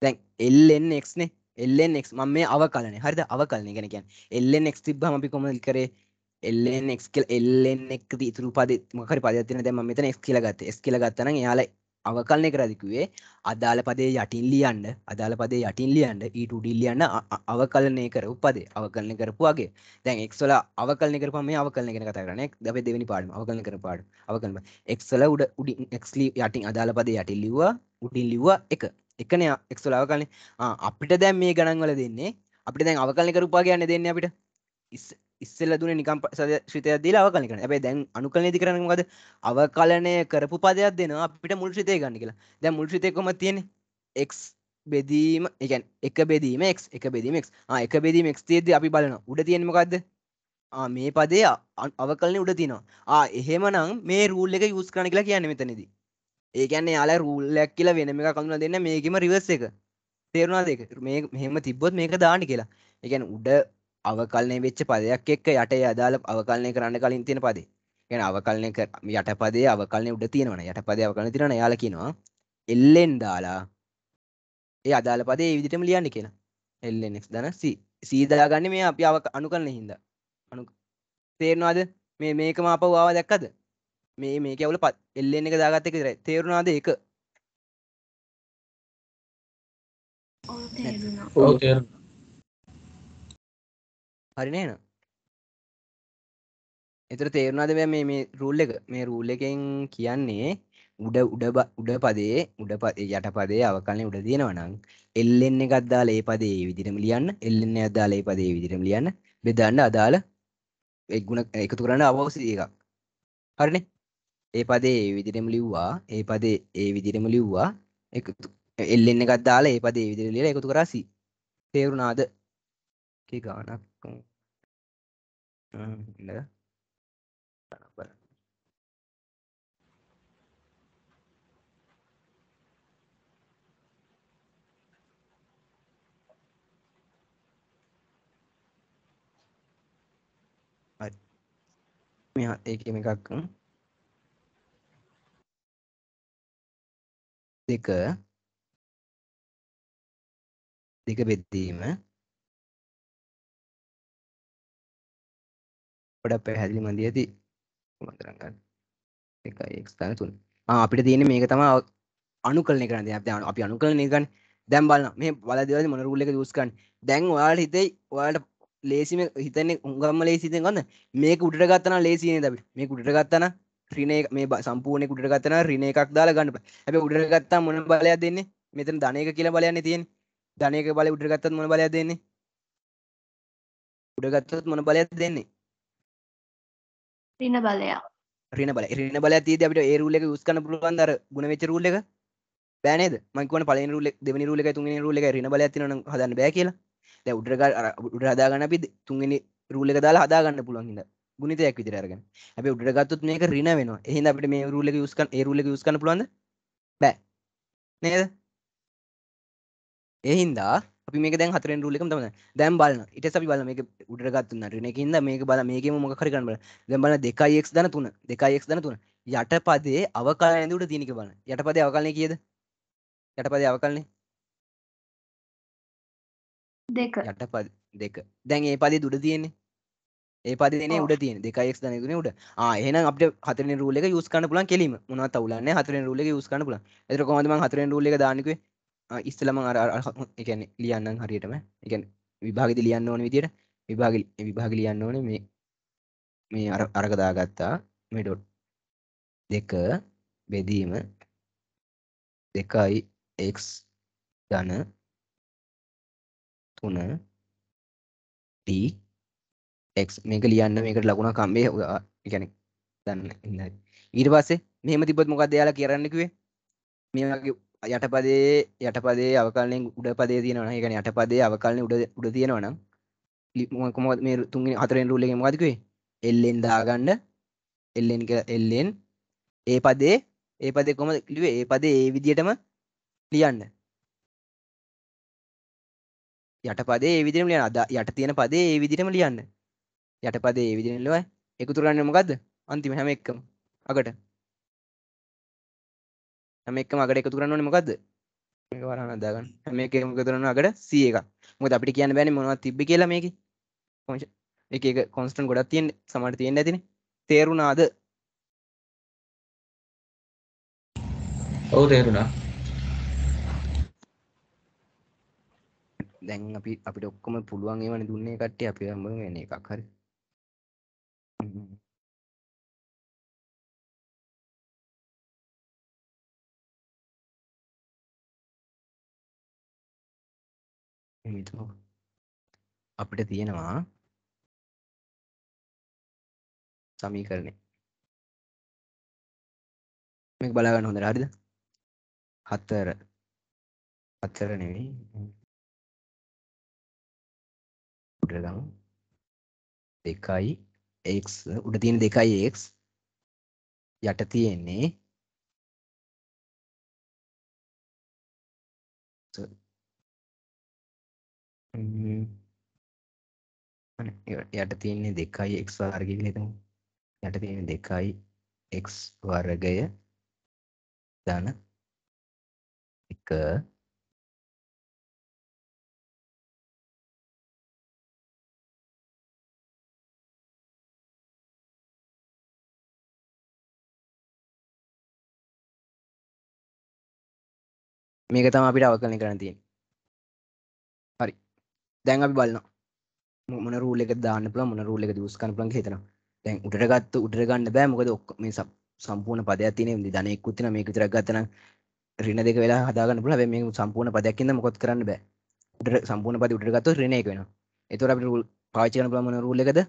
දැන් එල්ෙන්ක්නේ එල්ෙන්ක් ම මේ අව කලන හරිද අව කලන ගැන කියන් එල්ෙන්ක් තිබ්බම අපි කොමල් කරේ එල්ෙන්ක්ල් එල්ෙන්ක් ඉතුරු පද මකරි පදතින දැම මෙතන එස් කියලගත් එස් කියලගත්තන යාලා අවකල්නය කරදිකුවේ අදාළ පදේ යටින් ලියන්න අදාළ පදේ යටින් ලියන්න ඊට උඩින් ලියන්න අවකලනය කරපු පදේ අවකලනය කරපු වගේ දැන් x වල අවකලනය කරපුවම මේ අවකලනය ගැන කතා කරන්නේ අපි දෙවෙනි පාඩම අවකලනය කරපු පාඩම අවකලන x වල උඩ උඩින් x යටින් අදාළ පදේ යටින් ලිව්වා උඩින් ලිව්වා එක එකනේ x වල අවකලනය අපිට දැන් මේ ගණන් වල දෙන්නේ අපිට දැන් අවකලනය කරපුවා කියන්නේ දෙන්නේ අපිට ඉස්සල්ල දුන නිකම් ශ්‍රිතය දලා අවකලකන ඇබේ දැන් අනු කල ති කරනකද අවකලනය කරපු පදයක් දෙනවා අපිට මුල් ශ්‍රිතය ගන්න කියලා දැ මුල් ශ්‍රිතයකොම තියෙන එක් බෙදීම එකන් එක බෙදීම එක් එක බෙදීමක් එක බෙදීම එක් තේද අපි බලන උඩ තියෙනමකක්ද මේ පදය අවකලන උඩ තිනවා එහෙමනම් මේ රූල් එක යස් කරන කියලා කියන්න මෙතනෙද ඒකැන්නේ යාල රූල්ලයක් කියලා වෙනම එක කඳුන දෙන්න මේකම රිවස් එක තේරුණා දෙක මේ මෙහෙම තිබ්බොත් මේක දාන්න කියලා එකැන උඩ අවකලනය වෙච්ච පදයක් එක්ක යටේ අදාළ අවකලනය කරන්න කලින් තියෙන පදේ. يعني අවකලනය යටපදේ අවකලනය උඩ තියෙනවනේ. යටපදේ අවකලනය තියෙනවනේ. යාලා කියනවා ln දාලා ඒ අදාළ පදේ ඒ විදිහටම ලියන්න කියලා. ln x ධන c. c දාගන්නේ මේ අපි අවක අනුකලනය හින්දා. අනු තේරෙනවද? මේ මේකම අපව ආවා දැක්කද? මේ මේක ඇවුල ln එක දාගත්ත එක විතරයි. තේරුණාද ඒක? ඔව් තේරුණා. ඔව් තේරුණා. හරින එන එතර තේරුණාද බෑ මේ මේ රුල් එක මේ රුල් එකෙන් කියන්නේ උඩ උඩ උඩ පදේ උඩ යට පදේ අවකලන උඩ තියෙනවනම් එල්ලෙන් එකක් දාලා ඒ පදේ ඒ විදිහටම ලියන්න එල්ලෙන් එකක් දාලා ඒ පදේ ඒ විදිහටම ලියන්න බෙදන්න අදාළ ඒ ගුණ එකතු කරන්න අවශ්‍ය එකක් හරිනේ ඒ පදේ ඒ විදිහටම ලිව්වා ඒ පදේ ඒ විදිහටම ලිව්වා එකතු එල්ලෙන් එකක් දාලා ඒ පදේ ඒ විදිහට ලියලා එකතු කරා C තේරුණාද කී ගාණක් මෙහා ඒකෙම එකක් දෙක දෙක බෙදීම ගොඩක් පැහැදිලි මදි ඇති මතරම් ගන්න එකයි x දාන 3 ආ අපිට තියෙන්නේ මේක තමයි අනුකලනය කරන්න දැන් අපි අපි අනුකලනය කරන්නේ දැන් බලන්න මේ වල දේවල් මොන රූල් එක යූස් කරන්නේ දැන් ඔයාලට හිතෙයි ඔයාලට ලේසිම හිතන්නේ උංගම්ම ලේසි හිතෙන් ගන්න මේක උඩට ගත්තා නම් ලේසි නේද අපි මේක උඩට ගත්තා නම් රින එක මේ සම්පූර්ණ උඩට ගත්තා නම් රින එකක් දාලා ගන්න බෑ හැබැයි උඩට ගත්තා මොන බලයක් දෙන්නේ මෙතන ධන එක කියලා බලයක් නේ තියෙන්නේ ධන එක බලය උඩට ගත්තත් මොන බලයක් දෙන්නේ උඩ ගත්තොත් මොන බලයක් දෙන්නේ රින බලයා රින බල රින බල තිද අපට ඒරුල්ල එක ස් කන පුළුවන් දර ගුණවෙච රුල්ල එක බෑනේද මංකවන පල රුල දෙවනි රුල එක තුන්ගෙන රුල එක රින බල ඇතින හදන්න බෑ කියලා දැ උඩරක උඩරදාගන්න අපි තුන්ගෙන රුල්ල එක දාලා හදාගන්න පුළුවන්හිද ගුණතයක් විදිරගෙන ඇ උඩරගත්තුත් මේක රින වෙන එහිද අපට මේ රුල්ල එක ස්කන් ඒරුල්ල එක ස්කන පුලන්ද බෑ නේද එහින්දා අපි මේක දැන් හතරෙන් රූල් එකම තමයි. දැන් බලන. ඊට පස්සේ අපි බලන මේක උඩට ගත්තුන රින එකින්ද මේක බල මේකෙම මොකක් හරි ගන්න බල. දැන් බලන 2x ධන 3. 2x ධන 3. යටපදයේ අවකලනය ඇඳ උඩ තියෙන එක බලන්න. යටපදයේ අවකලනය කීයද? යටපදයේ අවකලනය 2. යටපද 2. දැන් ඒ පදේ උඩ තියෙන්නේ. ඒ පදනේ උඩ තියෙන 2x ධන 3 උඩ. ආ එහෙනම් අපිට හතරෙන් රූල් එක යූස් කරන්න පුළුවන් කෙලිම. මොනවත් අවුලක් නැහැ. හතරෙන් රූල් එක යූස් කරන්න පුළුවන්. එතකොට කොහොමද මම හතරෙන් රූල් එක දාන්නේ කිව්වේ? ඉස්සලම අර එකන ලියන්නන් හරියටම එකන් විභාගති ලියන්න ඕන විදියට විභාග විභාග ලියන්න ඕන මේ මේ අර අරගදාගත්තා මේ ඩොට් දෙක බෙදීම දෙකයි එක් ධන තුන ටක් මේක ලියන්න මේකට ලකුණ කම්බේ ගැන දන්න ඉන්න ඊට පස්සේ මෙහම තිබොත් මොකක් දෙයාලා කරන්නකුවේ මේ වගේ යටපදේ යටපදේ අවකලෙන් උඩ පදේ තියෙනවන එකන යටපදේ අවකලන උඩ උඩ තියෙනවනම් ලිමකොම මේ තුන්ගෙන හතරෙන් රුල්ල මදකේ එල්ලෙන් දාගන්න එල්ලෙන් එල්ලෙන් ඒ පදේ ඒ පදේ කොම ලිවේ ඒ පදේ ඒ විදියටම ලියන්න යටපදේ ඒ විදිරම ලියන අද යට තියෙන පදේ ඒ විදිටම ලියන්න යටපදේ ඒ විදිරලව එකතුරන්න මොකක්ද අන්තිම හැම එක්කම අකට හැම එක්කම අකට එකතු කරන්න ඕනේ මොකද්ද මේක වරහන් අදාගන්න හැම එකම එකතු කරනවා අකට 100 එකක් මොකද අපිට කියන්න බෑනේ මොනවද තිබ්බේ කියලා මේකේ කොහොමද එක එක කොන්ස්ටන්ට් ගොඩක් තියෙන්නේ සමහර තියෙන්න ඇතිනේ තේරුණාද ඔව් තේරුණා දැන් අපි අපිට ඔක්කොම පුළුවන් ඒවනේ දුන්නේ කට්ටිය අපි හැමෝම එන එකක් හරි හේතු අපිට තියෙනවා සමීකරණය මේක බලාගන්න හොඳට හරිද? හතර හතර නෙවෙයි උඩ ගමු 2x උඩ තියෙන 2x යට තියෙන්නේ යට තියෙන්නේ දෙකයි එක් වර්ගය හිතමු යට තියෙන දෙකයි එක් වර්ගය ධන එක මේක තම අපිට අවකලනය කරන්න තියෙන දැන් අපි බලන්න මොන රූල් එක දාන්න පුළුවන් මොන රූල් එක දියුස් කරන්න පුළුවන් කියලා හිතනවා. දැන් උඩට ගත්ත උඩට ගන්න බෑ මොකද මේ සම්පූර්ණ පදයක් තියෙන මේ ධනෙකුත් තියෙන මේක විතරක් ගත්තනම් ඍණ දෙක වෙලා හදාගන්න පුළුවන්. හැබැයි මේක සම්පූර්ණ පදයක් ඉඳන් මොකොත් කරන්න බෑ. උඩට සම්පූර්ණ පදේ උඩට ගත්තොත් ඍණ එක වෙනවා. ඒතකොට අපිට රූල් පාවිච්චි කරන්න පුළුවන් මොන රූල් එකද?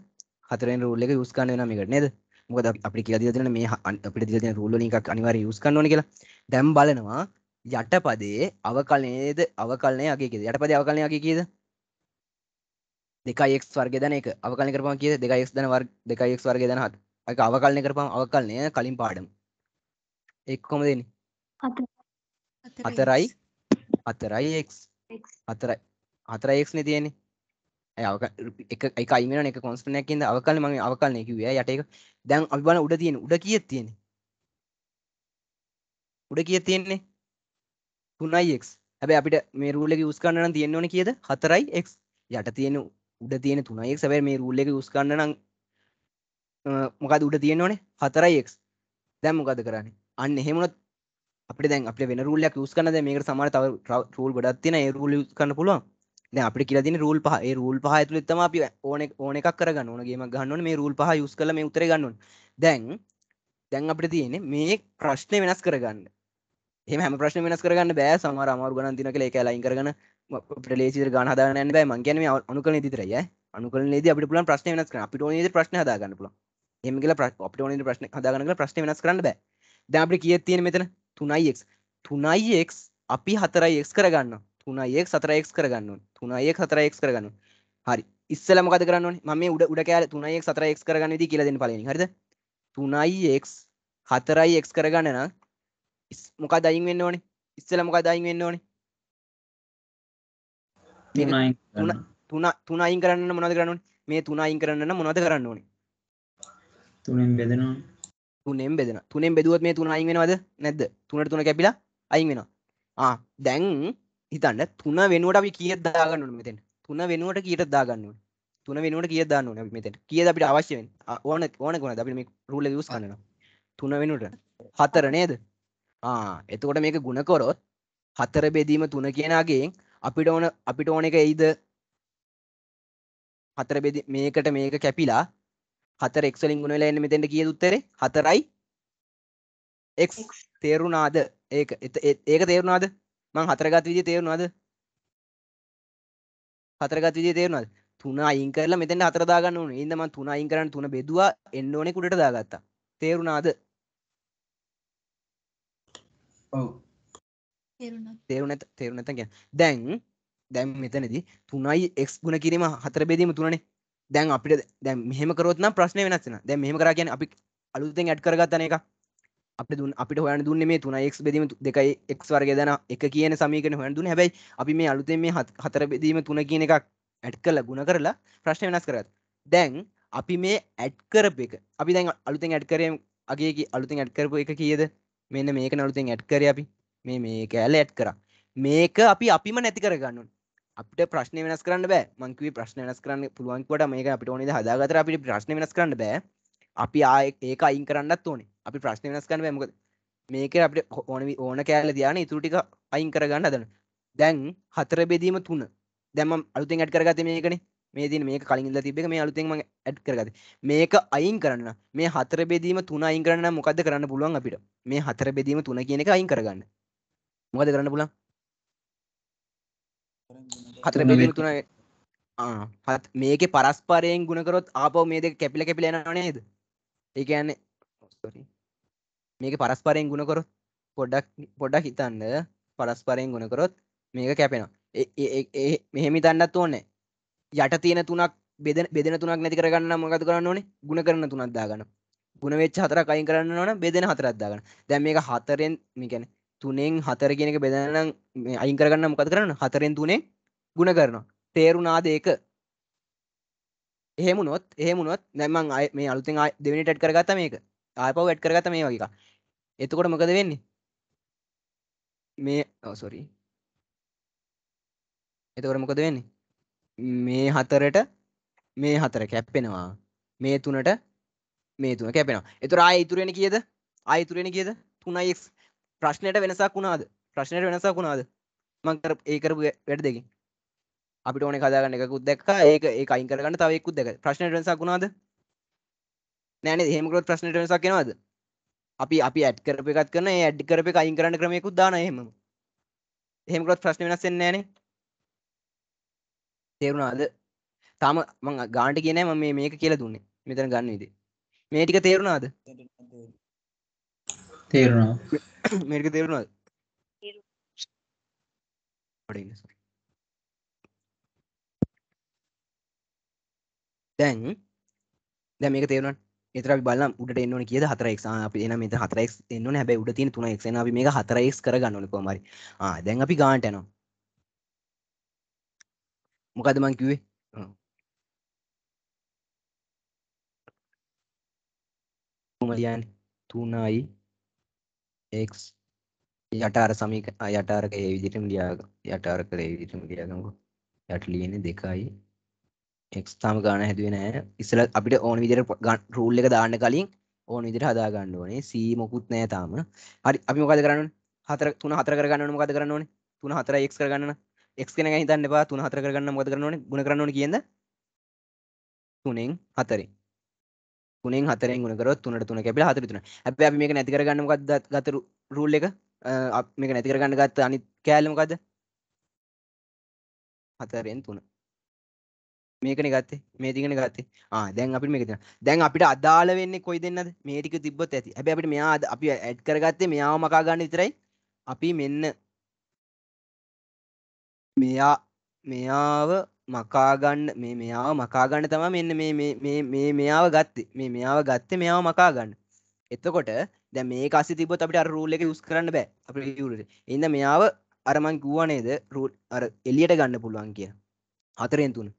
හතරෙන් රූල් එක යූස් කරන්න වෙනවා මේකට නේද? මොකද අපිට කියලා දීලා තියෙන මේ අපිට දීලා තියෙන රූල් වලින් එකක් අනිවාර්යයෙන් යූස් කරන්න ඕනේ කියලා. දැන් බලනවා යටපදයේ අවකලනයේද අවකලනය අගය කීයද? යටපදයේ අවකලනය අගය කීයද? දෙකයික් වර්ගෙදනක අවකලන කරපම කිය දෙකයික් දන වර් දෙකයික් වර්ග දන හත් එක අවකලනය කරපම අවකලනය කලින් පාඩම් එක්කොම දෙන අතරයි අතරයි එක් අතරයි අතරයික් නේ තියෙන්නේ ඇවක එක එකයිමන එක කොන්ස්ටනැකින්ද අවකල මගේ අවකලනය කිවේ යට එක දැන් අපි බල උඩ තියෙන උඩ කිය තියෙන උඩ කිය තියෙන්නේ තුනයික් හැබ අපිට මේ රූලක උස්කන්නන තියෙන්න්නවන කියද හතරයි එක් යට තියෙනු උඩ තියෙන තුනයික් සැබයි මේ රුල්ල එක යුස් කන්න නම් මොකද උඩ තියෙන ඕනේ හතරයික් දැම් මොකද කරන්නේ අන්න එහෙමුණත් අප දැන් අප වෙන රුල්ලයක් යුස් කන්න මේක සමර තව රූල් ගොඩත් තියෙන රුල් කන්න පුළුවන් දැන් අපිට කියලා තියෙන රූල් පහ ඒ රූල් පහ ඇතුළේ තමයි අපි ඕන ඕන එකක් කරගන්න ඕන ගේමක් ගන්න ඕනේ මේ රූල් පහ යූස් කරලා මේ උත්තරේ ගන්න ඕනේ දැන් දැන් අපිට තියෙන්නේ මේ ප්‍රශ්නේ වෙනස් කරගන්න එහෙම හැම ප්‍රශ්නේම වෙනස් කරගන්න බෑ සමහර අමාරු ගණන් තියෙනවා කියලා ඒක ඇලයින් කරගෙන ප්‍රලේ ගන හදාරන්න බෑ මංගන අනු කල තිතරය අනු කල ද අපි පුලන් ප්‍රශ්න වෙනස් කර අපිට ඕනද ප්‍රශ්න හදාගන්න පුල එමගල අපට ඕන ප්‍රශ්න හදාගන්න ප්‍රශ්න වෙනස් කරන්න බෑ දැපි කිය තියෙන මෙතන තුනයික් තුනයික් අපි හතරයික් කරගන්න තුනයික් සතරයික් කරගන්න තුනයික් හතරයික් කරගන්න හරි ඉස්සල මොකද කරන්න ම උඩ උඩ කෑල තුනයික් සතරයික් කරගන්න දී කියලදෙන පලන හරිද තුනයික් හතරයික් කරගන්න නම් මොකක් දයින් වෙන්න ඕනේ ඉස්සල මොකක් දයින් වෙන්න ඕනේ තුන අයින් කරන්න මොනද කරන්න මේ තුන අයින් කරන්න මොනද කරන්න ඕනේ තුනෙන් බෙදෙනවා තුනෙන් බෙදෙන තුනෙන් බෙදුවත් මේ තුන අයින් වෙනවද නැද්ද තුනට තුන කැපිලා අයින් වෙනවා ආ දැන් හිතන්න තුන වෙනුවට අපි කීයක් දාගන්න ඕනේ මෙතෙන් තුන වෙනුවට කීයට දාගන්න ඕනේ තුන වෙනුවට කීයක් දාන්න ඕනේ අපි මෙතෙන් කීයද අපිට අවශ්‍ය වෙන්නේ ඕන ඕන කොහොමද අපි මේ රූල් එක යූස් කරනවා තුන වෙනුවට හතර නේද ආ එතකොට මේක ගුණ කරොත් හතර බෙදීම තුන කියනගෙන් අපිට ඕන අපිට ඕන එක එයිද හතර බෙදි මේකට මේක කැපිලා හතර එක්ලින් ගුණල එන්න මෙතෙන්ට කිය උත්තරේ හතරයි එක් තේරුණාද ඒක ඒක තේරුණාද මං හතරගත් විදි තේරුණාද හතරගත් විදි තේරුණාද තුන අයින් කරලා මෙතෙන්ට හතර දාගන්න ඕන ඉඳ මං තුන අයින් කරන්න තුන බෙදුවා එන්න ඕනේ කුඩට දාගත්තා තේරුණාද ඔව් තේරුණ තේරුණ නැත කියන දැන් දැන් මෙතනදී තුනයි එක් ගුණ කිරීම හතර බෙදීම තුනනේ දැන් අපිට දැන් මෙහෙම කරොත් නම් ප්‍රශ්නේ වෙනස් වෙනවා දැන් මෙහෙම කරා කියන්නේ අපි අලුතෙන් ඇඩ් කරගත්තන එක අපිට දුන්න අපිට හොයන්න දුන්නේ මේ 3x බෙදීම 2x වර්ගය දෙන එක කියන සමීකරණය හොයන්න දුන්නේ හැබැයි අපි මේ අලුතෙන් මේ හතර බෙදීම 3 කියන එකක් ඇඩ් කරලා ගුණ කරලා ප්‍රශ්නේ වෙනස් කරගත්තා දැන් අපි මේ ඇඩ් කරපු එක අපි දැන් අලුතෙන් ඇඩ් කරේ අගේ අලුතෙන් ඇඩ් කරපු එක කීයද මෙන්න මේක අලුතෙන් ඇඩ් කරේ අපි 3 මේ මේ කෑල ඇත් කර මේක අපි අපිම නැති කරගන්නු අපට ප්‍රශ්න වෙනස් කරන්න බෑ මංකව ප්‍රශ්න වෙනස් කරන්න පුළුවන්කට මේක අපිට ඕනද හදාගතර අපිට ප්‍රශ්න වෙනස් කරන්න බෑ අපි ආය ඒක අයින් කරන්නත් ඕනේ අපි ප්‍රශ්න වෙනස් කරන්න බෑමකද මේක අපට ඕන ඕන කෑල දයාන ඉතුරටික අයින් කරගන්න දන දැන් හතර බෙදීම තුන දැම අලුතෙන් ඇඩ් කරගත මේකන මේ දින මේ කලින්ද තිබෙක මේ අලුතෙන්ම ඇඩ් කරගත මේක අයින් කරන්න මේ හතර බෙදීම තුන අයින් කරන්න මොකද කරන්න පුළුවන් අපිට මේ හතර බෙදීම තුන කියන එක අයින් කරගන්න මොකද කරන්න පුළන් හතර තුන හත් මේක පරස්පරයෙන් ගුණකරොත් ආපව මේ දෙක කැපිල කැපිල යනවා නේද ඒක යන්නේ සෝරි මේක පරස්පරයෙන් ගුණකරොත් පොඩ්ඩක් පොඩ්ඩක් හිතන්න පරස්පරයෙන් ගුණකරොත් මේක කැපෙනවා ඒ මෙහෙම හිතන්නත් ඕනේ යට තියෙන තුනක් බෙදෙන බෙදෙන තුනක් නැති කරගන්න මොකද කරන්න ඕනේ ගුණ කරන තුනක් දාගන්න ගුණ වෙච්ච හතරක් අයින් කරන්න ඕන බෙදෙන හතරක් දාගන්න දැන් මේක හතරෙන් මේ කියන්නේ තුනෙන් හතර කියෙනෙක බෙදනම් අයින් කරගන්න මොකද කරන්න හතරෙන් තුනේ ගුණ කරනවා තේරුනාද ඒක එහෙමුණොත් එහෙමුණොත් නැමං අය මේ අලුතෙන් දෙවිනිට ඇට් කරගත මේක ආය පව ඇට් කරගත මේ වගේ එතකොට මොකද වෙන්නේ මේ ඔසොරී එතකොට මොකද වෙන්නේ මේ හතරට මේ හතර කැප්පෙනවා මේ තුනට මේ තුන කැපෙනවා එතුර ආය ඉතුරෙන කියද ආයතුරෙන කියද තුනයි ප්‍රශ්නයට වෙනසක් වුණාද ප්‍රශ්නයට වෙනසක් වුණාද මංකර ඒකරපු වැඩ දෙකින් අපිට ඕන කදාගන්න එකකුත් දැක් ඒක ඒකයින් කරගන්න තවයෙකුත් දෙක ප්‍රශ්නයට වෙනසක් වුණාද නෑන හෙමකොත් ප්‍රශ්නයට වෙනසක් කෙනවාද අපි අපි ඇඩ් කරප එකත් කරන ඇඩ් කරප එක අයින් කරන්න ක්‍රමයකුත් දාන එහෙම හෙමකොත් ප්‍රශ්න වෙනස්සෙන් නෑනේ තේරුණාද තාම මං ගාන්ට කියන ම මේක කියලා දුන්නේ මෙතන ගන්න විදේ මේ ටික තේරුණාද තේරුණා මේක තේරුණාද දැන් දැන් මේක තේරුණාට ඒතර අපි බලන්න උඩට එන්න ඕනේ කීයද 4x ආ අපි එහෙනම් මෙතන 4x එන්න ඕනේ හැබැයි උඩ තියෙන 3x එහෙනම් අපි මේක 4x කරගන්න ඕනේ කොහොම හරි ආ දැන් අපි ගානට යනවා මොකද්ද මං කිව්වේ කොහොමද යන්නේ 3i x යට අර සමීක යට අරක ඒ විදිහටම ලියා යට අරක ඒ විදිහටම ලියාගමුකෝ යට ලියන්නේ 2යි x තම ගන්න හැදුවේ නැහැ ඉස්සලා අපිට ඕන විදිහට රූල් එක දාන්න කලින් ඕන විදිහට හදා ගන්න ඕනේ c මොකුත් නැහැ තාම හරි අපි මොකද කරන්න ඕනේ 4 3 4 කරගන්න ඕනේ මොකද කරන්න ඕනේ 3 4 x කරගන්න x කෙන ගැන හිතන්න එපා 3 4 කරගන්න මොකද කරන්න ඕනේ ගුණ කරන්න ඕනේ කියනද 3ෙන් 4 ගුණෙන් හතරෙන් ගුණ කරොත් 3ට 3 කැපිලා 4 3. හැබැයි අපි මේක නැති කරගන්න මොකද්ද ගත රූල් එක? මේක නැති කරගන්න ගත්ත අනිත් කෑල්ල මොකද්ද? 4ෙන් 3. මේකනේ ගත්තේ. මේ ටිකනේ ගත්තේ. ආ දැන් අපිට මේක දෙනවා. දැන් අපිට අදාළ වෙන්නේ කොයි දෙන්නද? මේ ටික තිබ්බොත් ඇති. හැබැයි අපිට මෙයා අපි ඇඩ් කරගත්තේ මෙයාව මකා ගන්න විතරයි. අපි මෙන්න මෙයා මෙයාව මකාගන්න මේ මෙයාව මකාගන්න තම මෙන්න මේ මෙයාව ගත්ත මේ මෙයාව ගත්ත මෙයාව මකාගන්න එතකොට දැ මේ කාසි තිබොත් අපිට රූල් එක යුස් කරන්න බෑ අප ට එන්න මෙයාව අරමං ගුවනේද රූල් අර එලියට ගන්න පුළුවන් කිය හතරෙන් තුන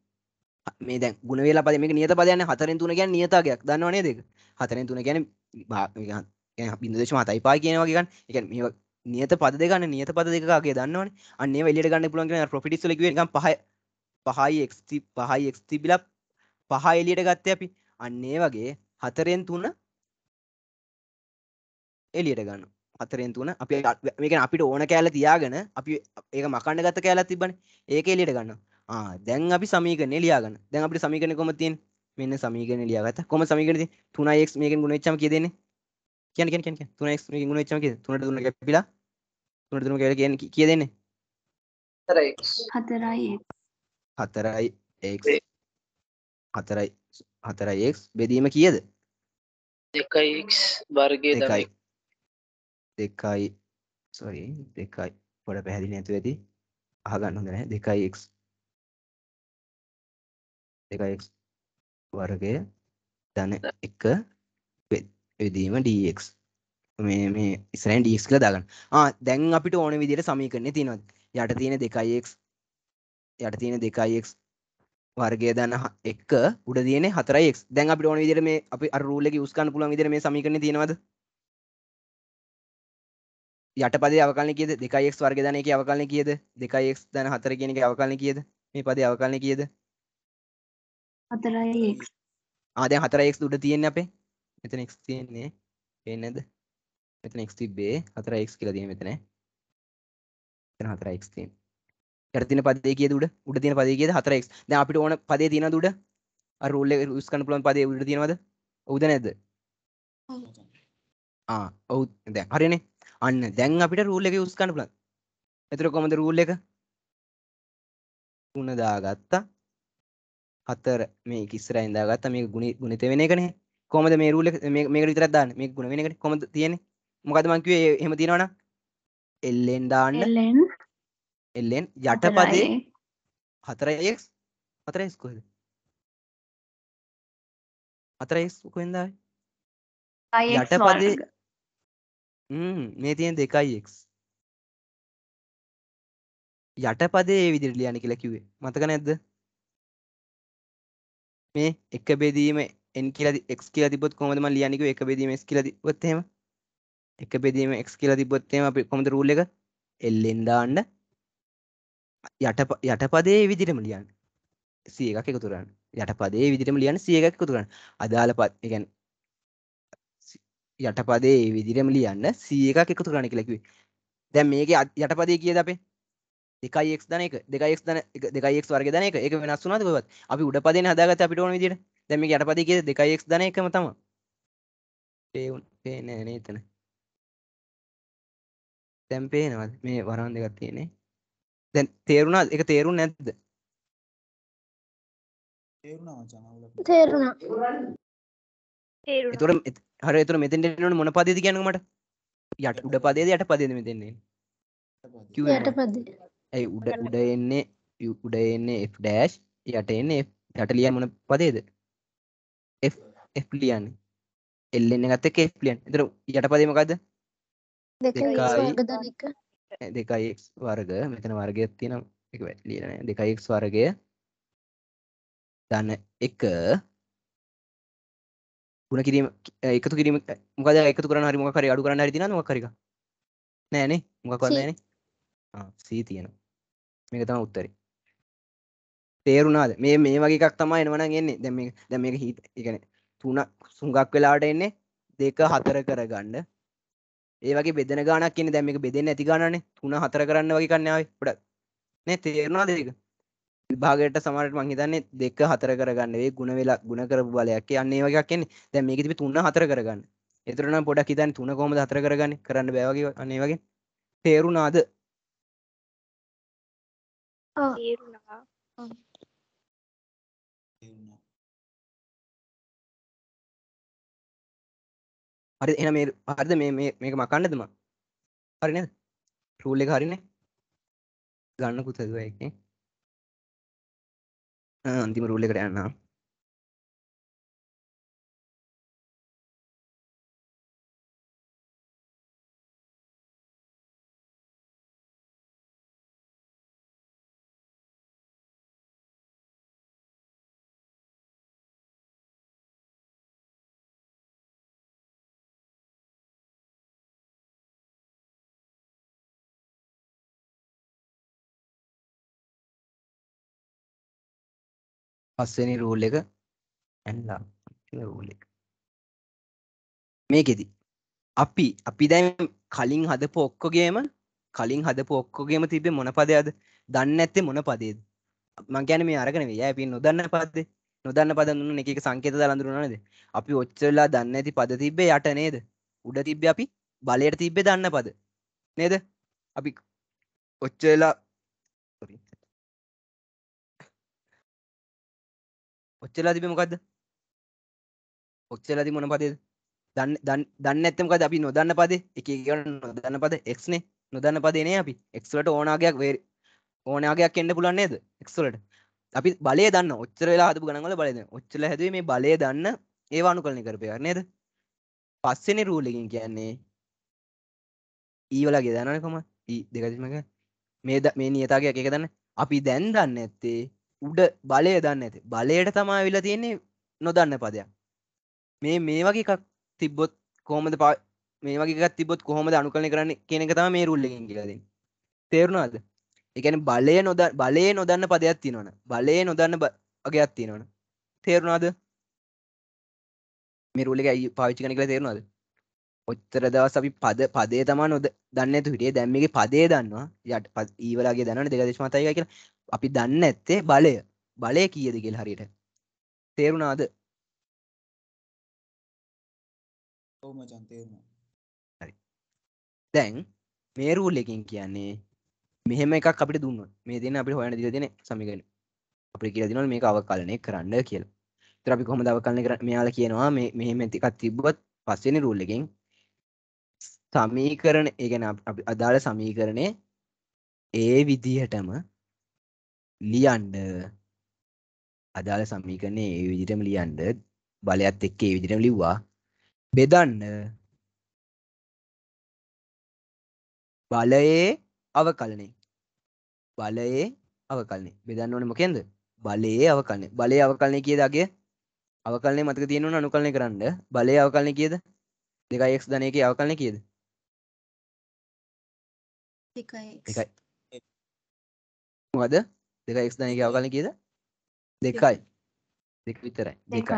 මේ දැ ගුණ වෙලා පදම නියත පදයන හතරෙන් තුන ගැන් නියතාගයක් දන්නවනේ දෙක හතරෙන් තුන ගැන බිදේශ මතයි පා කියනවාගකන් එක නියත පද දෙගන්න නියත පද දෙකගේ දන්නවන අන්න වෙලට ගන්න පුළන්ගෙන පොපිටිස් ලක පහ පහයි එක් පහයි එක් තිබිලක් පහ එලියට ගත්ත අපි අන්නේ වගේ හතරෙන් තුන එලියට ගන්න හතරෙන් තුන අපි මේක අපිට ඕන කෑල්ල තියාගෙන අපි ඒක මකන්න ගත කෑලක් තිබ්බනේ ඒක එලියට ගන්න ආ දැන් අපි සමීකරණය ලියාගන්න දැන් අපිට සමීකරණය කොහොමද තියෙන්නේ මෙන්න සමීකරණය ලියාගත්තා කොහොමද සමීකරණය තියෙන්නේ 3x මේකෙන් ගුණ වෙච්චාම කීයද එන්නේ කියන්න කියන්න කියන්න 3x මේකෙන් ගුණ වෙච්චාම කීයද 3ට 3 කැපිලා 3ට 3 කැපිලා කියන්නේ කීයද එන්නේ 4x 4x 4යි x 4යි 4x බෙදීම කීයද 2x වර්ගය තමයි 2යි sorry 2යි පොඩ පැහැදිලි නැතුව ඇති අහගන්න හොඳ නැහැ 2x 2x වර්ගය ධන 1 බෙදීම dx මේ මේ ඉස්සරහින් dx කියලා දාගන්න. ආ දැන් අපිට ඕන විදිහට සමීකරණේ තියෙනවා. යට තියෙන 2x යට තියෙන දෙකයික් වර්ගය දන්න එක උඩ තියන හතරයික් දැන් අපි ඕන විදිර මේ අපි අරූලෙ උස්කන්න පුළන් විදිර මේ සමිකන තියෙනවද යටපද අවකාලන කියද දෙකයික් වර්ග දන එක අවකාලන කියද දෙකයික් දන හතර කියන එක අවකාලන කියද මේ පද අවකාලන කියද හතරයි ආදැ හතරයික් උඩ තියෙන අපේ මෙතන එක් තියෙන්නේ පෙන්නද මෙතන එක් තිබ්බේ හතරයික් කියලා තියෙන මෙතන මෙතන හතරයික් තියෙන යට තින පදේ කිය උඩ උඩ තින පදේ කියද හතරක් ද අපිට ඕන පදේ තින දුඩ අරුල්ල ස්කන පුලන් පදේ උඩ තිනවද ඔවුද නැද ඔවු දැ හරින අන්න දැන් අපිට රූල්ල එක උස්කන්න පුලන් එතර කොමද රූල්ල එක ගුණදාගත්තා හතර මේ කිස්සර ඉදාගත්ත මේ ගුණ ගුණත වෙන කනේ කොමද මේ රූල මේ විතර දාන්න මේ ගුණ වෙනකට කොම තියෙන මොකද මංකිවේ හෙම තියෙනවන එල්ලෙන් දාන්න එල්ලෙන් යටපදේ 4x 4x කොහෙද 4x කොහෙන්ද ආවේ යටපදේ හ්ම් මේ තියෙන 2x යටපදේ මේ විදිහට ලියන්න කියලා කිව්වේ මතක නැද්ද මේ එක බෙදීම n කියලා x කියලා තිබ්බොත් කොහොමද මම ලියන්නේ කිව්වේ එක බෙදීම x කියලා තිබ්බොත් එහෙම එක බෙදීම x කියලා තිබ්බොත් එහෙම අපි කොහොමද රූල් එක l ෙන් දාන්න යට යටපදේ ඒ විදිහටම ලියන්න 100 එකක් එකතු කරන්න යටපදේ ඒ විදිහටම ලියන්න 100 එකක් එකතු කරන්න අදාළ පද ඒ කියන්නේ යටපදේ ඒ විදිහටම ලියන්න 100 එකක් එකතු කරන්න කියලා කිව්වේ දැන් මේකේ යටපදේ කීයද අපේ 2x ධන 1 2x ධන 2x වර්ගය ධන 1 ඒක වෙනස් වුණාද කොහොමද අපි උඩ පදයෙන් හදාගත්තේ අපිට ඕන විදිහට දැන් මේක යටපදේ කීයද 2x ධන 1ම තමයි පේුන් පේන්නේ නැහැ නේද එතන දැන් පේනවද මේ වරන් දෙකක් තියෙන්නේ දැන් තේරුණා එක තේරුණ නැද්ද තේරුණා එතකොට හර එතකොට මෙතෙන් එන්න මොන පදේද කියන්නේ මට යට උඩ පදේද යට පදේද මෙතෙන් එන්නේ යට පදේ ඒ උඩ උඩ එන්නේ උඩ එන්නේ f dash යට එන්නේ f යට ලියන්නේ මොන පදේද f f ලියන්නේ l එන්නේ ගත්ත එක f ලියන්නේ එතකොට යට පදේ මොකද්ද 2 2 දෙකයි එක් වර්ග මෙතන වර්ගයක් තියෙන එක වැටලියන දෙකයි එක් වර්ගය දන්න එක ගුණ කිරීම එකතු කිරීම මොකද එකතු කරන හරි මොකක් හරි අඩු කරන්න හරි තියෙනවා මොකක් හරි එක නෑනේ මොකක්වත් නෑනේ ආ C තියෙනවා මේක තමයි උත්තරේ තේරුණාද මේ මේ වගේ එකක් තමයි එනවනම් එන්නේ දැන් මේක දැන් මේක හීට් ඒ කියන්නේ තුන සුඟක් වෙලාවට එන්නේ දෙක හතර කරගන්න ඒවගේ බෙදෙන ගානක් කියන්නේ දැන් මේක බෙදෙන්නේ නැති ගානනේ 3 4 කරන්න වගේ කන්නාවේ පොඩක් නේ තේරුණාද ඒක විභාගයට සමහරට මං හිතන්නේ 2 4 කරගන්න ඒ ಗುಣ වෙලා ಗುಣ කරපු බලයක් යන්නේ වගේ එකක් කියන්නේ දැන් මේකේ තිබි 3 4 කරගන්න ඒතර නම් පොඩක් හිතන්නේ 3 කොහමද 4 කරගන්නේ කරන්න බෑ වගේ අනේ වගේ තේරුණාද තේරුණා හරි එන මේ හරිද මේ මේක මකන්නදම හරින රූල් එක හරින ගන්න කුතදුව එක අන්තිම රූල් එකට යන්නම් පස්වෙනි රූල් එක ඇන්ලා කියලා රූල් එක. මේකෙදි අපි අපි දැන් කලින් හදපු ඔක්කොගේම කලින් හදපු ඔක්කොගේම තිබේ මොන පදයද? දන්නේ නැත්තේ මොන පදේද? මං කියන්නේ මේ අරගෙන නෙවෙයි. ඈ අපි නොදන්න පදේ. නොදන්න පද නුන එක එක සංකේත දාලා අඳුරනවා නේද? අපි ඔච්චරලා දන්නේ නැති පද තිබ්බේ යට නේද? උඩ තිබ්බේ අපි බලයට තිබ්බේ දන්න පද. නේද? අපි ඔච්චරලා ඔච්චලා තිබේ මොකක්ද ඔච්චලා තිබ මොන පදේද දන්න දන්න ඇත්තමකද අපි නොදන්න පදේ එක කියන්න නොදන්න පද එක්නේ නොදන්න පදේනේ අපි එක්ලට ඕනාගයක් වේ ඕනයාගයක් එන්න පුලන් නේද එක්ලට අපි බලය දන්න ඔච්චර වෙලා හතු ගනගල බලද ඔච්චල හැද මේ බලය දන්න ඒවානු කලනි කරපය නේද පස්සෙන රූලකින් කියන්නේ ඊවලගේ දනනකම දෙකතිමක මේ මේ නියතාගයක් එක දන්න අපි දැන් දන්න ඇත්තේ උඩ බලය දන්න ඇති බලයට තමා විලා තියෙන්නේ නොදන්න පදයක් මේ මේ වගේ එකක් තිබ්බොත් කොහොමද පා මේ වගේ තිබොත් කොහොමද අනු කලන කරන්න කෙනෙක තම මේ රුල්ලකින් කියලද තේරුණාද එකන බලය නොද බලය නොදන්න පදයක් තිනවන බලය නොදන්න අගයක් තිනවන තේරුණාද මේ රුල්ලක පාවිච්චි කන කළ තේරුණාද ඔත්තර දවස් අපි පද පදේ තමා නොද දන්න ඇතු හිටියේ දැම්මගේ පදේ දන්නවා යට පත් ඒවලගේ දන්න දෙකදේශමතයි කියල අපි දන්න ඇත්තේ බලය බලය කියද කියල් හරියට තේරුණාද දැන් මේරූල් එකින් කියන්නේ මෙහෙම එකක් අපිට දුන්න මේ දෙන අපි හොයන දිර දෙන සමිගෙන අපි කිය දිනවල මේක අවකලනය කරන්න කියලා තර අපි කොහොම දවකලන කර මෙයාල කියනවා මේ මෙහෙම ඇතිකත් තිබ්බත් පස්සෙන රූල් එකෙන් සමීකරණ ඒගැන අදාළ සමීකරණය ඒ විදිහටම ලියන්න අදාළ සමීකරණය ඒ විදිහටම ලියන්න බලයත් එක්ක ඒ විදිහටම ලිව්වා බෙදන්න බලයේ අවකලනය බලයේ අවකලනය බෙදන්න ඕනේ මොකෙන්ද බලයේ අවකලනය බලයේ අවකලනය කියද අගේ අවකලනය මතක තියෙන ඕන අනුකලනය කරන්න බලයේ අවකලනය කියද 2x ධන 1 අවකලනය කියද 2x මොකද දෙක එක්ස් ධනය අවකල කියද දෙකයි දෙක විතරයි දෙකයි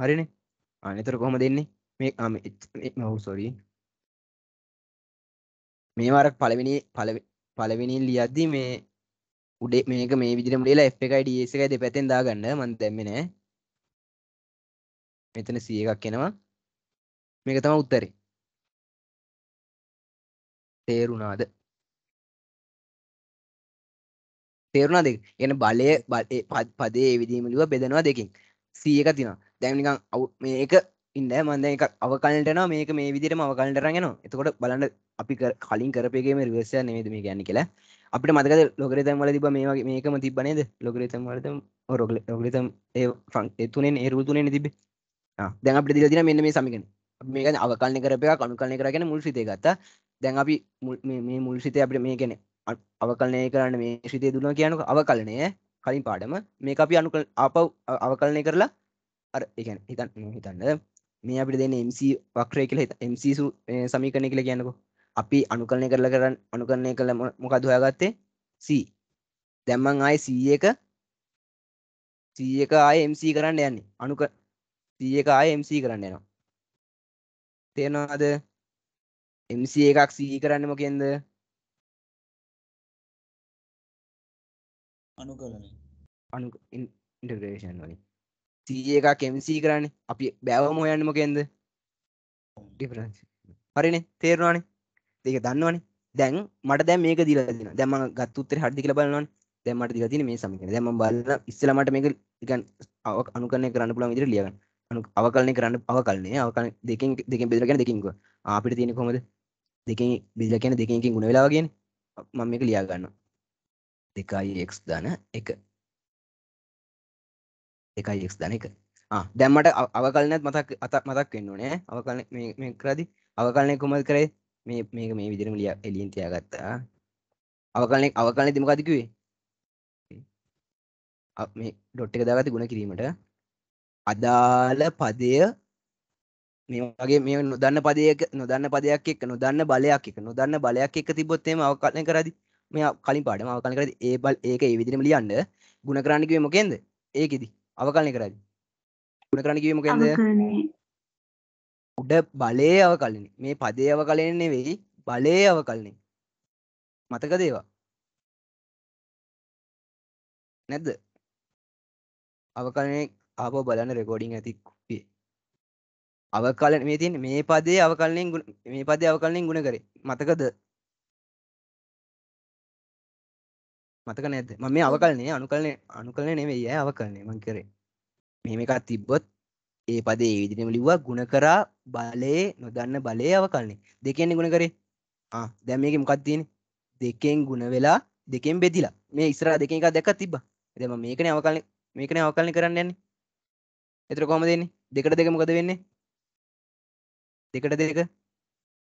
හරින අනතර කොහොම දෙන්නේ මේ අම මහු සොරී මේ මාරක් පලවෙනි පලවෙනින් ලියද්දී මේ උඩේ මේක මේ විදිරම ේලා එ් එකයි ඩියස එකයි දෙ පැතෙන් දාගන්න මන් දැම්මෙන මෙතන සිය එකක් එෙනවා මේක තම උත්තරේ තේරුණාද තේරුණා දෙක එන බලය පදේ විදිීමලිව බෙදනවා දෙකින් සියක තින දැනිකං අව් මේක ඉන්න මන්ද එක අවකලටන මේක මේ විදිරම අවකලටරගෙන එතකොට බලන්න අපි කලින් කරපයගේම රිවර්සය නෙමදම ගැන කියලා අපිට මතක ලොකරතම් වල තිබ මේවාගේ මේකම තිබනේද ලොකරතම් වලත රොගල ලොකරතම් ඒ ෆ්‍රන්ක් තුනෙන් ඒරු තුනෙන තිබේ දැන් අපිට දිල දින මෙන්න මේ සමිකන මේක අවකලන කරපය කණු කලන කරගෙන මුල් සිතේ ගත්තා දැන් අපි මේ මුල් සිතේ අපිට මේ කෙනෙ අවකලනය කරන්න මේ ශ්‍රිතය දුනා කියනක අවකලනය කලින් පාඩම මේ අපි අනුක අපව් අවකලනය කරලා අර එකන හිතන්න හිතන්න මේ අපි දෙන MC වක්රය කියල MCසු සමීකනය කියල කියන්නකු අපි අනුකරණය කරලා කරන්න අනුකරණය කළ මොකද හොයාගත්තේ C දැම්මන් ආය සී එක සී එක ආය MC කරන්න යන්නේ අනුක සී එක ආය MC කරන්න යනවා තේනවාද MC එකක් සී කරන්න මොකෙන්ද අනුකලනේ අනු ඉන්ටග්‍රේෂන් වලින් සීය එකක් එමසී කරන්නේ අපි බැවම හොයන්න මොකෙන්ද ඩිෆරන්ස් හරිනේ තේරුණානේ දෙක දන්නවනේ දැන් මට දැන් මේක දීලා තියෙනවා දැන් මම ගත්ත උත්තරේ හරිද කියලා බලනවානේ දැන් මට දීලා තියෙන්නේ මේ සමීකරණය දැන් මම බලලා ඉස්සෙල්ලා මට මේක නිකන් අනුකලනය කරන්න පුළුවන් විදිහට ලියගන්න අනු අවකලනය කරන්න අවකලනය අවකලන දෙකෙන් දෙකෙන් බෙදලා කියන්නේ දෙකෙන් ගුණ අපිට තියෙන්නේ කොහමද දෙකෙන් බෙදලා කියන්නේ දෙකෙන් එකකින් ගුණ වෙලා වගේනේ මම මේක ලියා ගන්නවා දෙකයි එක් ධන එක දෙකයි එක් ධන එක දැම්මට අවකලනත් මතක් අතත් මතක් වෙන්න නෑ අවකල මේ කරදි අවකලනය කුමල් කරේ මේ මේක මේ විදිරම ලිය එලියෙන් තියාගත්තා අවකලනෙක් අවකලනය දෙමකතිකුවේ මේ ඩොට් එක දාගත ගුණ කිරීමට අදාළ පදය මේ වගේ මේ නොදන්න පදයක නොදන්න පදයක් එක් නොදන්න බලයක් එක නොදන්න බලයක් එක තිබොත්තේම අවකලනය කරදි මෙයා කලින් පාඩම අවකලන කරද්දී ඒ බල් ඒක ඒ විදිහටම ලියන්න ಗುಣ කරන්න කිව්වේ මොකෙන්ද? ඒකෙදි අවකලන කරද්දී. ಗುಣ කරන්න කිව්වේ මොකෙන්ද? උඩ බලයේ අවකලනේ. මේ පදයේ අවකලනේ නෙවෙයි බලයේ අවකලනේ. මතකද ඒවා? නැද්ද? අවකලනේ ආපහු බලන්න රෙකෝඩින් ඇති කුප්පියේ. අවකලන මේ තියෙන්නේ මේ පදයේ අවකලනෙන් මේ පදයේ අවකලනෙන් ಗುಣ කරේ. මතකද? මතක නැද්ද මම මේ අවකලනේ අනුකලනේ අනුකලනේ නෙමෙයි ඈ අවකලනේ මං කරේ මෙහෙම එකක් තිබ්බොත් ඒ පදේ ඒ විදිහටම ලිව්වා ಗುಣ කරා බලේ නොදන්න බලේ අවකලනේ දෙකෙන්නේ ಗುಣ කරේ ආ දැන් මේකේ මොකක්ද තියෙන්නේ දෙකෙන් ಗುಣ වෙලා දෙකෙන් බෙදිලා මේ ඉස්සරහා දෙකෙන් එකක් දැක්කත් තිබ්බා දැන් මම මේකනේ අවකලනේ මේකනේ අවකලනේ කරන්න යන්නේ එතකොට කොහමද වෙන්නේ දෙකට දෙක මොකද වෙන්නේ දෙකට දෙක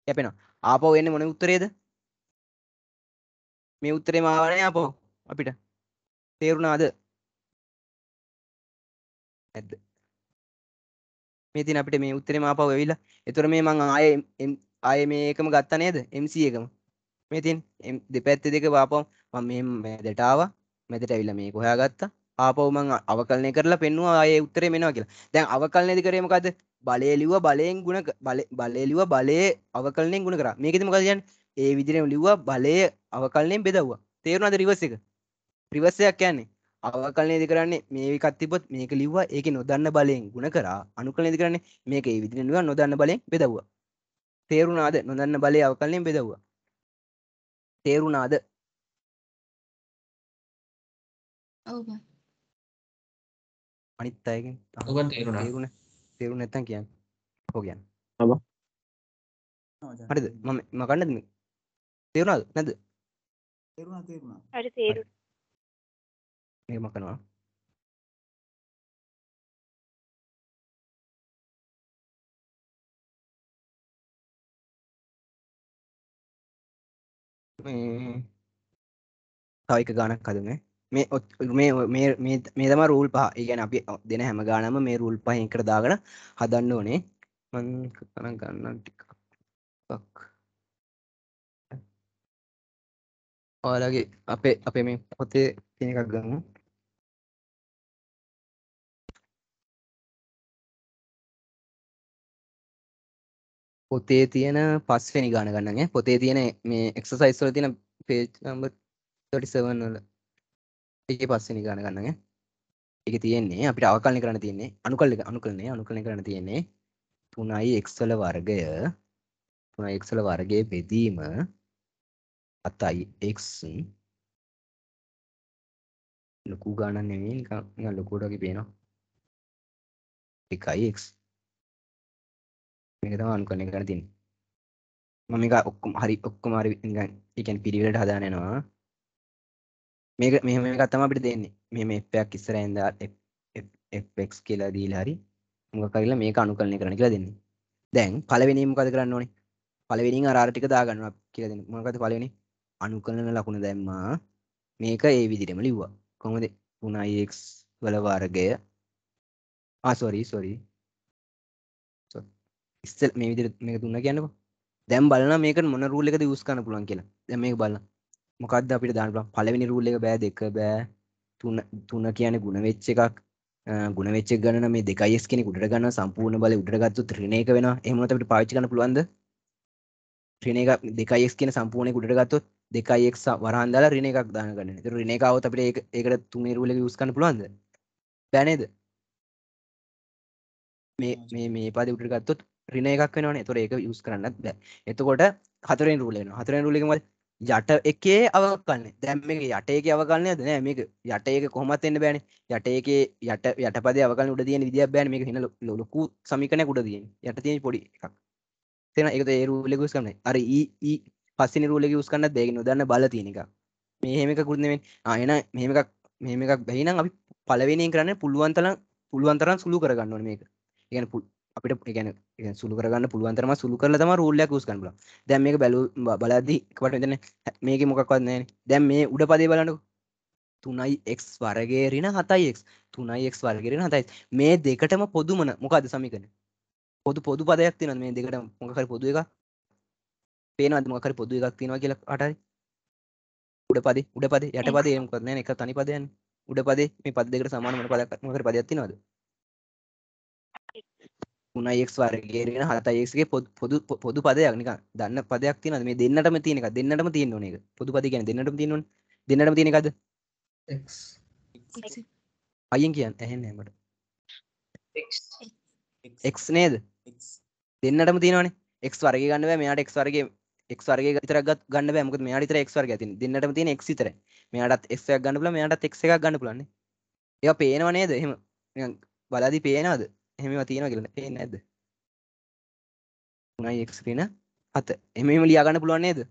කැපෙනවා ආපහු එන්නේ මොන උත්තරේද මේ උත්තරේ මාවනේ අපෝ අපිට තේරුණාද නැද්ද මේ තියෙන අපිට මේ උත්තරේ මාපව ඇවිල්ලා ඒතර මේ මං ආයේ ආයේ මේ එකම ගත්තා නේද MC එකම මේ තියෙන දෙපැත්තේ දෙක වාපව මම මෙහෙම මැදට ආවා මැදට ඇවිල්ලා මේක හොයාගත්තා ආපහු මං අවකලනය කරලා පෙන්නවා ආයේ උත්තරේ මෙනවා කියලා. දැන් අවකලනයේදී කරේ මොකද්ද? බලය ලිව්වා බලයෙන් ගුණ බලය ලිව්වා බලයේ අවකලනයෙන් ගුණ කරා. මේකෙදි මොකද කියන්නේ? ඒ විදිහටම ලිව්වා බලයේ අවකල්ලයෙන් බෙදව්වා තේරුණාද රිවර්ස් එක රිවර්ස් එකක් කියන්නේ අවකල්ලය ඉදි කරන්නේ මේකක් තිබ්බොත් මේක ලිව්වා ඒක නොදන්න බලයෙන් ගුණ කරා අනුකල්ලය ඉදි කරන්නේ මේක ඒ විදිහට ලිව්වා නොදන්න බලයෙන් බෙදව්වා තේරුණාද නොදන්න බලය අවකල්ලයෙන් බෙදව්වා තේරුණාද ඔව් බා අනිත් අයගෙන් ඔබ තේරුණා තේරුණා තේරුණා නැත්තම් කියන්න ඔව් කියන්න හරිද මම මකන්නද මේ තේරුණාද නැද්ද තේරුණා තේරුණා. හරි තේරුණා. මේක මකනවා. මේ තව එක ගානක් හදුනේ මේ මේ මේ මේ මේ තමයි රූල් පහ. ඒ කියන්නේ අපි දෙන හැම ගානම මේ රූල් පහෙන් එකට දාගෙන හදන්න ඕනේ. මම කරන් ගන්නම් ටිකක්. ඔයාලගේ අපේ අපේ මේ පොතේ තියෙන එකක් ගන්න පොතේ තියෙන පස්වෙනි ගාන ගන්නගේ පොතේ තියෙන මේ එක්සසයිස් වල තියෙන පේජ් නම්බර් 37 වල ඒකේ පස්වෙනි ගාන ගන්නගේ ඒක තියෙන්නේ අපිට අවකලනය කරන්න තියෙන්නේ අනුකල්ල අනුකලනය අනුකලනය කරන්න තියෙන්නේ 3x වල වර්ගය 3x වල වර්ගයේ බෙදීම අතයි x ලොකු ගානක් නෙමෙයි නිකන් ලොකුවට වගේ පේනවා එකයි x මේක තමයි අනුකරණය කරලා තියෙන්නේ මම මේක ඔක්කොම හරි ඔක්කොම හරි නිකන් ඒ කියන්නේ පිළිවෙලට හදාගෙන යනවා මේක මෙහෙම එකක් තමයි අපිට දෙන්නේ මෙහෙම f එකක් ඉස්සරහින් දා fx කියලා දීලා හරි මොකක් හරිලා මේක අනුකරණය කරන්න කියලා දෙන්නේ දැන් පළවෙනියෙන් මොකද කරන්න ඕනේ පළවෙනියෙන් අර අර ටික දා ගන්නවා කියලා දෙන්නේ මොනවද පළවෙනියෙන් අනුකලන ලකුණ දැම්මා මේක ඒ විදිරම ලිව්වා කොමද උනයික් වල වර්ගය ආසොරී සොරි ඉස්සල් මේ විදිර මේක දුන්න කියන්නක දැම් බලන මේක මොන රූල එකද උස්කන්න පුළන් කියලා දැ මේ බලන්න මොකක්ද අපිට දාන්න පලවෙනි රූල එක බෑ දෙක බෑ තුන තුන කියන ගුණ වෙච්ච එකක් ගුණවෙච්ච ගන මේ දෙකයිස් කෙනෙ උඩට ගන්න සම්පූර්ණ බල උඩගත්තු ත්‍රණයක වෙන එහමතට පාචිකන පුළුවන්ද ත්‍රණයක දෙකයිස් කියෙන සම්පූර්ණය උඩට ගත්තොත් දෙකයික් වරහන්දල රින එකක් දානගන්න රින එකවත් අපට ඒකට තුනේරුල යස්කන්න පුළුවන්ද බැනේද මේ මේ පද උටිගත්තොත් රින එකක් වෙනවන තොර ඒක යස් කරන්නත් බෑ එතකොට හතරෙන් රුලේන හතරෙන් රුලිම යට එකේ අවකන්න දැම් මේ යටඒක අවකන්න ඇද නෑ මේක යටඒක කොහොමත් එන්න බෑන යටඒක යට යටපද අවකන්න උඩ තියන විදිිය බෑන මේ හින ලොකු සමිකනය කුඩ තියෙන් යට තියෙන පොඩි එකක් තෙන එක ඒරුලෙකුස් කරන අර e, e පස්සනි රූලක ස් කන්න දෙක නොදන්න බල තියෙනක මෙහෙම එක කුරුණෙන් අයන මෙම එකක් මෙම එකක් බැහිනම් අපි පලවෙනයෙන් කරන්න පුළුවන්තලන් පුළුවන්තරන් සුළු කරගන්න මේක ගැන අපිට ගැන සුළු කරගන්න පුළුවන්තරම සුළු කරල තම රූල්ලයක් ස් කන්න දැම් මේ බැලු බලද්දී කට තන මේක මොකක්වත්න්නේ දැම් මේ උඩ පදේ බලන්නකු තුනයි එක් වරගේරෙන හතයික් තුනයි එක් වර්ගෙරෙන හතයි මේ දෙකටම පොදුමන මොකද සමිකන පොදු පොදු පදයක් තින මේ දෙකට මොකර පොදු එක පේනවද මොකක් හරි පොදු එකක් තියෙනවා කියලා අටරි උඩ පදේ උඩ පදේ යට පදේ එහෙම මොකද නැහැ එක තනි පදයන්නේ උඩ පදේ මේ පද දෙකට සමාන මොන පදයක් මොකක් හරි පදයක් තියෙනවද තුනයික් වර්ගේරෙන හතයික්ගේ පොදු පොදු පදයක් නික දන්න පදයක් තියන මේ දෙන්නටම තියෙනක දෙන්නටම තියෙන ඕන එක පොදු පද කියන දෙන්නටම තියෙන දෙන්නටම තියෙනකද අයියෙන් කියන්න ඇහෙන්න හැමට එක් නේද දෙන්නටම තියෙනවනේ එක් වර්ග ගන්න මෙයාට එක් වර්ගේ එක් වර්ගේ තරක් ගන්න බෑ මොකද මෙයාට විතර එක් වර්ගය තියෙන දෙන්නටම තියෙන එක් විතර මෙයාටත් එක් එකක් ගන්න පුළුවන් මෙයාටත් එක් එකක් ගන්න පුළුවන් නේ ඒවා පේනව නේද එහෙම නිකන් බලද්දි පේනවද එහෙම ඒවා තියෙනවා කියලා පේන්නේ නැද්ද 3යි x කියන 7 එහෙම එහෙම ලියා ගන්න පුළුවන් නේද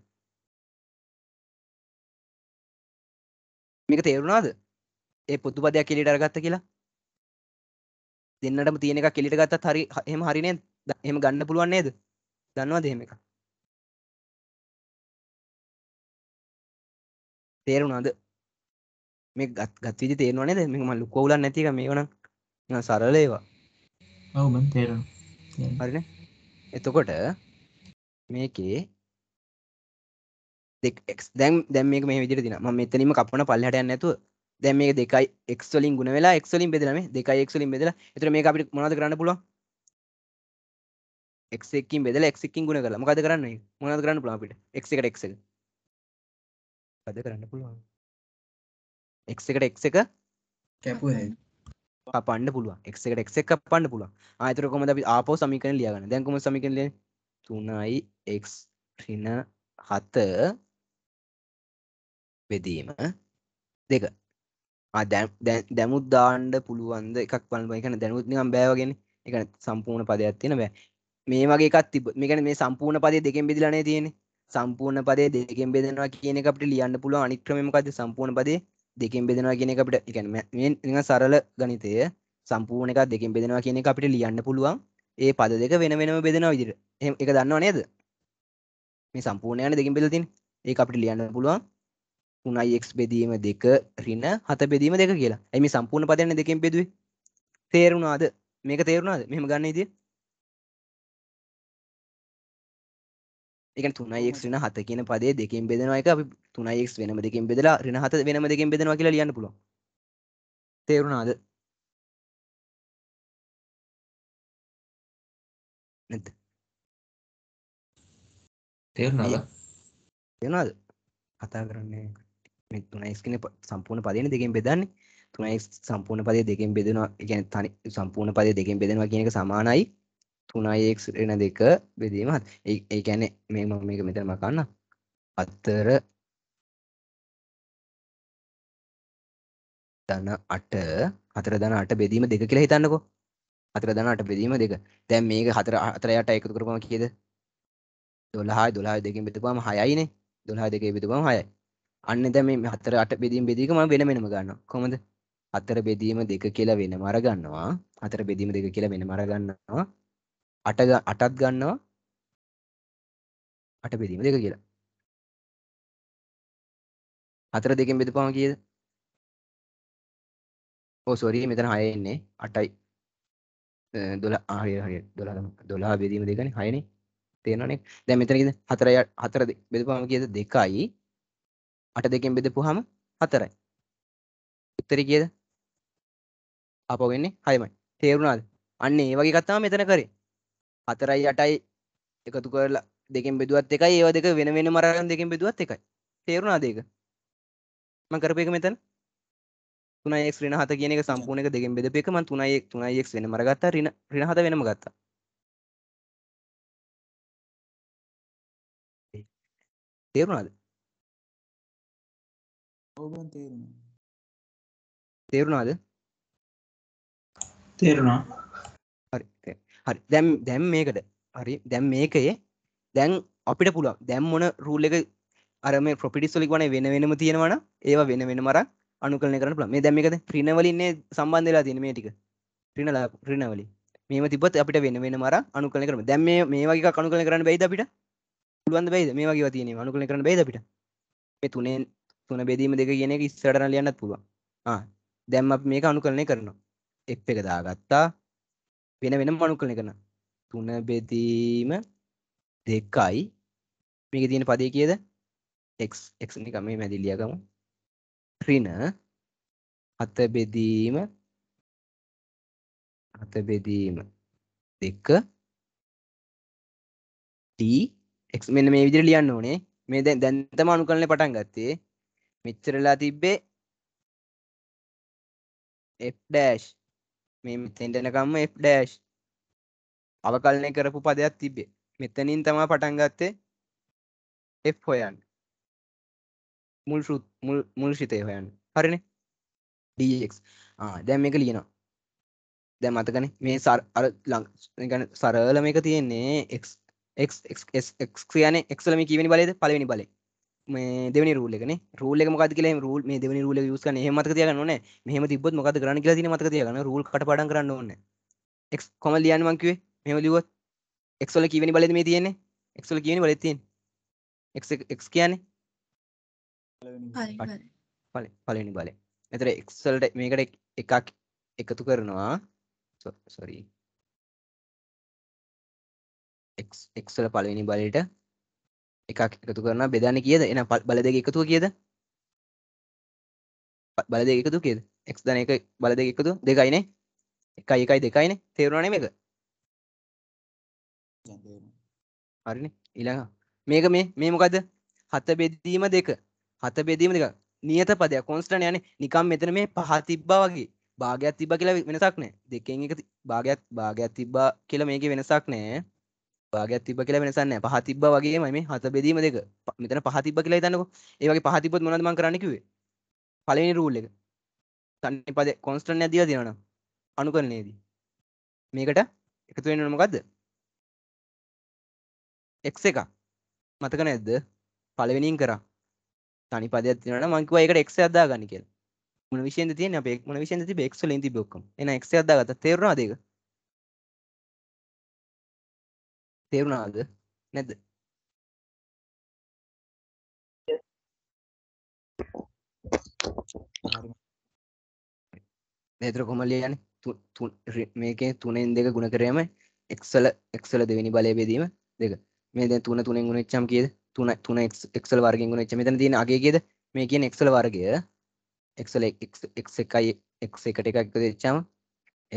මේක තේරුණාද ඒ පොදු පදයක් එළියට අරගත්ත කියලා දෙන්නටම තියෙන එකක් එළියට ගත්තත් හරි එහෙම හරි නේද එහෙම ගන්න පුළුවන් නේද දන්නවද එහෙම එකක් තේරුණාද මේ ගත් ගත්විදි තේරවානේ ද මේම ලුකෝවුල නැතික මේ වන සරලේවා ඔවම තේර හරින එතකොට මේකේ දෙක් දැම් දැම මේ විදිර දින ම මෙතනීම කපන පල්ලට නැතුව දැම මේ දෙකයි එක්ලින් ගුණ වෙලා එක්ලින් බෙදලම දෙකයි එක්ලින් බෙදලා එතර මේ අපිට මොද කරන්න පුල එක්කින් බෙදල එක්කින් ගුණ කලා මොකද කරන්න මොද කරන්න පුලාපිට එක්කට එක්සක මොකද කරන්න පුළුවන් එක් එකට එක් එක කැපු පන්න පුළුව එක්කට එක් එක පන්න පුළුව ආතර කොමද ආපෝ සමිකන ලියගන්න දැන්කොම සමිකල තුනයි එක් රින හත බෙදීම දෙක දැමුත් දාණ්ඩ පුළුවන්ද එකක් පලම එකන දැනුත් නිකම් බෑවගෙන එක සම්පූර්ණ පදයක් තියෙන බෑ මේ වගේ එකත් තිබ මේකන මේ සම්පූර්ණ පදය දෙකෙන් බෙදිලනේ තියෙන්නේ සම්පූර්ණ පදේ දෙකෙන් බෙදෙනවා කියන එක අපිට ලියන්න පුළුවන් අනිත් ක්‍රමය මොකද්ද සම්පූර්ණ පදේ දෙකෙන් බෙදෙනවා කියන එක අපිට කියන්නේ මේ නිකන් සරල ගණිතය සම්පූර්ණ එකක් දෙකෙන් බෙදෙනවා කියන එක අපිට ලියන්න පුළුවන් ඒ පද දෙක වෙන වෙනම බෙදෙනවා විදිහට එහෙම ඒක දන්නව නේද මේ සම්පූර්ණ යන්නේ දෙකෙන් බෙදලා තියෙන්නේ ඒක අපිට ලියන්න පුළුවන් 3x බෙදීම 2 ඍණ 7 බෙදීම 2 කියලා. ඇයි මේ සම්පූර්ණ පදයන්නේ දෙකෙන් බෙදුවේ? තේරුණාද? මේක තේරුණාද? මෙහෙම ගන්න විදිය. එක තුනයික් රින හත කියන පදේ දෙකින් බෙදෙනවා එක අපි තුනයික් වෙනම දෙකින් බෙදලා රින හත වෙනම දෙකින් බෙදෙනවා කියලා ලියන්න පුළුවන් තේරුණාද නැද්ද තේරුණාද තේරුණාද කතා කරන්නේ මේ තුනයිස් කියන සම්පූර්ණ පදේනේ දෙකෙන් බෙදන්නේ තුනයිස් සම්පූර්ණ පදේ දෙකෙන් බෙදෙනවා කියන්නේ තනි සම්පූර්ණ පදේ දෙකෙන් බෙදෙනවා කියන එක සමානයි 3x ඍණ 2 බෙදීම 7. ඒ කියන්නේ මේ මම මේක මෙතන මම ගන්න. 4 ධන 8 4 ධන 8 බෙදීම 2 කියලා හිතන්නකෝ. 4 ධන 8 බෙදීම 2. දැන් මේක 4 4 8 එකතු කරපුවම කීයද? 12යි 12යි දෙකෙන් බෙදපුවම 6යිනේ. 12 දෙකේ බෙදපුවම 6යි. අන්න දැන් මේ 4 8 බෙදීම බෙදීක මම වෙන වෙනම ගන්නවා. කොහොමද? 4 බෙදීම 2 කියලා වෙනම අර ගන්නවා. 4 බෙදීම 2 කියලා වෙනම අර ගන්නවා. අට අටත් ගන්නවා අට බෙදීම දෙක කියලා හතර දෙකෙන් බෙදපුවම කීයද ඕ සෝරි මෙතන හය එන්නේ අටයි දොලා හරි හරි දොලා දොලා බෙදීම දෙකනේ හයනේ තේරෙනවනේ දැන් මෙතන කීයද හතරයි හතර බෙදපුවම කීයද දෙකයි අට දෙකෙන් බෙදපුවාම හතරයි උත්තරේ කීයද ආපහු එන්නේ හයමයි තේරුණාද අන්න ඒ වගේ එකක් තමයි මෙතන කරේ හතරයි අටයි එකතු කරලා දෙකින් බෙදුවත් එකයි ඒවා දෙක වෙන වෙන මරගන් දෙකින් බෙදුවත් එකයි තේරුණා දෙක මම කරපු එක මෙතන 3x ඍණ 7 කියන එක සම්පූර්ණ එක දෙකෙන් බෙදපු එක මම 3x 3x වෙනම අරගත්තා ඍණ ඍණ 7 වෙනම ගත්තා තේරුණාද ඔව් මම තේරුණා තේරුණාද තේරුණා හරි හරි දැම් දැම් මේකට හරි දැම් මේකයේ දැන් අපිට පුළුව දැම් මොන රූල් එක අරම පොපිටිස් ොලික් වන වෙන වෙනම තියෙනවන ඒවා වෙන වෙන මර අනුකරන කරන පුළ මේ දැමිකද ප්‍රිනවලින්නේ සම්බන්ධලා තියෙන මේ ටික ප්‍රිනලා ප්‍රිනවලි මේම තිබත් අපිට වෙන වෙන මර අනුකරන කරම දැම් මේ වගේ කනු කන කරන්න බයිද අපිට පුළුවන් බයිද මේ වගේ තියෙන අනුකරන කරන බේද අපිට මේ තුනේ තුන බෙදීම දෙක කියන එක ඉස්සරන ලියන්නත් පුළුවන් දැම් අප මේක අනුකරණය කරනවා එප් එක දාගත්තා වෙන වෙන මනුකලන කරන තුන බෙදීම දෙකයි මේක තියෙන පදේ කියද එක් නිකම මේ මැදිලියකම ක්‍රින අත බෙදීම අත බෙදීම දෙක ටක් මෙන්න මේ විදිර ලියන්න ඕනේ මේ දැ දැන්තම අනුකරන පටන් ගත්තේ මෙච්චරලා තිබ්බේ එ්ඩෑශ් මේ මෙතෙන්ටනකම්ම F ඩෑශ් අවකලනය කරපු පදයක් තිබේ මෙතනින් තමා පටන් ගත්තේ F හොයන් මුල් මුල් ශිතය හොයන් හරින ඩක් දැම් එක ලියනවා දැ මතකන මේ සර් අර ලංගන සරලම එක තියෙන්නේ එක්ක්ක්ක්ක්ක්්‍රයන එක්ලම කිවනි බලද පලවෙනි බලේ දෙවනි රූල් එකනේ රූල් එක මොකද කියලා රූල් මේ දෙවනි රූල් එක යූස් කරන්න එහෙම මතක තියාගන්න ඕනේ මෙහෙම තිබ්බොත් මොකද කරන්න කියලා තියෙන මතක තියාගන්න රූල් කටපාඩම් කරන්න ඕනේ x කොම ලියන්න මං කිව්වේ මෙහෙම ලිව්වොත් x වල කීවෙනි බලයද මේ තියෙන්නේ x වල කීවෙනි බලයද තියෙන්නේ x x කියන්නේ පළවෙනි පළවෙනි බලය එතන x වලට මේකට එකක් එකතු කරනවා sorry x x වල පළවෙනි බලයට එකක් එකතු කරන බෙදන්න කියද එන පත් බල දෙක එකතුව කියද බල දෙක එකතු කියද එක් දන එක බල දෙක එකතු දෙකයිනේ එකයි එකයි දෙකයින තේරුණනේ මේක හරින ඉළඟ මේක මේ මේ මොකද හත බෙදීම දෙක හත බෙදීම දෙක නියත පදයක් කොන්ස්ටන යන නිකම් මෙතන මේ පහ තිබ්බා වගේ භාගයක් තිබ්බ කියලා වෙනසක් නෑ දෙකෙන් එක භාගයක් භාගයක් තිබ්බා කියලා මේක වෙනසක් නෑ භාගයක් තිබ්බ කියලා වෙනසක් නැහැ. පහ තිබ්බා වගේමයි මේ හත බෙදීම දෙක. මෙතන පහ තිබ්බ කියලා හිතන්නකෝ. ඒ වගේ පහ තිබ්බොත් මොනවද මම කරන්න කිව්වේ? පළවෙනි රූල් එක. තනිපද කොන්ස්ටන්ට් එකක් දීලා දෙනවනම් අනුකරණයේදී. මේකට එකතු වෙන්න ඕන මොකද්ද? x එක. මතක නැද්ද? පළවෙනියෙන් කරා. තනිපදයක් දෙනවනම් මම කිව්වා ඒකට x එකක් දාගන්න කියලා. මොන විශේෂෙන්ද තියෙන්නේ අපේ මොන විශේෂෙන්ද තිබ්බේ x වලින් තිබ්බේ ඔක්කොම. එහෙනම් x එකක් දාගත්තා. තේරුණාද ඒක? තේරුණාද නැද්ද නේතර කොමල් යන්නේ මේකේ තුනෙන් දෙක ගුණ කරේම එක්සල එක්සල දෙවෙනි බලය බෙදීම දෙක මේ දැන් තුන තුනෙන් ගුණ වෙච්චාම කීයද තුන තුන එක්සල වර්ගයෙන් ගුණ වෙච්ච මෙතන තියෙන අගේ කීයද මේ කියන්නේ එක්සල වර්ගය එක්සල එක්ස් එකයි එක්ස් එකට එකක් එකතු වෙච්චාම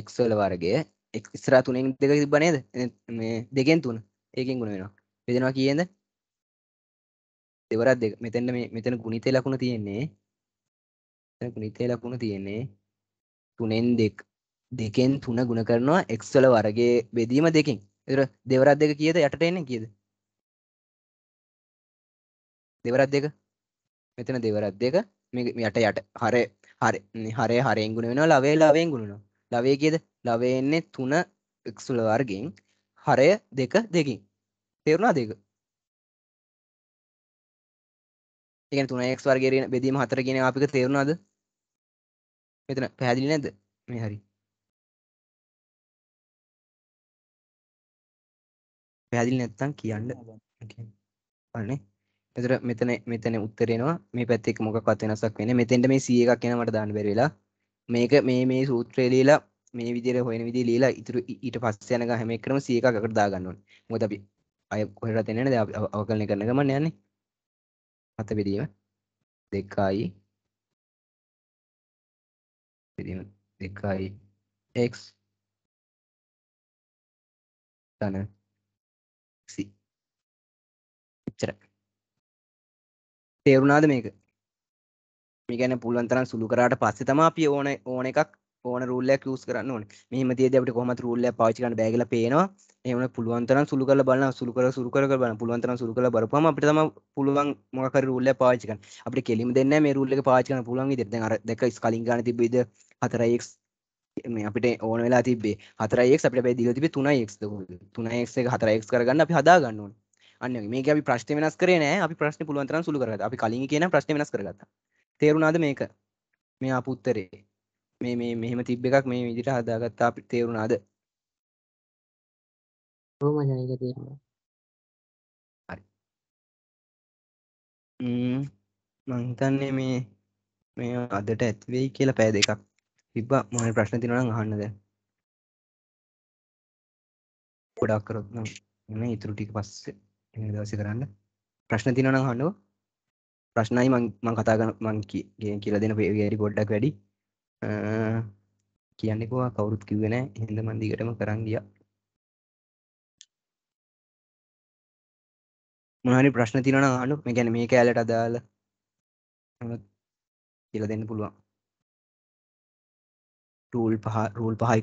එක්සල වර්ගය එක්ස්රා තුනෙන් දෙක තිබනේද මේ දෙකෙන් තුන ඒකෙන් ගුණ වෙනවා බෙදෙනවා කියද දෙවරත් දෙක මෙතැන්න මේ මෙතන ගුණිතේ ලකුණ තියෙන්නේ ගුණිතේ ලකුණ තියෙන්නේ තුනෙන් දෙක් දෙකෙන් තුන ගුණ කරනවා එක්ස්වල වරගේ බෙදීම දෙකින් එර දෙවරත් දෙක කියද යටට එන්න කියද දෙවරත් දෙක මෙතන දෙවරත් දෙක මේ යට යට හර හර හරය හරයෙන් ගුණ වෙනවා ලවේ ලවෙන් ගුණනවා ලවේ කියද ලවේ එන්නේ තුන එක්සුල වර්ගෙන් හරය දෙක දෙකින් තේරුණා දෙක එකන තුන එක් වර්ගේ බෙදීම හතර කියෙන අපික තේරුණාද මෙතන පැහැදිලි නැද මේ හරි පැදිලි නැත්තං කියන්න පන්නේ එතර මෙතන මෙතන උත්තරෙනවා මේ පැත්තෙක් මොකක් වෙනසක් වෙන මෙතෙන්ට මේ සිය එකක් කියෙනමට දාන්න බැරවෙලා මේක මේ මේ සූත්‍රේලීලා මේ විදිහට හොයන විදිහ ලියලා ඉතුරු ඊට පස්සේ යන හැම එකම 100 එකකට දාගන්න ඕනේ. මොකද අපි අය කොහෙටවත් එන්නේ නැහැ. දැන් අවකලනය කරන ගමන් යන්නේ. මත බෙදීම 2යි බෙදීම 2යි x ධන c එච්චරයි. තේරුණාද මේක? මේ ගැන පුළුවන් තරම් සුළු කරාට පස්සේ තමයි අපි ඕන ඕන එකක් ඕන රූල් එකක් යූස් කරන්න ඕනේ. මෙහෙම තියදී අපිට කොහොමද රූල් එකක් පාවිච්චි කරන්න බෑ කියලා පේනවා. එහෙම පුළුවන් තරම් සුළු කරලා බලන්න සුළු කරලා සුළු කරලා බලන්න පුළුවන් තරම් සුළු කරලා බලපුවම අපිට තමයි පුළුවන් මොකක් හරි රූල් එකක් පාවිච්චි කරන්න. අපිට කෙලිම දෙන්නේ නැහැ මේ රූල් එක පාවිච්චි කරන්න පුළුවන් විදිහට. දැන් අර දැක ස්කලින් ගන්න තිබ්බේද 4x මේ අපිට ඕන වෙලා තිබේ හතරයික් අපිට පැ දිල තිබේ තුනයික් තුනයික් එක හතරයික් කරගන්න අපි හදා ගන්න ඕන අන්න මේක අපි ප්‍රශ්න වෙනස් කරේ නෑ අපි ප්‍රශ්න පුළුවන් තරම් සුළු කරගත්තා අපි කලින් කියන ප්‍රශ්න වෙනස් කරගත්තා තේරුණාද මේක මේ අපුත්තරේ මේ මේ මෙහෙම තිබ් එකක් මේ විදිට හදාගත්තා අපි තේරුණාද මජනක තේරුණා මංතන්නේ මේ මේ අදට ඇත්වෙයි කියලා පෑ දෙකක් තිබ මොන ප්‍රශ්න තිනනම් අහන්නද ගොඩක් කරොත් එන්න ඉතුරු ටික පස්සේ එන්න දවසේ කරන්න ප්‍රශ්න තිනනම් අහන්නෝ ප්‍රශ්නයි මං කතා කරන මං කියලා දෙන පේවිරි ගොඩක් වැඩි කියන්නෙකවා කවුරුත් කිවෙන හිද මන්දිකටම කරන් ගිය මොහනි ප්‍රශ්න තිනන අනු ගැන මේ කෑලට අදාල කියල දෙන්න පුළුවන් ටූල් පහ රූල් පහයි